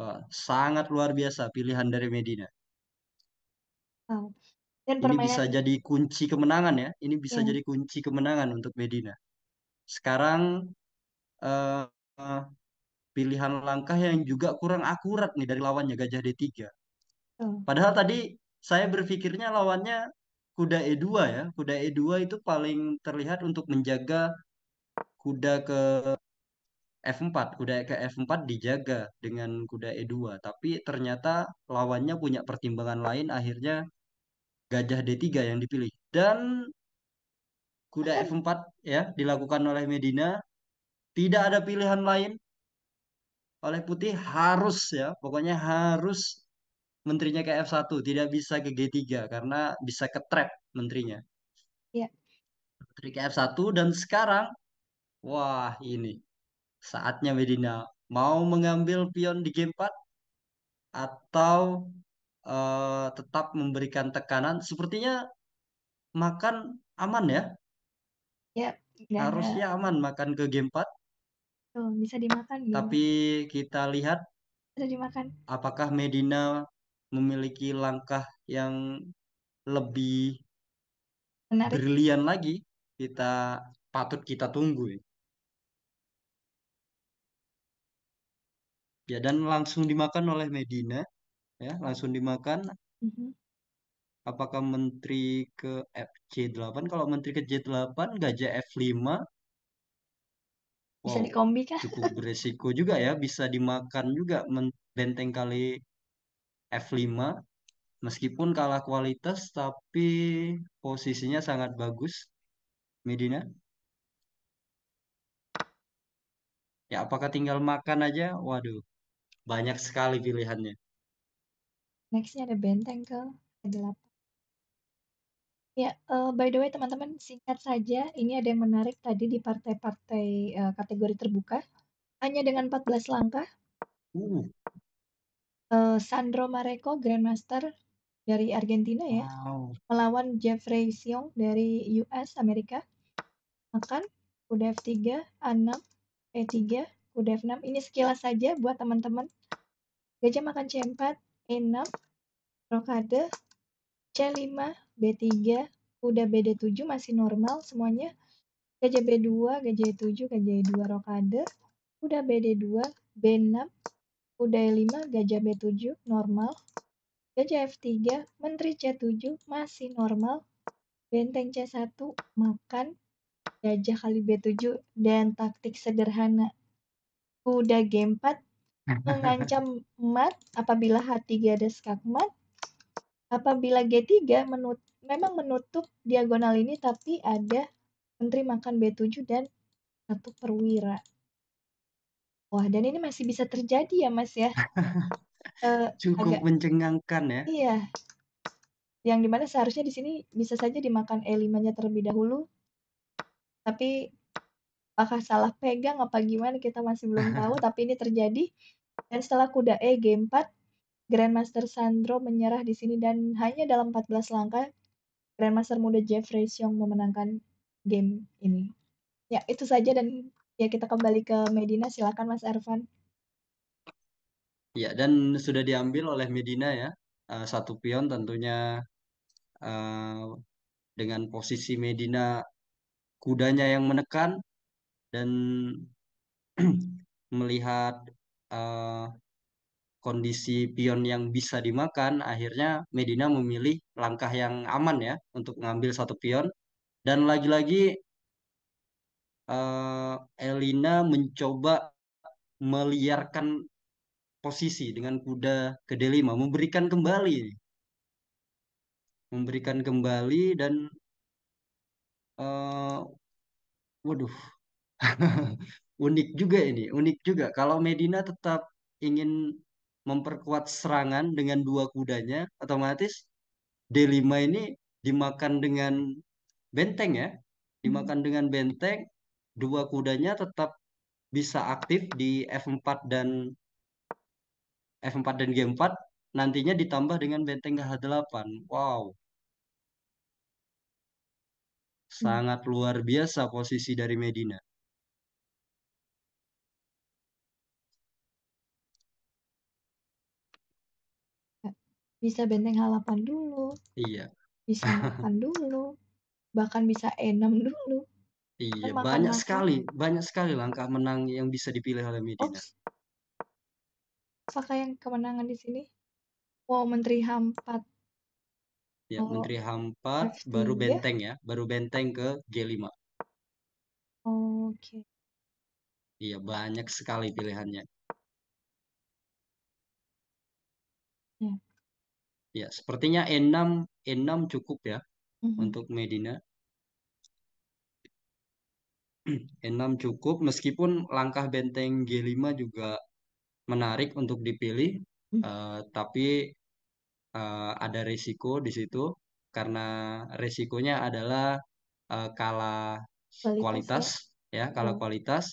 Eh, sangat luar biasa pilihan dari Medina. Dan Ini bisa jadi kunci kemenangan ya. Ini bisa iya. jadi kunci kemenangan untuk Medina. Sekarang uh, pilihan langkah yang juga kurang akurat nih dari lawannya Gajah D3. Padahal tadi saya berpikirnya lawannya kuda E2 ya. Kuda E2 itu paling terlihat untuk menjaga kuda ke F4, kuda e ke F4 dijaga dengan kuda E2, tapi ternyata lawannya punya pertimbangan lain akhirnya gajah D3 yang dipilih. Dan kuda F4 ya dilakukan oleh Medina, tidak ada pilihan lain oleh putih harus ya, pokoknya harus menterinya ke F1, tidak bisa ke G3 karena bisa ke trap menterinya. Iya. Menteri ke F1 dan sekarang wah ini Saatnya Medina mau mengambil pion di game 4 atau uh, tetap memberikan tekanan. Sepertinya makan aman ya? Ya, harusnya ada. aman makan ke game 4. Tuh, bisa dimakan game. Tapi kita lihat bisa dimakan. Apakah Medina memiliki langkah yang lebih Menarik. brilian lagi? Kita patut kita tunggu ya. ya dan langsung dimakan oleh Medina ya langsung dimakan mm-hmm. apakah menteri ke FC8 kalau menteri ke J8 Gajah F5 Bisa wow dikombi kan? cukup beresiko juga ya bisa dimakan juga benteng kali F5 meskipun kalah kualitas tapi posisinya sangat bagus Medina ya apakah tinggal makan aja waduh banyak sekali pilihannya. Nextnya ada benteng ke delapan. Ya, uh, by the way teman-teman singkat saja, ini ada yang menarik tadi di partai-partai uh, kategori terbuka. Hanya dengan 14 langkah. Uh. Uh, Sandro Mareko, Grandmaster dari Argentina ya, wow. melawan Jeffrey Siong dari US, Amerika. Makan, udah F3, A6, E3, aku Dev6. Ini sekilas saja buat teman-teman. Gajah makan C4, E6, e Rokade, C5, B3, kuda BD7 masih normal semuanya. Gajah B2, gajah E7, gajah E2, Rokade, kuda BD2, B6, kuda E5, gajah B7 normal. Gajah F3, menteri C7 masih normal. Benteng C1 makan gajah kali B7 dan taktik sederhana kuda Gempat mengancam Mat apabila H3 ada skakmat. Apabila G3 menut memang menutup diagonal ini tapi ada menteri makan B7 dan satu perwira. Wah, dan ini masih bisa terjadi ya, Mas ya. Eh, Cukup agak, mencengangkan ya. Iya. Yang dimana seharusnya di sini bisa saja dimakan E5-nya terlebih dahulu. Tapi apakah salah pegang apa gimana kita masih belum tahu tapi ini terjadi dan setelah kuda E G4 Grandmaster Sandro menyerah di sini dan hanya dalam 14 langkah Grandmaster muda Jeffrey Xiong memenangkan game ini. Ya, itu saja dan ya kita kembali ke Medina silakan Mas Ervan. Ya, dan sudah diambil oleh Medina ya. Uh, satu pion tentunya uh, dengan posisi Medina kudanya yang menekan dan melihat uh, kondisi pion yang bisa dimakan, akhirnya Medina memilih langkah yang aman ya untuk mengambil satu pion. Dan lagi-lagi uh, Elina mencoba meliarkan posisi dengan kuda ke D5, memberikan kembali. Memberikan kembali dan uh, waduh Unik juga ini, unik juga. Kalau Medina tetap ingin memperkuat serangan dengan dua kudanya, otomatis D5 ini dimakan dengan benteng ya. Dimakan hmm. dengan benteng, dua kudanya tetap bisa aktif di F4 dan F4 dan G4 nantinya ditambah dengan benteng ke H8. Wow, hmm. sangat luar biasa posisi dari Medina. bisa benteng halapan dulu iya bisa makan dulu bahkan bisa enam dulu iya kan banyak sekali banyak sekali langkah menang yang bisa dipilih oleh media apakah yang kemenangan di sini wow menteri hampat ya oh, menteri hampat 4 baru ya? benteng ya baru benteng ke G5 oke okay. iya banyak sekali pilihannya ya. Ya, sepertinya E6 E6 cukup ya Mhm. untuk Medina. E6 cukup meskipun langkah benteng G5 juga menarik untuk dipilih Mhm. uh, tapi uh, ada resiko di situ karena resikonya adalah uh, kalah Kualitas ya. kualitas ya, ya kalah Mhm. kualitas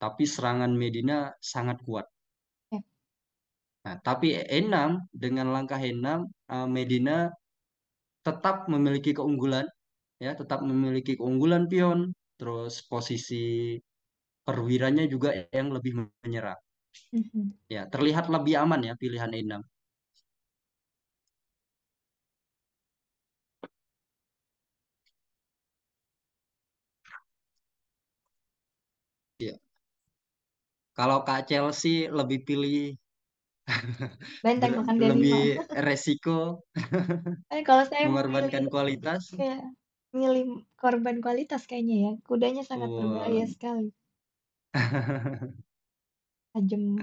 tapi serangan Medina sangat kuat. Nah, tapi enam dengan langkah enam 6 eh, Medina tetap memiliki keunggulan ya tetap memiliki keunggulan pion terus posisi perwiranya juga yang lebih menyerang. Mm-hmm. Ya, terlihat lebih aman ya pilihan enam. Ya. Kalau Kak Chelsea lebih pilih Benteng makan dari Lebih resiko eh, kalau saya mengorbankan milih, kualitas. Ya, milih korban kualitas kayaknya ya. Kudanya sangat wow. berbahaya sekali. Tajam.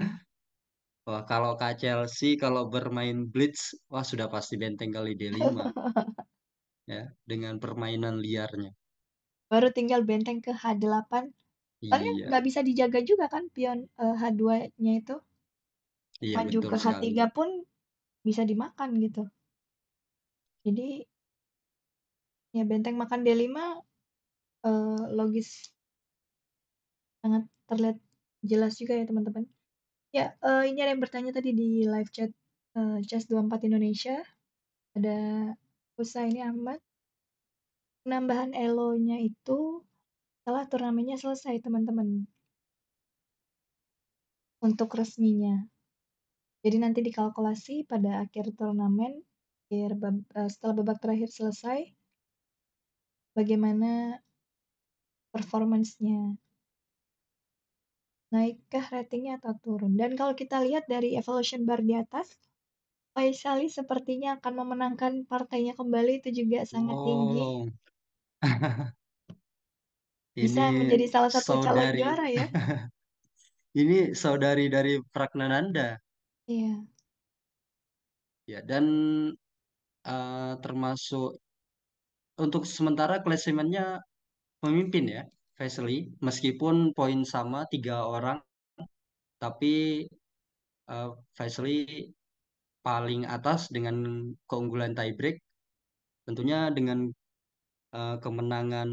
Wah, kalau Kak Chelsea kalau bermain blitz, wah sudah pasti benteng kali D5. ya, dengan permainan liarnya. Baru tinggal benteng ke H8. tapi iya. nggak bisa dijaga juga kan pion uh, eh, H2-nya itu. Iya, maju ke sekali. H3 pun bisa dimakan gitu. Jadi ya benteng makan D5 eh, logis sangat terlihat jelas juga ya teman-teman. Ya eh, ini ada yang bertanya tadi di live chat eh, Chess 24 Indonesia ada usaha ini Ahmad penambahan elo-nya itu setelah turnamennya selesai teman-teman untuk resminya jadi nanti dikalkulasi pada akhir turnamen, akhir bab, eh, setelah babak terakhir selesai bagaimana performance-nya. Naikkah ratingnya atau turun? Dan kalau kita lihat dari evolution bar di atas, Faisali sepertinya akan memenangkan partainya kembali, itu juga sangat tinggi. Bisa Ini Bisa menjadi salah satu calon juara ya. ini saudari dari Pragnananda. Iya. Ya, dan uh, termasuk untuk sementara klasemennya memimpin ya, Vesely. Meskipun poin sama tiga orang, tapi uh, eh, Vesely paling atas dengan keunggulan tiebreak. Tentunya dengan uh, kemenangan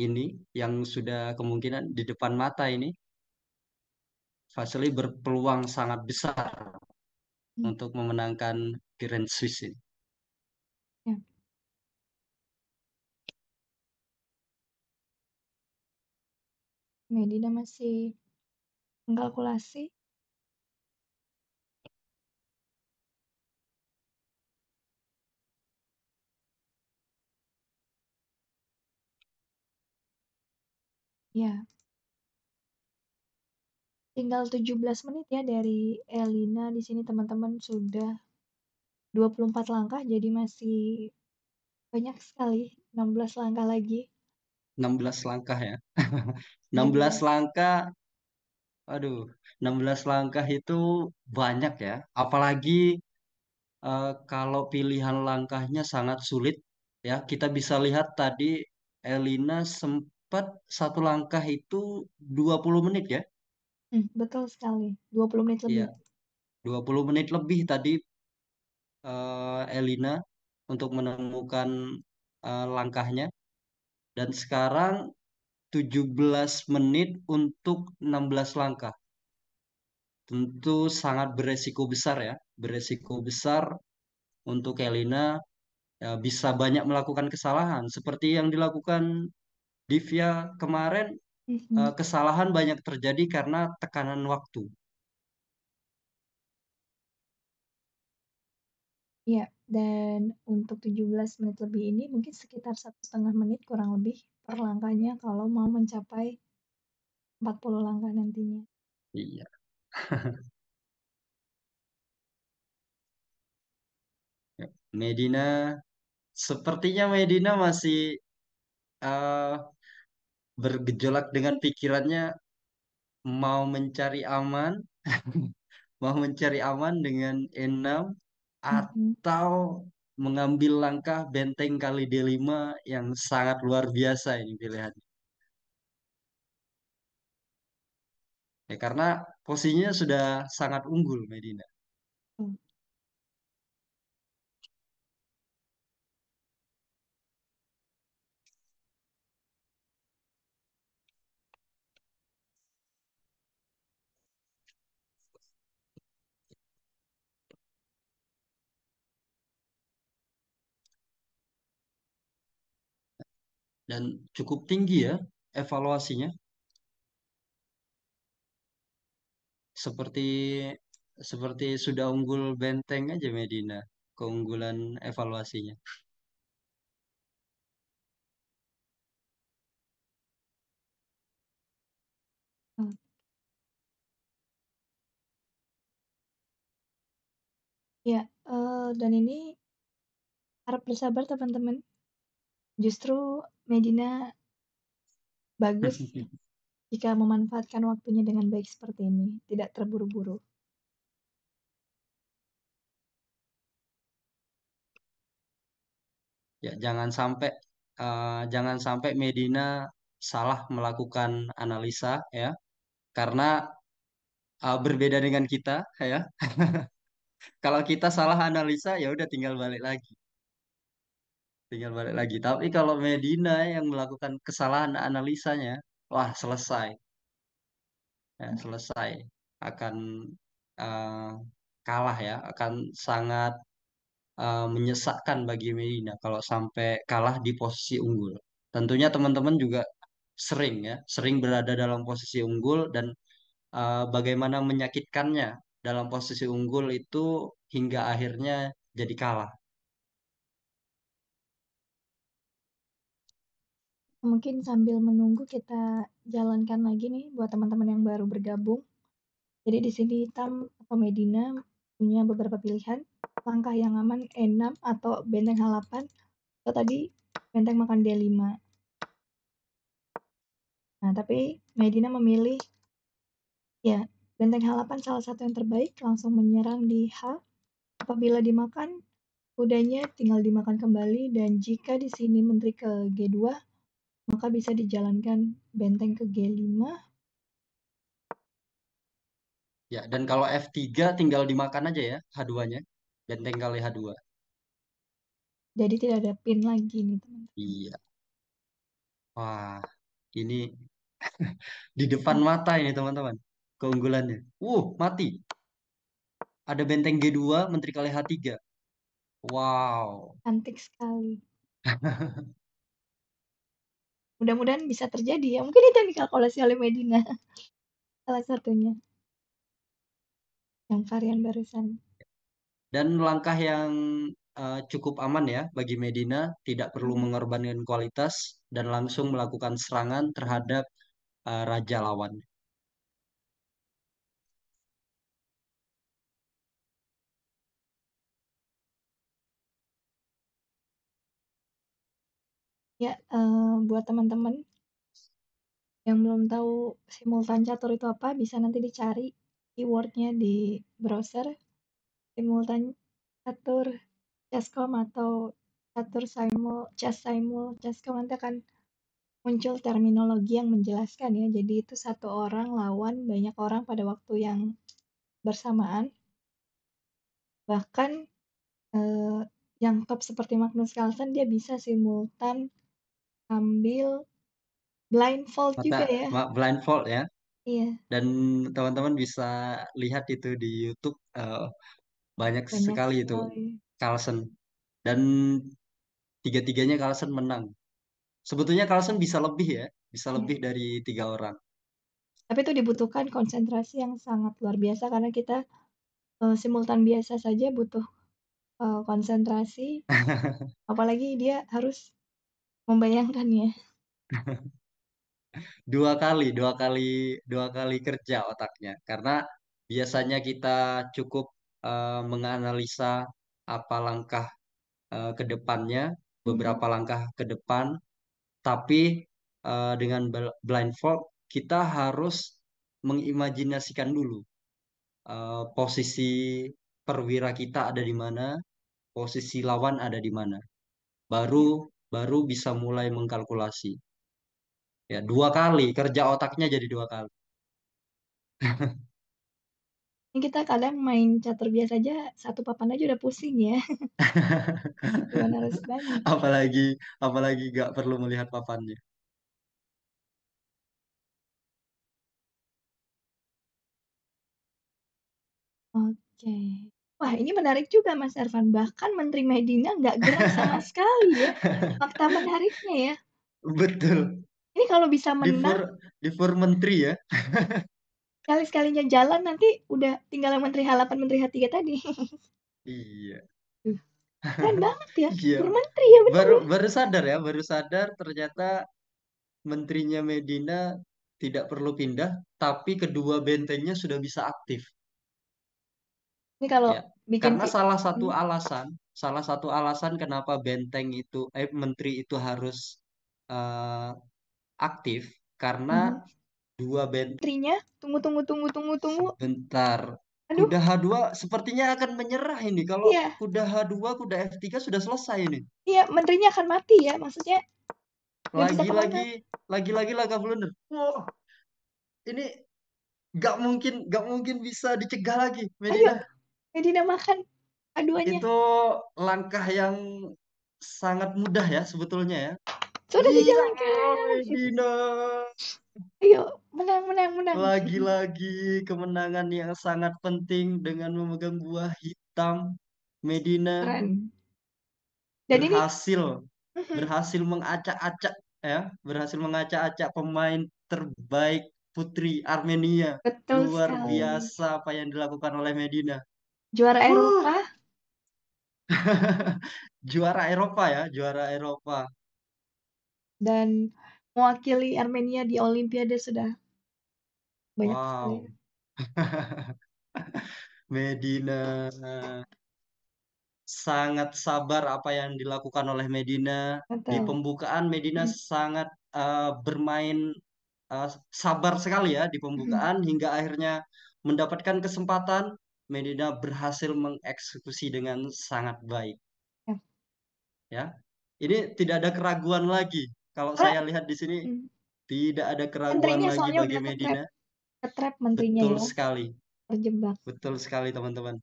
ini yang sudah kemungkinan di depan mata ini. Vasily berpeluang sangat besar hmm. untuk memenangkan Grand Swiss ini. Ya. Medina masih mengkalkulasi. Ya, tinggal 17 menit ya dari Elina di sini teman-teman sudah 24 langkah jadi masih banyak sekali 16 langkah lagi 16 langkah ya 16 ya. langkah aduh 16 langkah itu banyak ya apalagi uh, kalau pilihan langkahnya sangat sulit ya kita bisa lihat tadi Elina sempat satu langkah itu 20 menit ya Hmm, betul sekali, 20 menit Iya, 20 menit lebih tadi, uh, Elina untuk menemukan, uh, langkahnya. Dan sekarang 17 menit untuk 16 langkah. Tentu sangat beresiko besar ya, beresiko besar untuk Elina, ya, bisa banyak melakukan kesalahan seperti yang dilakukan Divya kemarin Mhm. Eh, kesalahan banyak terjadi karena tekanan waktu. Ya, dan untuk 17 menit lebih ini mungkin sekitar satu setengah menit kurang lebih per langkahnya kalau mau mencapai 40 langkah nantinya. Iya. Ya, Medina sepertinya Medina masih, uh, bergejolak dengan pikirannya mau mencari aman, mau mencari aman dengan enam atau mengambil langkah benteng kali D5 yang sangat luar biasa ini pilihannya. Ya, karena posisinya sudah sangat unggul Medina. Mm. dan cukup tinggi ya evaluasinya. Seperti seperti sudah unggul benteng aja Medina keunggulan evaluasinya. Hmm. Ya, uh, dan ini harap bersabar teman-teman. Justru Medina bagus jika memanfaatkan waktunya dengan baik seperti ini, tidak terburu-buru. Ya, jangan sampai uh, jangan sampai Medina salah melakukan analisa ya. Karena uh, berbeda dengan kita ya. Kalau kita salah analisa ya udah tinggal balik lagi tinggal balik lagi. Tapi kalau Medina yang melakukan kesalahan analisanya, wah selesai, ya, selesai, akan uh, kalah ya, akan sangat uh, eh, menyesakkan bagi Medina kalau sampai kalah di posisi unggul. Tentunya teman-teman juga sering ya, sering berada dalam posisi unggul dan uh, bagaimana menyakitkannya dalam posisi unggul itu hingga akhirnya jadi kalah. mungkin sambil menunggu kita jalankan lagi nih buat teman-teman yang baru bergabung. Jadi di sini hitam atau Medina punya beberapa pilihan. Langkah yang aman E6 atau benteng H8 atau tadi benteng makan D5. Nah, tapi Medina memilih ya benteng H8 salah satu yang terbaik langsung menyerang di H. Apabila dimakan, kudanya tinggal dimakan kembali dan jika di sini menteri ke G2, maka bisa dijalankan benteng ke G5. Ya, dan kalau F3 tinggal dimakan aja ya H2-nya, benteng kali H2. Jadi tidak ada pin lagi nih, teman-teman. Iya. Wah, ini di depan mata ini, teman-teman. Keunggulannya. Uh, mati. Ada benteng G2, menteri kali H3. Wow. Cantik sekali. Mudah-mudahan bisa terjadi ya, mungkin itu yang dikalkulasi oleh Medina. Salah satunya. Yang varian barusan. Dan langkah yang, uh, cukup aman ya bagi Medina, tidak perlu hmm. mengorbankan kualitas dan langsung melakukan serangan terhadap, uh, raja lawan. Ya, uh, buat teman-teman yang belum tahu simultan catur itu apa, bisa nanti dicari keywordnya di browser, simultan catur chess.com atau catur simul chess simul chess.com nanti akan muncul terminologi yang menjelaskan ya, jadi itu satu orang lawan banyak orang pada waktu yang bersamaan. Bahkan, eh, yang top seperti Magnus Carlsen dia bisa simultan Sambil blindfold juga ya? blindfold ya. Iya. Dan teman-teman bisa lihat itu di YouTube uh, banyak Banyak sekali itu Carlson Dan tiga-tiganya Carlsen menang. Sebetulnya Carlsen bisa lebih ya, bisa Iya. lebih dari tiga orang. Tapi itu dibutuhkan konsentrasi yang sangat luar biasa karena kita uh, simultan biasa saja butuh eh, konsentrasi, apalagi dia harus Membayangkan ya. Dua kali, dua kali, dua kali kerja otaknya. Karena biasanya kita cukup uh, menganalisa apa langkah uh, ke depannya, mm beberapa langkah ke depan, tapi uh, dengan blindfold kita harus mengimajinasikan dulu uh, posisi perwira kita ada di mana, posisi lawan ada di mana. Baru hmm baru bisa mulai mengkalkulasi. Ya, dua kali kerja otaknya jadi dua kali. Ini kita kadang main catur biasa aja satu papan aja udah pusing ya. Apalagi apalagi nggak perlu melihat papannya. Oke. Wah ini menarik juga Mas Ervan. Bahkan Menteri Medina nggak gerak sama sekali ya. Fakta menariknya ya. Betul. Ini kalau bisa menang. Di for, Menteri ya. kali sekalinya jalan nanti udah tinggal yang Menteri Halapan Menteri Hatiga tadi. Iya. Keren banget ya. Iya. Menteri ya betul. Baru, ya. baru sadar ya. Baru sadar ternyata Menterinya Medina tidak perlu pindah. Tapi kedua bentengnya sudah bisa aktif. Ini kalau Ya, bikin karena salah satu hmm. alasan, salah satu alasan kenapa benteng itu, eh, menteri itu harus uh, aktif karena -hmm. dua benteng tunggu tunggu tunggu tunggu tunggu. bentar udah Kuda H2 sepertinya akan menyerah ini. Kalau iya, kuda H2, kuda F3 sudah selesai ini. iya menterinya akan mati ya, maksudnya Lagi-lagi, lagi-lagi laga blunder. Wah, ini gak mungkin, gak mungkin bisa dicegah lagi. Ayo, Medina makan aduannya. Itu langkah yang sangat mudah ya sebetulnya ya. Sudah iya, dijalankan. Dina. Ayo, menang, menang, menang. Lagi-lagi kemenangan yang sangat penting dengan memegang buah hitam Medina. Keren. Dan berhasil, ini... Mm-hmm. berhasil mengacak-acak ya, berhasil mengacak-acak pemain terbaik putri Armenia. Betul Luar sekali. biasa apa yang dilakukan oleh Medina. Juara oh. Eropa? Juara Eropa ya, juara Eropa. Dan mewakili Armenia di Olimpiade sudah banyak Wow. Medina sangat sabar apa yang dilakukan oleh Medina. Di pembukaan Medina hmm. sangat uh, bermain uh, sabar sekali ya di pembukaan pembukaan hmm. hingga akhirnya mendapatkan kesempatan Medina berhasil mengeksekusi dengan sangat baik. Ya. ya. Ini tidak ada keraguan lagi. Kalau saya lihat di sini hmm. tidak ada keraguan lagi bagi Medina. Ketrap menterinya Betul ya. sekali. Terjebak. Betul sekali teman-teman.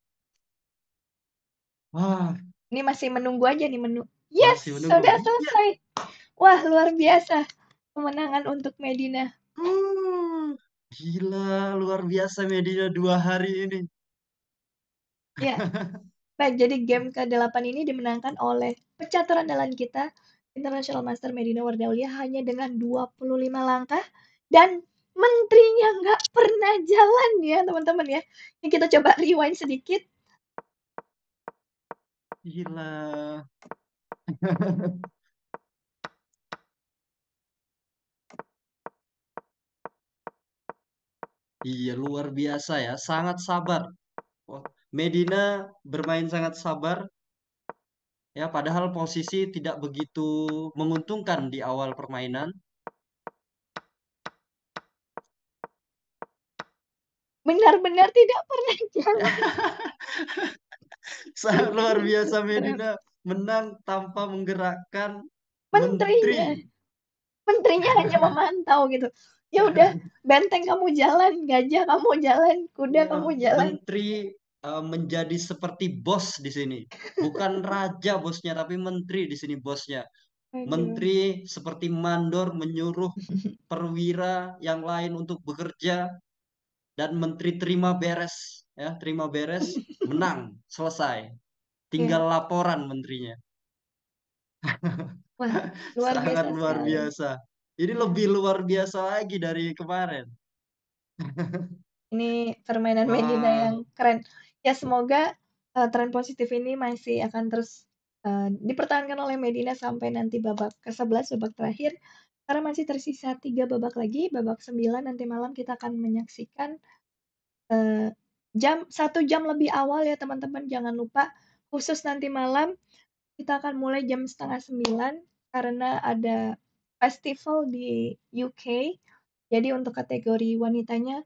Wah. Ini masih menunggu aja nih menu. Yes, sudah iya. selesai. Ya. Wah, luar biasa. Kemenangan untuk Medina. Hmm. Gila, luar biasa Medina dua hari ini ya Baik, jadi game ke-8 ini dimenangkan oleh pecatur andalan kita, International Master Medina Wardaulia hanya dengan 25 langkah dan menterinya nggak pernah jalan ya teman-teman ya. Ini kita coba rewind sedikit. Gila. iya, luar biasa ya. Sangat sabar. Wah. Medina bermain sangat sabar ya padahal posisi tidak begitu menguntungkan di awal permainan. Benar-benar tidak pernah jalan. Sangat luar biasa Medina menang tanpa menggerakkan menterinya. Menteri. Menterinya hanya memantau gitu ya udah benteng kamu jalan gajah kamu jalan kuda ya, kamu jalan menteri Eh, menjadi seperti bos di sini. Bukan raja bosnya, tapi menteri di sini bosnya. Menteri seperti mandor menyuruh perwira yang lain untuk bekerja dan menteri terima beres, ya terima beres, menang, selesai. Tinggal iya. laporan menterinya. Wah, luar Sangat biasa luar biasa. Ini lebih luar biasa lagi dari kemarin. Ini permainan Medina yang keren ya semoga uh, tren positif ini masih akan terus uh, dipertahankan oleh Medina sampai nanti babak ke-11 babak terakhir karena masih tersisa tiga babak lagi babak 9 nanti malam kita akan menyaksikan uh, jam satu jam lebih awal ya teman-teman jangan lupa khusus nanti malam kita akan mulai jam setengah sembilan karena ada festival di UK jadi untuk kategori wanitanya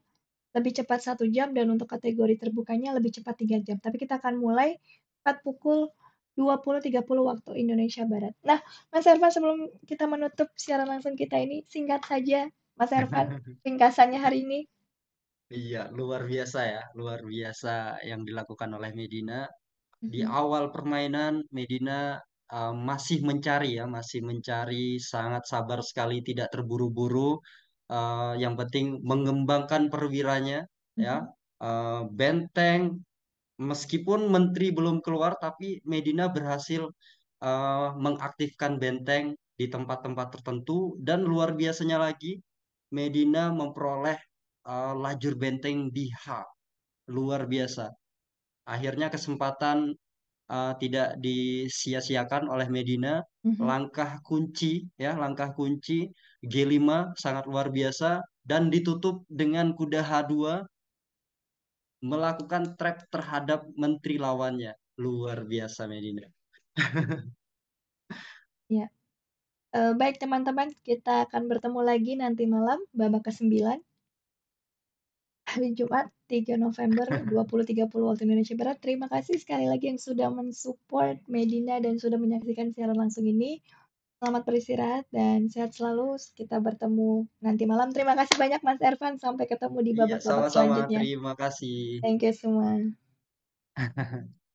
lebih cepat satu jam dan untuk kategori terbukanya lebih cepat tiga jam. Tapi kita akan mulai tepat pukul 20.30 waktu Indonesia Barat. Nah, Mas Ervan sebelum kita menutup siaran langsung kita ini, singkat saja Mas Ervan ringkasannya hari ini. Iya, luar biasa ya, luar biasa yang dilakukan oleh Medina. Di mm-hmm. awal permainan Medina uh, masih mencari ya, masih mencari sangat sabar sekali, tidak terburu-buru uh, yang penting mengembangkan perwiranya hmm. ya uh, benteng meskipun menteri belum keluar tapi Medina berhasil uh, mengaktifkan benteng di tempat-tempat tertentu dan luar biasanya lagi Medina memperoleh uh, lajur benteng di H luar biasa akhirnya kesempatan uh, tidak disia-siakan oleh Medina Mhm. Langkah kunci ya, langkah kunci G5 sangat luar biasa dan ditutup dengan kuda H2 melakukan trap terhadap menteri lawannya. Luar biasa Medina. ya. E, baik teman-teman, kita akan bertemu lagi nanti malam babak ke-9 hari Jumat 3 November 20.30 waktu Indonesia Barat. Terima kasih sekali lagi yang sudah mensupport Medina dan sudah menyaksikan siaran langsung ini. Selamat beristirahat dan sehat selalu. Kita bertemu nanti malam. Terima kasih banyak Mas Ervan. Sampai ketemu di iya, babak-babak ya, selanjutnya. Terima kasih. Thank you semua.